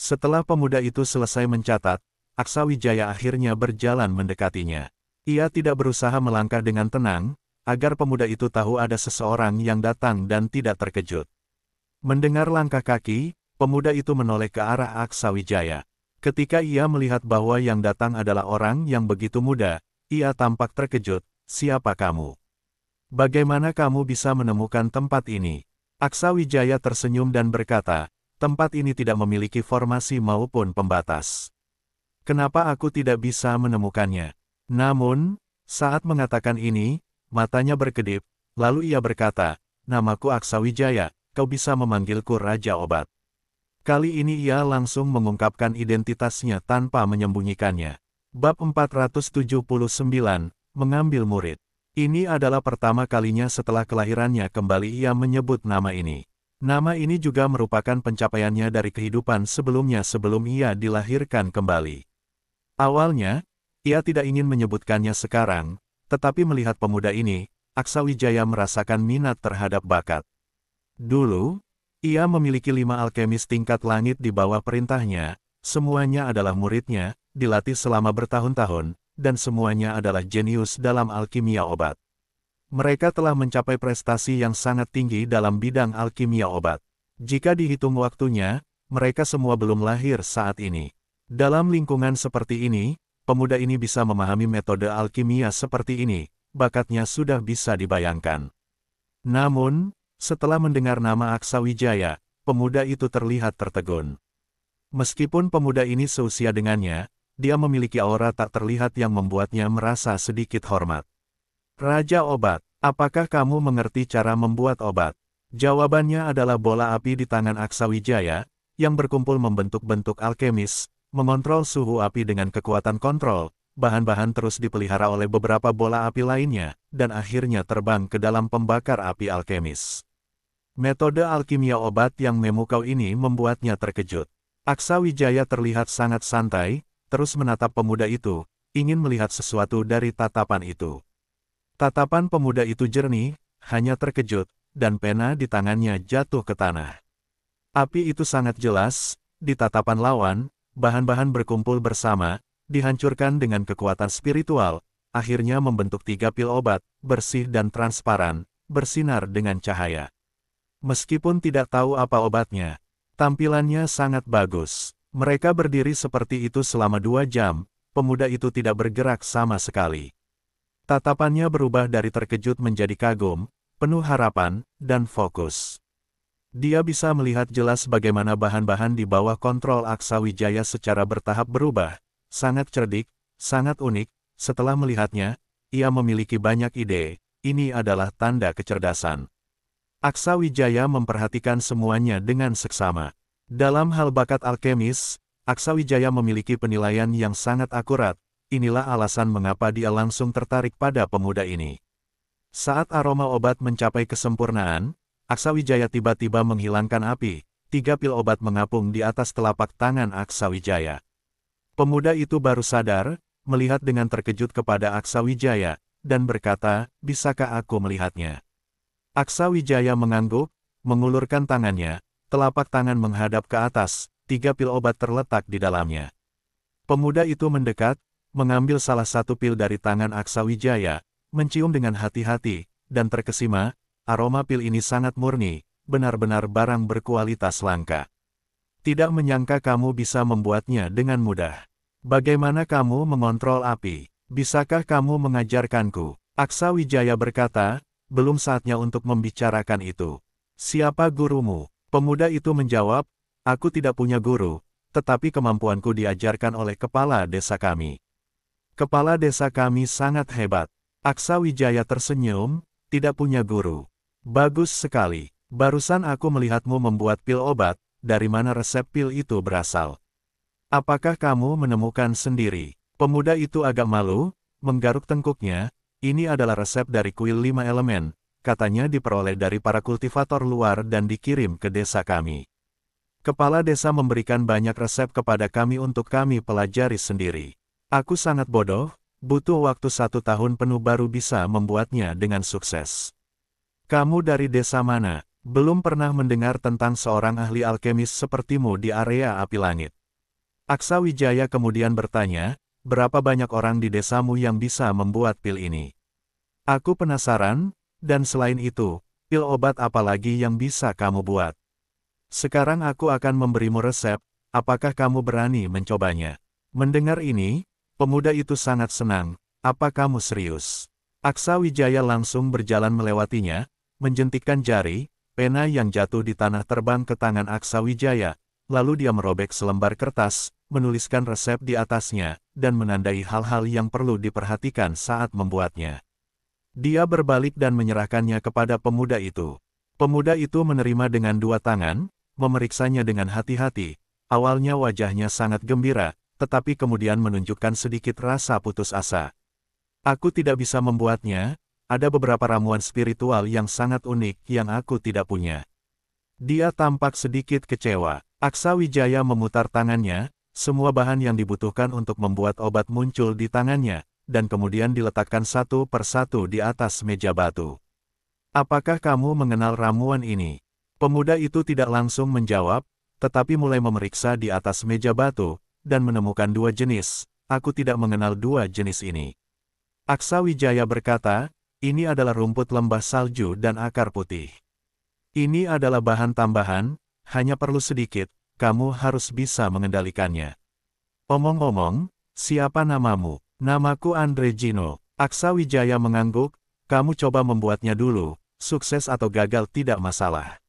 Speaker 1: Setelah pemuda itu selesai mencatat, Aksa Wijaya akhirnya berjalan mendekatinya. Ia tidak berusaha melangkah dengan tenang, agar pemuda itu tahu ada seseorang yang datang dan tidak terkejut. Mendengar langkah kaki, Pemuda itu menoleh ke arah Aksawijaya. Ketika ia melihat bahwa yang datang adalah orang yang begitu muda, ia tampak terkejut, siapa kamu? Bagaimana kamu bisa menemukan tempat ini? Aksawijaya tersenyum dan berkata, tempat ini tidak memiliki formasi maupun pembatas. Kenapa aku tidak bisa menemukannya? Namun, saat mengatakan ini, matanya berkedip, lalu ia berkata, namaku Aksawijaya, kau bisa memanggilku Raja Obat. Kali ini ia langsung mengungkapkan identitasnya tanpa menyembunyikannya. Bab 479, Mengambil Murid Ini adalah pertama kalinya setelah kelahirannya kembali ia menyebut nama ini. Nama ini juga merupakan pencapaiannya dari kehidupan sebelumnya sebelum ia dilahirkan kembali. Awalnya, ia tidak ingin menyebutkannya sekarang, tetapi melihat pemuda ini, Aksa Wijaya merasakan minat terhadap bakat. Dulu, ia memiliki lima alkemis tingkat langit di bawah perintahnya, semuanya adalah muridnya, dilatih selama bertahun-tahun, dan semuanya adalah jenius dalam alkimia obat. Mereka telah mencapai prestasi yang sangat tinggi dalam bidang alkimia obat. Jika dihitung waktunya, mereka semua belum lahir saat ini. Dalam lingkungan seperti ini, pemuda ini bisa memahami metode alkimia seperti ini, bakatnya sudah bisa dibayangkan. Namun, setelah mendengar nama Aksa Wijaya, pemuda itu terlihat tertegun. Meskipun pemuda ini seusia dengannya, dia memiliki aura tak terlihat yang membuatnya merasa sedikit hormat. Raja Obat, apakah kamu mengerti cara membuat obat? Jawabannya adalah bola api di tangan Aksa Wijaya, yang berkumpul membentuk bentuk alkemis, mengontrol suhu api dengan kekuatan kontrol, bahan-bahan terus dipelihara oleh beberapa bola api lainnya, dan akhirnya terbang ke dalam pembakar api alkemis. Metode alkimia obat yang memukau ini membuatnya terkejut. Aksa Wijaya terlihat sangat santai, terus menatap pemuda itu, ingin melihat sesuatu dari tatapan itu. Tatapan pemuda itu jernih, hanya terkejut, dan pena di tangannya jatuh ke tanah. Api itu sangat jelas, di tatapan lawan, bahan-bahan berkumpul bersama, dihancurkan dengan kekuatan spiritual, akhirnya membentuk tiga pil obat, bersih dan transparan, bersinar dengan cahaya. Meskipun tidak tahu apa obatnya, tampilannya sangat bagus. Mereka berdiri seperti itu selama dua jam, pemuda itu tidak bergerak sama sekali. Tatapannya berubah dari terkejut menjadi kagum, penuh harapan, dan fokus. Dia bisa melihat jelas bagaimana bahan-bahan di bawah kontrol Aksa Wijaya secara bertahap berubah, sangat cerdik, sangat unik, setelah melihatnya, ia memiliki banyak ide, ini adalah tanda kecerdasan. Aksa Wijaya memperhatikan semuanya dengan seksama. Dalam hal bakat alkemis, Aksa Wijaya memiliki penilaian yang sangat akurat, inilah alasan mengapa dia langsung tertarik pada pemuda ini. Saat aroma obat mencapai kesempurnaan, Aksa Wijaya tiba-tiba menghilangkan api, tiga pil obat mengapung di atas telapak tangan Aksa Wijaya. Pemuda itu baru sadar, melihat dengan terkejut kepada Aksa Wijaya, dan berkata, bisakah aku melihatnya? Aksa Wijaya mengangguk, mengulurkan tangannya, telapak tangan menghadap ke atas, tiga pil obat terletak di dalamnya. Pemuda itu mendekat, mengambil salah satu pil dari tangan Aksa Wijaya, mencium dengan hati-hati, dan terkesima, aroma pil ini sangat murni, benar-benar barang berkualitas langka. Tidak menyangka kamu bisa membuatnya dengan mudah. Bagaimana kamu mengontrol api? Bisakah kamu mengajarkanku? Aksa Wijaya berkata, belum saatnya untuk membicarakan itu. Siapa gurumu? Pemuda itu menjawab, aku tidak punya guru, tetapi kemampuanku diajarkan oleh kepala desa kami. Kepala desa kami sangat hebat. Aksa Wijaya tersenyum, tidak punya guru. Bagus sekali. Barusan aku melihatmu membuat pil obat, dari mana resep pil itu berasal. Apakah kamu menemukan sendiri? Pemuda itu agak malu, menggaruk tengkuknya, ini adalah resep dari kuil lima elemen, katanya diperoleh dari para kultivator luar dan dikirim ke desa kami. Kepala desa memberikan banyak resep kepada kami untuk kami pelajari sendiri. Aku sangat bodoh, butuh waktu satu tahun penuh baru bisa membuatnya dengan sukses. Kamu dari desa mana? Belum pernah mendengar tentang seorang ahli alkemis sepertimu di area api langit. Aksa Wijaya kemudian bertanya, berapa banyak orang di desamu yang bisa membuat pil ini? Aku penasaran, dan selain itu, pil obat apa lagi yang bisa kamu buat? Sekarang aku akan memberimu resep, apakah kamu berani mencobanya? Mendengar ini, pemuda itu sangat senang, apa kamu serius? Aksa Wijaya langsung berjalan melewatinya, menjentikkan jari, pena yang jatuh di tanah terbang ke tangan Aksa Wijaya, lalu dia merobek selembar kertas, menuliskan resep di atasnya, dan menandai hal-hal yang perlu diperhatikan saat membuatnya. Dia berbalik dan menyerahkannya kepada pemuda itu. Pemuda itu menerima dengan dua tangan, memeriksanya dengan hati-hati. Awalnya wajahnya sangat gembira, tetapi kemudian menunjukkan sedikit rasa putus asa. Aku tidak bisa membuatnya, ada beberapa ramuan spiritual yang sangat unik yang aku tidak punya. Dia tampak sedikit kecewa. Aksa Wijaya memutar tangannya, semua bahan yang dibutuhkan untuk membuat obat muncul di tangannya, dan kemudian diletakkan satu persatu di atas meja batu. Apakah kamu mengenal ramuan ini? Pemuda itu tidak langsung menjawab, tetapi mulai memeriksa di atas meja batu, dan menemukan dua jenis. Aku tidak mengenal dua jenis ini. Aksa Wijaya berkata, ini adalah rumput lembah salju dan akar putih. Ini adalah bahan tambahan, hanya perlu sedikit, kamu harus bisa mengendalikannya. Omong-omong, siapa namamu? Namaku Andre Gino. Aksa Wijaya mengangguk, kamu coba membuatnya dulu, sukses atau gagal tidak masalah.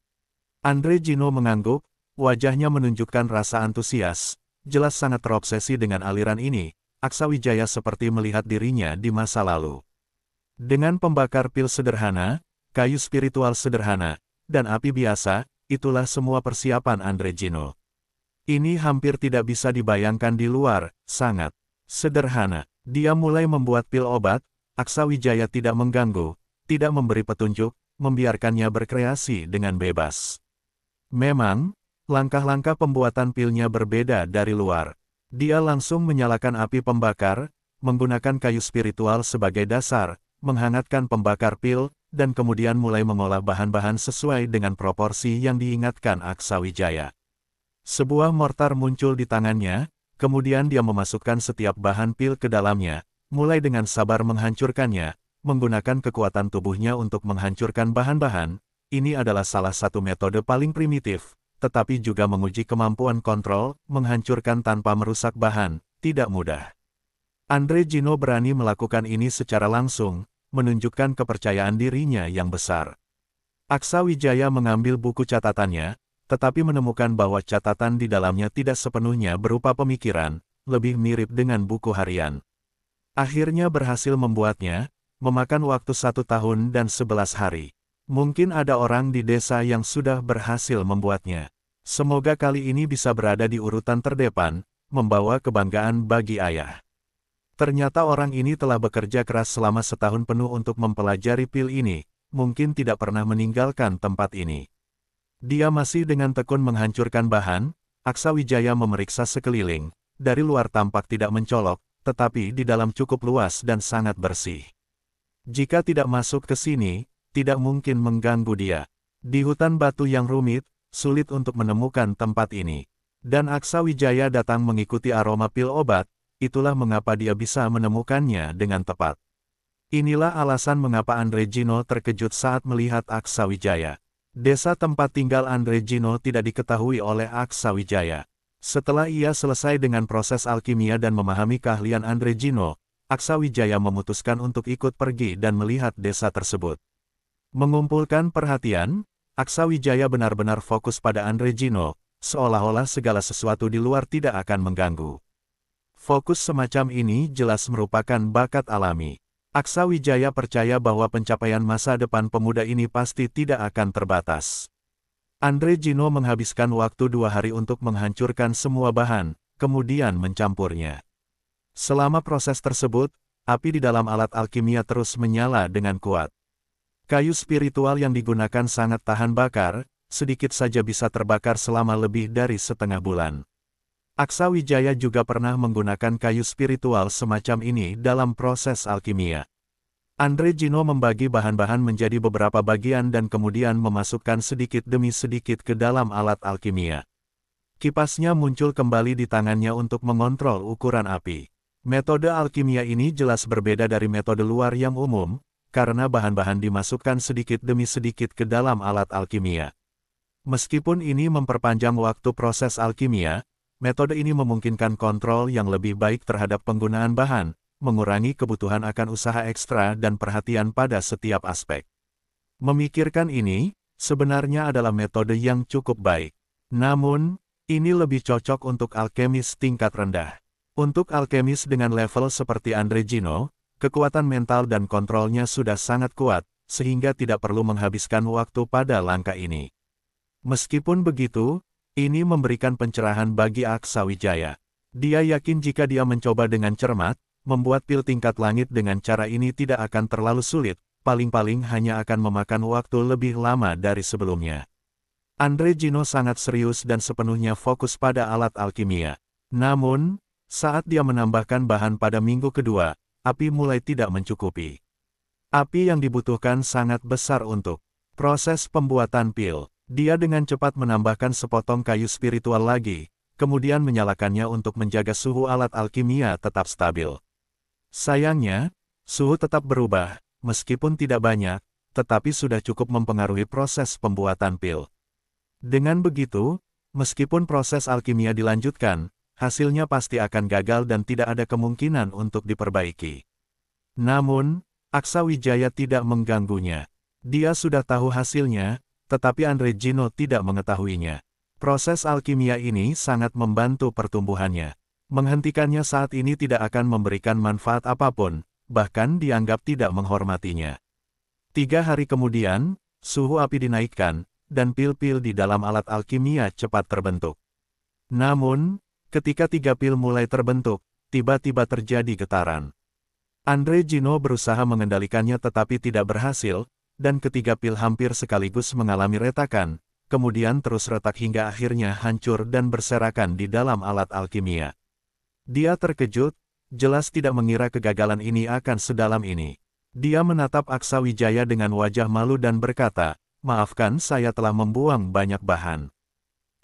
Speaker 1: Andre Gino mengangguk, wajahnya menunjukkan rasa antusias, jelas sangat terobsesi dengan aliran ini, Aksa Wijaya seperti melihat dirinya di masa lalu. Dengan pembakar pil sederhana, kayu spiritual sederhana, dan api biasa, itulah semua persiapan Andre Gino. Ini hampir tidak bisa dibayangkan di luar, sangat sederhana. Dia mulai membuat pil obat, Aksa Wijaya tidak mengganggu, tidak memberi petunjuk, membiarkannya berkreasi dengan bebas. Memang, langkah-langkah pembuatan pilnya berbeda dari luar. Dia langsung menyalakan api pembakar, menggunakan kayu spiritual sebagai dasar, menghangatkan pembakar pil, dan kemudian mulai mengolah bahan-bahan sesuai dengan proporsi yang diingatkan Aksa Wijaya. Sebuah mortar muncul di tangannya, kemudian dia memasukkan setiap bahan pil ke dalamnya, mulai dengan sabar menghancurkannya, menggunakan kekuatan tubuhnya untuk menghancurkan bahan-bahan, ini adalah salah satu metode paling primitif, tetapi juga menguji kemampuan kontrol, menghancurkan tanpa merusak bahan, tidak mudah. Andre Gino berani melakukan ini secara langsung, menunjukkan kepercayaan dirinya yang besar. Aksa Wijaya mengambil buku catatannya, tetapi menemukan bahwa catatan di dalamnya tidak sepenuhnya berupa pemikiran, lebih mirip dengan buku harian. Akhirnya berhasil membuatnya, memakan waktu satu tahun dan sebelas hari. Mungkin ada orang di desa yang sudah berhasil membuatnya. Semoga kali ini bisa berada di urutan terdepan, membawa kebanggaan bagi ayah. Ternyata orang ini telah bekerja keras selama setahun penuh untuk mempelajari pil ini, mungkin tidak pernah meninggalkan tempat ini. Dia masih dengan tekun menghancurkan bahan, Aksa Wijaya memeriksa sekeliling, dari luar tampak tidak mencolok, tetapi di dalam cukup luas dan sangat bersih. Jika tidak masuk ke sini, tidak mungkin mengganggu dia. Di hutan batu yang rumit, sulit untuk menemukan tempat ini. Dan Aksa Wijaya datang mengikuti aroma pil obat, itulah mengapa dia bisa menemukannya dengan tepat. Inilah alasan mengapa Andre Gino terkejut saat melihat Aksa Wijaya. Desa tempat tinggal Andre Gino tidak diketahui oleh Aksa Wijaya. Setelah ia selesai dengan proses alkimia dan memahami keahlian Andre Gino, Aksa Wijaya memutuskan untuk ikut pergi dan melihat desa tersebut. Mengumpulkan perhatian, Aksa Wijaya benar-benar fokus pada Andre Gino, seolah-olah segala sesuatu di luar tidak akan mengganggu. Fokus semacam ini jelas merupakan bakat alami. Aksa Wijaya percaya bahwa pencapaian masa depan pemuda ini pasti tidak akan terbatas. Andre Gino menghabiskan waktu dua hari untuk menghancurkan semua bahan, kemudian mencampurnya. Selama proses tersebut, api di dalam alat alkimia terus menyala dengan kuat. Kayu spiritual yang digunakan sangat tahan bakar, sedikit saja bisa terbakar selama lebih dari setengah bulan. Aksa Wijaya juga pernah menggunakan kayu spiritual semacam ini dalam proses alkimia. Andre Gino membagi bahan-bahan menjadi beberapa bagian dan kemudian memasukkan sedikit demi sedikit ke dalam alat alkimia. Kipasnya muncul kembali di tangannya untuk mengontrol ukuran api. Metode alkimia ini jelas berbeda dari metode luar yang umum, karena bahan-bahan dimasukkan sedikit demi sedikit ke dalam alat alkimia. Meskipun ini memperpanjang waktu proses alkimia, Metode ini memungkinkan kontrol yang lebih baik terhadap penggunaan bahan, mengurangi kebutuhan akan usaha ekstra dan perhatian pada setiap aspek. Memikirkan ini, sebenarnya adalah metode yang cukup baik. Namun, ini lebih cocok untuk alkemis tingkat rendah. Untuk alkemis dengan level seperti Andre Gino, kekuatan mental dan kontrolnya sudah sangat kuat, sehingga tidak perlu menghabiskan waktu pada langkah ini. Meskipun begitu, ini memberikan pencerahan bagi Aksawijaya. Dia yakin jika dia mencoba dengan cermat, membuat pil tingkat langit dengan cara ini tidak akan terlalu sulit, paling-paling hanya akan memakan waktu lebih lama dari sebelumnya. Andre Gino sangat serius dan sepenuhnya fokus pada alat alkimia. Namun, saat dia menambahkan bahan pada minggu kedua, api mulai tidak mencukupi. Api yang dibutuhkan sangat besar untuk proses pembuatan pil. Dia dengan cepat menambahkan sepotong kayu spiritual lagi, kemudian menyalakannya untuk menjaga suhu alat alkimia tetap stabil. Sayangnya, suhu tetap berubah, meskipun tidak banyak, tetapi sudah cukup mempengaruhi proses pembuatan pil. Dengan begitu, meskipun proses alkimia dilanjutkan, hasilnya pasti akan gagal dan tidak ada kemungkinan untuk diperbaiki. Namun, Aksa Wijaya tidak mengganggunya. Dia sudah tahu hasilnya, tetapi Andre Gino tidak mengetahuinya. Proses alkimia ini sangat membantu pertumbuhannya. Menghentikannya saat ini tidak akan memberikan manfaat apapun, bahkan dianggap tidak menghormatinya. Tiga hari kemudian, suhu api dinaikkan, dan pil-pil di dalam alat alkimia cepat terbentuk. Namun, ketika tiga pil mulai terbentuk, tiba-tiba terjadi getaran. Andre Gino berusaha mengendalikannya tetapi tidak berhasil, dan ketiga pil hampir sekaligus mengalami retakan, kemudian terus retak hingga akhirnya hancur dan berserakan di dalam alat alkimia. Dia terkejut, jelas tidak mengira kegagalan ini akan sedalam ini. Dia menatap Aksa Wijaya dengan wajah malu dan berkata, maafkan saya telah membuang banyak bahan.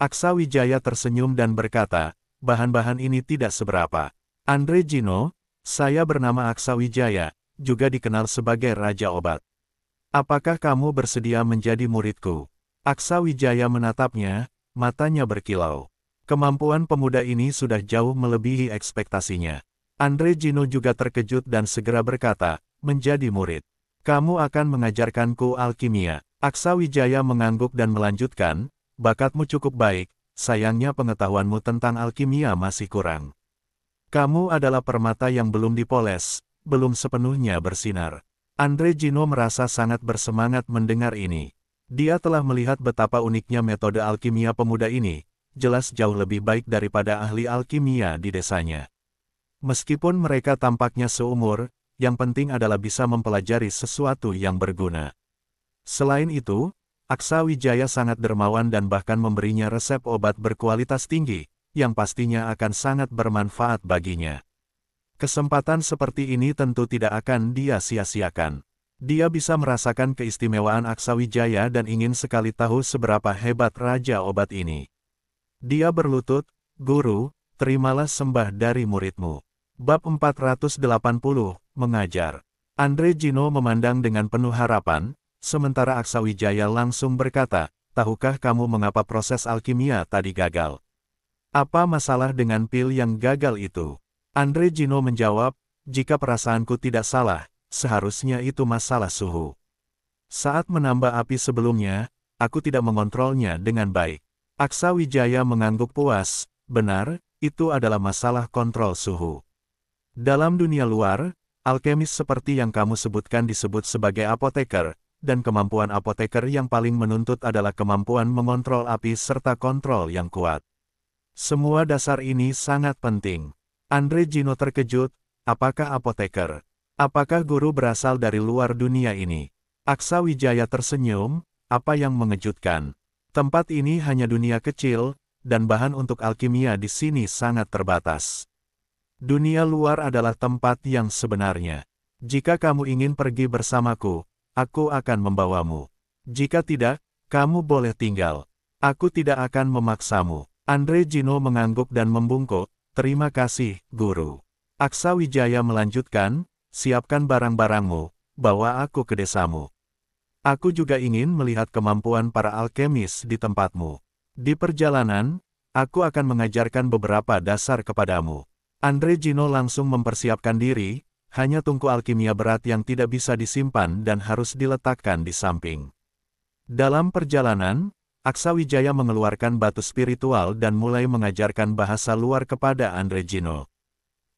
Speaker 1: Aksa Wijaya tersenyum dan berkata, bahan-bahan ini tidak seberapa. Andre Gino, saya bernama Aksa Wijaya, juga dikenal sebagai Raja Obat. Apakah kamu bersedia menjadi muridku? Aksa Wijaya menatapnya, matanya berkilau. Kemampuan pemuda ini sudah jauh melebihi ekspektasinya. Andre Jino juga terkejut dan segera berkata, menjadi murid. Kamu akan mengajarkanku alkimia. Aksa Wijaya mengangguk dan melanjutkan, bakatmu cukup baik, sayangnya pengetahuanmu tentang alkimia masih kurang. Kamu adalah permata yang belum dipoles, belum sepenuhnya bersinar. Andre Gino merasa sangat bersemangat mendengar ini. Dia telah melihat betapa uniknya metode alkimia pemuda ini, jelas jauh lebih baik daripada ahli alkimia di desanya. Meskipun mereka tampaknya seumur, yang penting adalah bisa mempelajari sesuatu yang berguna. Selain itu, Aksa Wijaya sangat dermawan dan bahkan memberinya resep obat berkualitas tinggi, yang pastinya akan sangat bermanfaat baginya. Kesempatan seperti ini tentu tidak akan dia sia-siakan. Dia bisa merasakan keistimewaan Aksawijaya dan ingin sekali tahu seberapa hebat Raja Obat ini. Dia berlutut, Guru, terimalah sembah dari muridmu. Bab 480, Mengajar. Andre Gino memandang dengan penuh harapan, sementara Aksawijaya langsung berkata, Tahukah kamu mengapa proses alkimia tadi gagal? Apa masalah dengan pil yang gagal itu? Andre Gino menjawab, jika perasaanku tidak salah, seharusnya itu masalah suhu. Saat menambah api sebelumnya, aku tidak mengontrolnya dengan baik. Aksa Wijaya mengangguk puas, benar, itu adalah masalah kontrol suhu. Dalam dunia luar, alkemis seperti yang kamu sebutkan disebut sebagai apoteker, dan kemampuan apoteker yang paling menuntut adalah kemampuan mengontrol api serta kontrol yang kuat. Semua dasar ini sangat penting. Andre Gino terkejut, apakah apoteker? Apakah guru berasal dari luar dunia ini? Aksa Wijaya tersenyum, apa yang mengejutkan? Tempat ini hanya dunia kecil, dan bahan untuk alkimia di sini sangat terbatas. Dunia luar adalah tempat yang sebenarnya. Jika kamu ingin pergi bersamaku, aku akan membawamu. Jika tidak, kamu boleh tinggal. Aku tidak akan memaksamu. Andre Gino mengangguk dan membungkuk, Terima kasih, Guru. Aksa Wijaya melanjutkan, siapkan barang-barangmu, bawa aku ke desamu. Aku juga ingin melihat kemampuan para alkemis di tempatmu. Di perjalanan, aku akan mengajarkan beberapa dasar kepadamu. Andre Gino langsung mempersiapkan diri, hanya tungku alkimia berat yang tidak bisa disimpan dan harus diletakkan di samping. Dalam perjalanan, Aksawijaya mengeluarkan batu spiritual dan mulai mengajarkan bahasa luar kepada Andre Gino.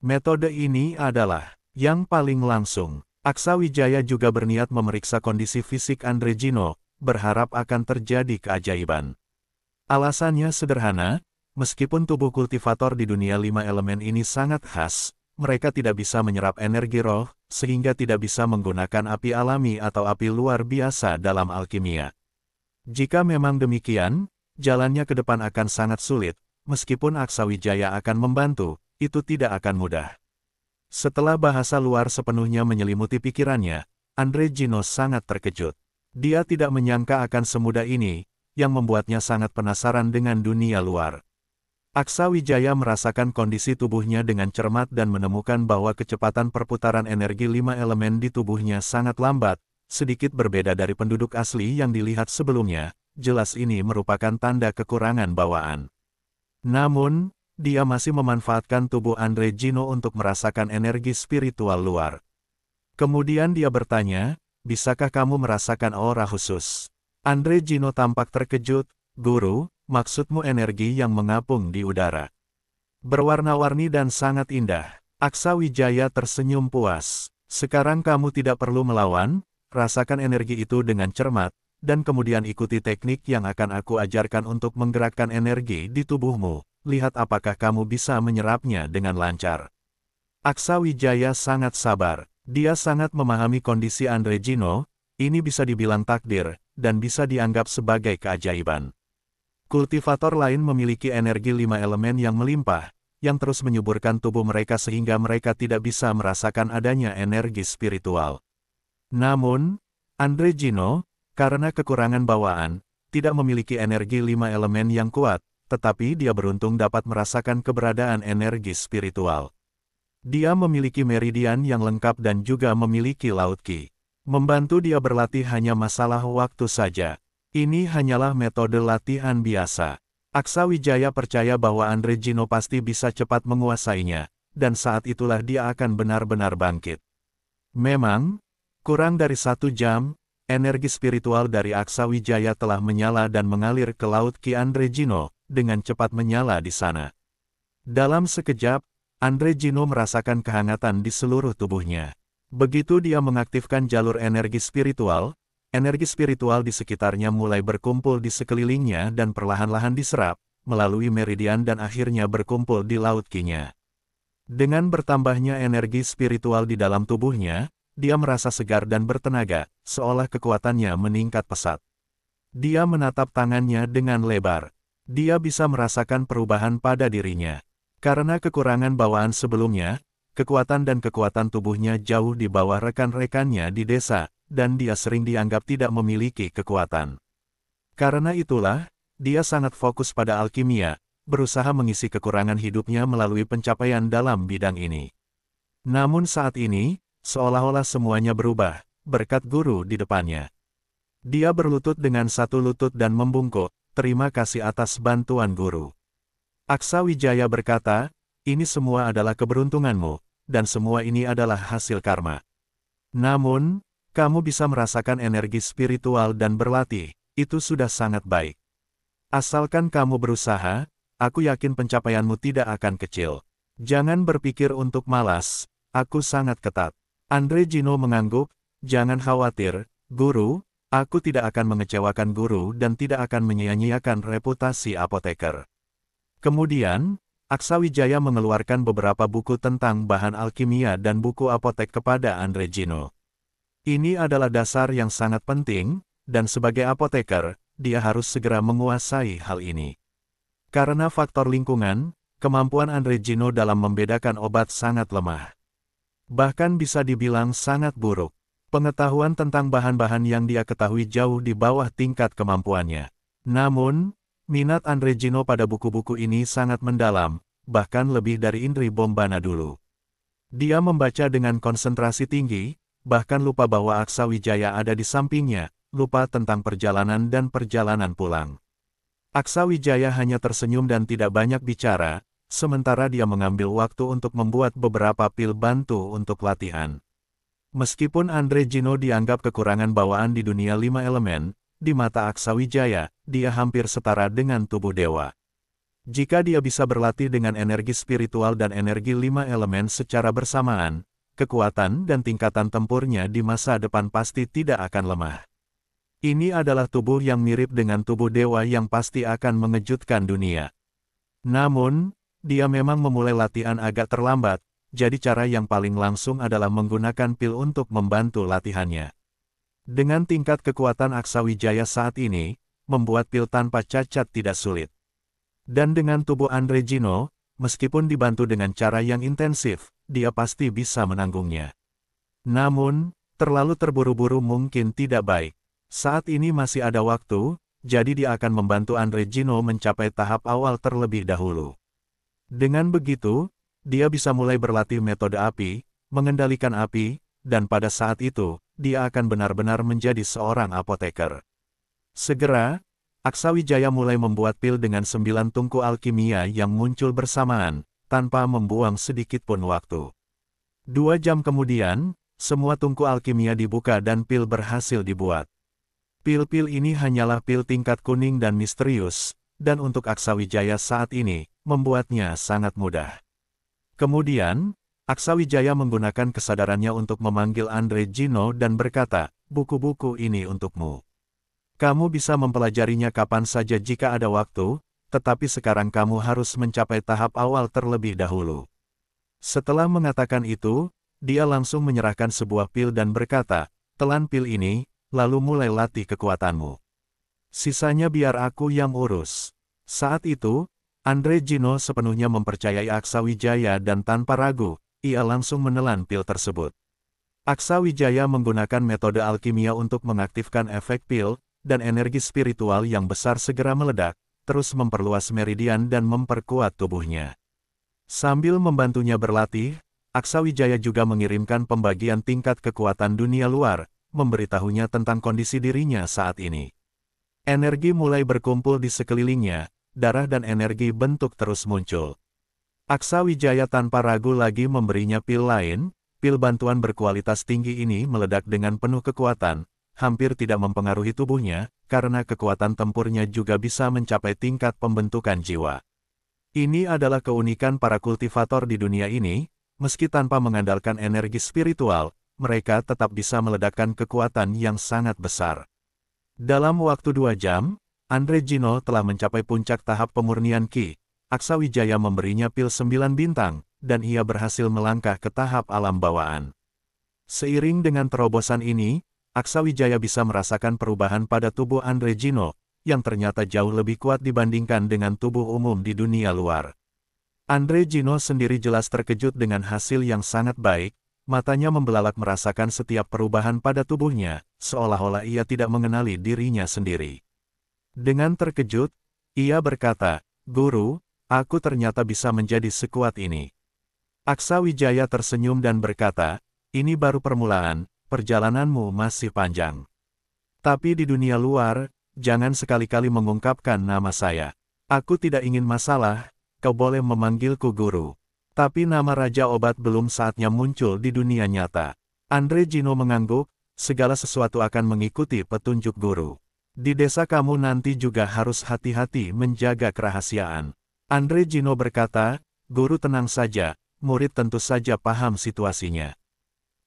Speaker 1: Metode ini adalah yang paling langsung. Aksawijaya juga berniat memeriksa kondisi fisik Andre Gino, berharap akan terjadi keajaiban. Alasannya sederhana, meskipun tubuh kultivator di dunia lima elemen ini sangat khas, mereka tidak bisa menyerap energi roh, sehingga tidak bisa menggunakan api alami atau api luar biasa dalam alkimia. Jika memang demikian, jalannya ke depan akan sangat sulit, meskipun Aksawijaya akan membantu, itu tidak akan mudah. Setelah bahasa luar sepenuhnya menyelimuti pikirannya, Andre Gino sangat terkejut. Dia tidak menyangka akan semudah ini, yang membuatnya sangat penasaran dengan dunia luar. Aksa Wijaya merasakan kondisi tubuhnya dengan cermat dan menemukan bahwa kecepatan perputaran energi lima elemen di tubuhnya sangat lambat, sedikit berbeda dari penduduk asli yang dilihat sebelumnya, jelas ini merupakan tanda kekurangan bawaan. Namun, dia masih memanfaatkan tubuh Andre Gino untuk merasakan energi spiritual luar. Kemudian dia bertanya, bisakah kamu merasakan aura khusus? Andre Gino tampak terkejut, guru, maksudmu energi yang mengapung di udara. Berwarna-warni dan sangat indah. Aksa Wijaya tersenyum puas. Sekarang kamu tidak perlu melawan, rasakan energi itu dengan cermat, dan kemudian ikuti teknik yang akan aku ajarkan untuk menggerakkan energi di tubuhmu. Lihat apakah kamu bisa menyerapnya dengan lancar. Aksa Wijaya sangat sabar. Dia sangat memahami kondisi Andre Gino, ini bisa dibilang takdir, dan bisa dianggap sebagai keajaiban. Kultivator lain memiliki energi lima elemen yang melimpah, yang terus menyuburkan tubuh mereka sehingga mereka tidak bisa merasakan adanya energi spiritual. Namun, Andre Gino, karena kekurangan bawaan, tidak memiliki energi lima elemen yang kuat, tetapi dia beruntung dapat merasakan keberadaan energi spiritual. Dia memiliki meridian yang lengkap dan juga memiliki laut ki. Membantu dia berlatih hanya masalah waktu saja. Ini hanyalah metode latihan biasa. Aksa Wijaya percaya bahwa Andre Gino pasti bisa cepat menguasainya, dan saat itulah dia akan benar-benar bangkit. Memang, Kurang dari satu jam, energi spiritual dari Aksa Wijaya telah menyala dan mengalir ke Laut Ki Andre Gino, dengan cepat menyala di sana. Dalam sekejap, Andre Gino merasakan kehangatan di seluruh tubuhnya. Begitu dia mengaktifkan jalur energi spiritual, energi spiritual di sekitarnya mulai berkumpul di sekelilingnya dan perlahan-lahan diserap, melalui meridian dan akhirnya berkumpul di laut kinya. Dengan bertambahnya energi spiritual di dalam tubuhnya, dia merasa segar dan bertenaga, seolah kekuatannya meningkat pesat. Dia menatap tangannya dengan lebar. Dia bisa merasakan perubahan pada dirinya. Karena kekurangan bawaan sebelumnya, kekuatan dan kekuatan tubuhnya jauh di bawah rekan-rekannya di desa, dan dia sering dianggap tidak memiliki kekuatan. Karena itulah, dia sangat fokus pada alkimia, berusaha mengisi kekurangan hidupnya melalui pencapaian dalam bidang ini. Namun saat ini, Seolah-olah semuanya berubah, berkat guru di depannya. Dia berlutut dengan satu lutut dan membungkuk, terima kasih atas bantuan guru. Aksa Wijaya berkata, ini semua adalah keberuntunganmu, dan semua ini adalah hasil karma. Namun, kamu bisa merasakan energi spiritual dan berlatih, itu sudah sangat baik. Asalkan kamu berusaha, aku yakin pencapaianmu tidak akan kecil. Jangan berpikir untuk malas, aku sangat ketat. Andre Gino mengangguk, jangan khawatir, guru, aku tidak akan mengecewakan guru dan tidak akan menyia-nyiakan reputasi apoteker. Kemudian, Aksawijaya mengeluarkan beberapa buku tentang bahan alkimia dan buku apotek kepada Andre Gino. Ini adalah dasar yang sangat penting, dan sebagai apoteker, dia harus segera menguasai hal ini. Karena faktor lingkungan, kemampuan Andre Gino dalam membedakan obat sangat lemah bahkan bisa dibilang sangat buruk. Pengetahuan tentang bahan-bahan yang dia ketahui jauh di bawah tingkat kemampuannya. Namun, minat Andre Gino pada buku-buku ini sangat mendalam, bahkan lebih dari Indri Bombana dulu. Dia membaca dengan konsentrasi tinggi, bahkan lupa bahwa Aksa Wijaya ada di sampingnya, lupa tentang perjalanan dan perjalanan pulang. Aksa Wijaya hanya tersenyum dan tidak banyak bicara, sementara dia mengambil waktu untuk membuat beberapa pil bantu untuk latihan. Meskipun Andre Gino dianggap kekurangan bawaan di dunia lima elemen, di mata Aksawijaya, dia hampir setara dengan tubuh dewa. Jika dia bisa berlatih dengan energi spiritual dan energi lima elemen secara bersamaan, kekuatan dan tingkatan tempurnya di masa depan pasti tidak akan lemah. Ini adalah tubuh yang mirip dengan tubuh dewa yang pasti akan mengejutkan dunia. Namun, dia memang memulai latihan agak terlambat, jadi cara yang paling langsung adalah menggunakan pil untuk membantu latihannya. Dengan tingkat kekuatan Aksa Wijaya saat ini, membuat pil tanpa cacat tidak sulit. Dan dengan tubuh Andre Gino, meskipun dibantu dengan cara yang intensif, dia pasti bisa menanggungnya. Namun, terlalu terburu-buru mungkin tidak baik. Saat ini masih ada waktu, jadi dia akan membantu Andre Gino mencapai tahap awal terlebih dahulu. Dengan begitu, dia bisa mulai berlatih metode api, mengendalikan api, dan pada saat itu, dia akan benar-benar menjadi seorang apoteker. Segera, Aksawijaya mulai membuat pil dengan sembilan tungku alkimia yang muncul bersamaan, tanpa membuang sedikit pun waktu. Dua jam kemudian, semua tungku alkimia dibuka dan pil berhasil dibuat. Pil-pil ini hanyalah pil tingkat kuning dan misterius, dan untuk Aksawijaya saat ini, membuatnya sangat mudah. Kemudian, Aksawijaya menggunakan kesadarannya untuk memanggil Andre Gino dan berkata, buku-buku ini untukmu. Kamu bisa mempelajarinya kapan saja jika ada waktu, tetapi sekarang kamu harus mencapai tahap awal terlebih dahulu. Setelah mengatakan itu, dia langsung menyerahkan sebuah pil dan berkata, telan pil ini, lalu mulai latih kekuatanmu. Sisanya biar aku yang urus. Saat itu, Andre Gino sepenuhnya mempercayai Aksa Wijaya dan tanpa ragu, ia langsung menelan pil tersebut. Aksa Wijaya menggunakan metode alkimia untuk mengaktifkan efek pil, dan energi spiritual yang besar segera meledak, terus memperluas meridian dan memperkuat tubuhnya. Sambil membantunya berlatih, Aksa Wijaya juga mengirimkan pembagian tingkat kekuatan dunia luar, memberitahunya tentang kondisi dirinya saat ini. Energi mulai berkumpul di sekelilingnya, darah dan energi bentuk terus muncul. Aksa Wijaya tanpa ragu lagi memberinya pil lain, pil bantuan berkualitas tinggi ini meledak dengan penuh kekuatan, hampir tidak mempengaruhi tubuhnya, karena kekuatan tempurnya juga bisa mencapai tingkat pembentukan jiwa. Ini adalah keunikan para kultivator di dunia ini, meski tanpa mengandalkan energi spiritual, mereka tetap bisa meledakkan kekuatan yang sangat besar. Dalam waktu dua jam, Andre Gino telah mencapai puncak tahap pemurnian Ki. Aksawijaya memberinya pil sembilan bintang, dan ia berhasil melangkah ke tahap alam bawaan. Seiring dengan terobosan ini, Aksawijaya bisa merasakan perubahan pada tubuh Andre Gino, yang ternyata jauh lebih kuat dibandingkan dengan tubuh umum di dunia luar. Andre Gino sendiri jelas terkejut dengan hasil yang sangat baik, matanya membelalak merasakan setiap perubahan pada tubuhnya, seolah-olah ia tidak mengenali dirinya sendiri. Dengan terkejut, ia berkata, Guru, aku ternyata bisa menjadi sekuat ini. Aksa Wijaya tersenyum dan berkata, ini baru permulaan, perjalananmu masih panjang. Tapi di dunia luar, jangan sekali-kali mengungkapkan nama saya. Aku tidak ingin masalah, kau boleh memanggilku guru. Tapi nama Raja Obat belum saatnya muncul di dunia nyata. Andre Gino mengangguk, segala sesuatu akan mengikuti petunjuk guru. Di desa kamu nanti juga harus hati-hati menjaga kerahasiaan. Andre Gino berkata, guru tenang saja, murid tentu saja paham situasinya.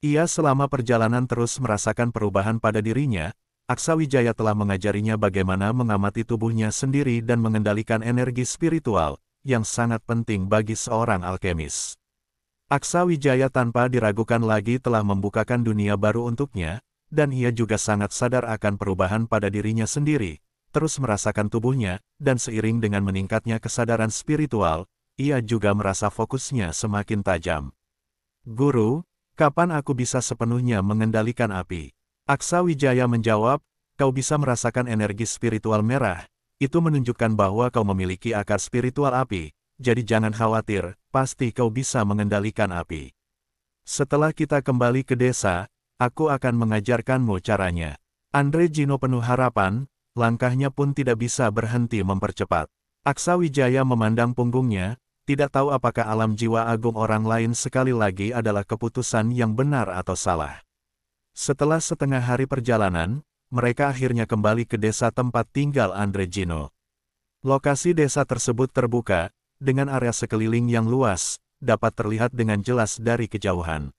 Speaker 1: Ia selama perjalanan terus merasakan perubahan pada dirinya, Aksa Wijaya telah mengajarinya bagaimana mengamati tubuhnya sendiri dan mengendalikan energi spiritual, yang sangat penting bagi seorang alkemis. Aksa Wijaya tanpa diragukan lagi telah membukakan dunia baru untuknya, dan ia juga sangat sadar akan perubahan pada dirinya sendiri, terus merasakan tubuhnya, dan seiring dengan meningkatnya kesadaran spiritual, ia juga merasa fokusnya semakin tajam. Guru, kapan aku bisa sepenuhnya mengendalikan api? Aksa Wijaya menjawab, kau bisa merasakan energi spiritual merah, itu menunjukkan bahwa kau memiliki akar spiritual api, jadi jangan khawatir, pasti kau bisa mengendalikan api. Setelah kita kembali ke desa, aku akan mengajarkanmu caranya. Andre Gino penuh harapan, langkahnya pun tidak bisa berhenti mempercepat. Aksa Wijaya memandang punggungnya, tidak tahu apakah alam jiwa agung orang lain sekali lagi adalah keputusan yang benar atau salah. Setelah setengah hari perjalanan, mereka akhirnya kembali ke desa tempat tinggal Andre Gino. Lokasi desa tersebut terbuka, dengan area sekeliling yang luas, dapat terlihat dengan jelas dari kejauhan.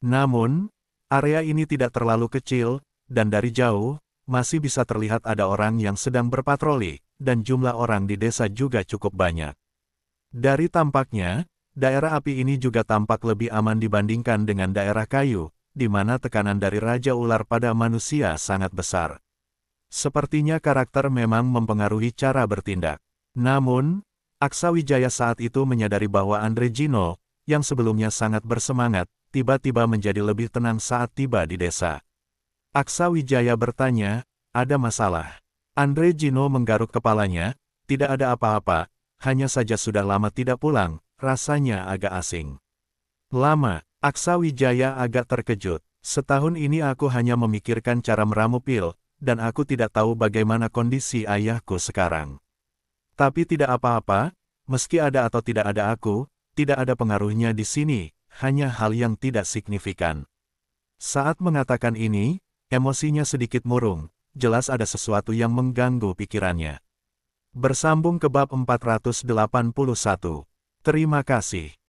Speaker 1: Namun, Area ini tidak terlalu kecil, dan dari jauh, masih bisa terlihat ada orang yang sedang berpatroli, dan jumlah orang di desa juga cukup banyak. Dari tampaknya, daerah api ini juga tampak lebih aman dibandingkan dengan daerah kayu, di mana tekanan dari Raja Ular pada manusia sangat besar. Sepertinya karakter memang mempengaruhi cara bertindak. Namun, Aksa Wijaya saat itu menyadari bahwa Andre Gino, yang sebelumnya sangat bersemangat, tiba-tiba menjadi lebih tenang saat tiba di desa. Aksa Wijaya bertanya, ada masalah. Andre Jino menggaruk kepalanya, tidak ada apa-apa, hanya saja sudah lama tidak pulang, rasanya agak asing. Lama, Aksa Wijaya agak terkejut. Setahun ini aku hanya memikirkan cara meramu pil, dan aku tidak tahu bagaimana kondisi ayahku sekarang. Tapi tidak apa-apa, meski ada atau tidak ada aku, tidak ada pengaruhnya di sini, hanya hal yang tidak signifikan. Saat mengatakan ini, emosinya sedikit murung, jelas ada sesuatu yang mengganggu pikirannya. Bersambung ke bab 481. Terima kasih.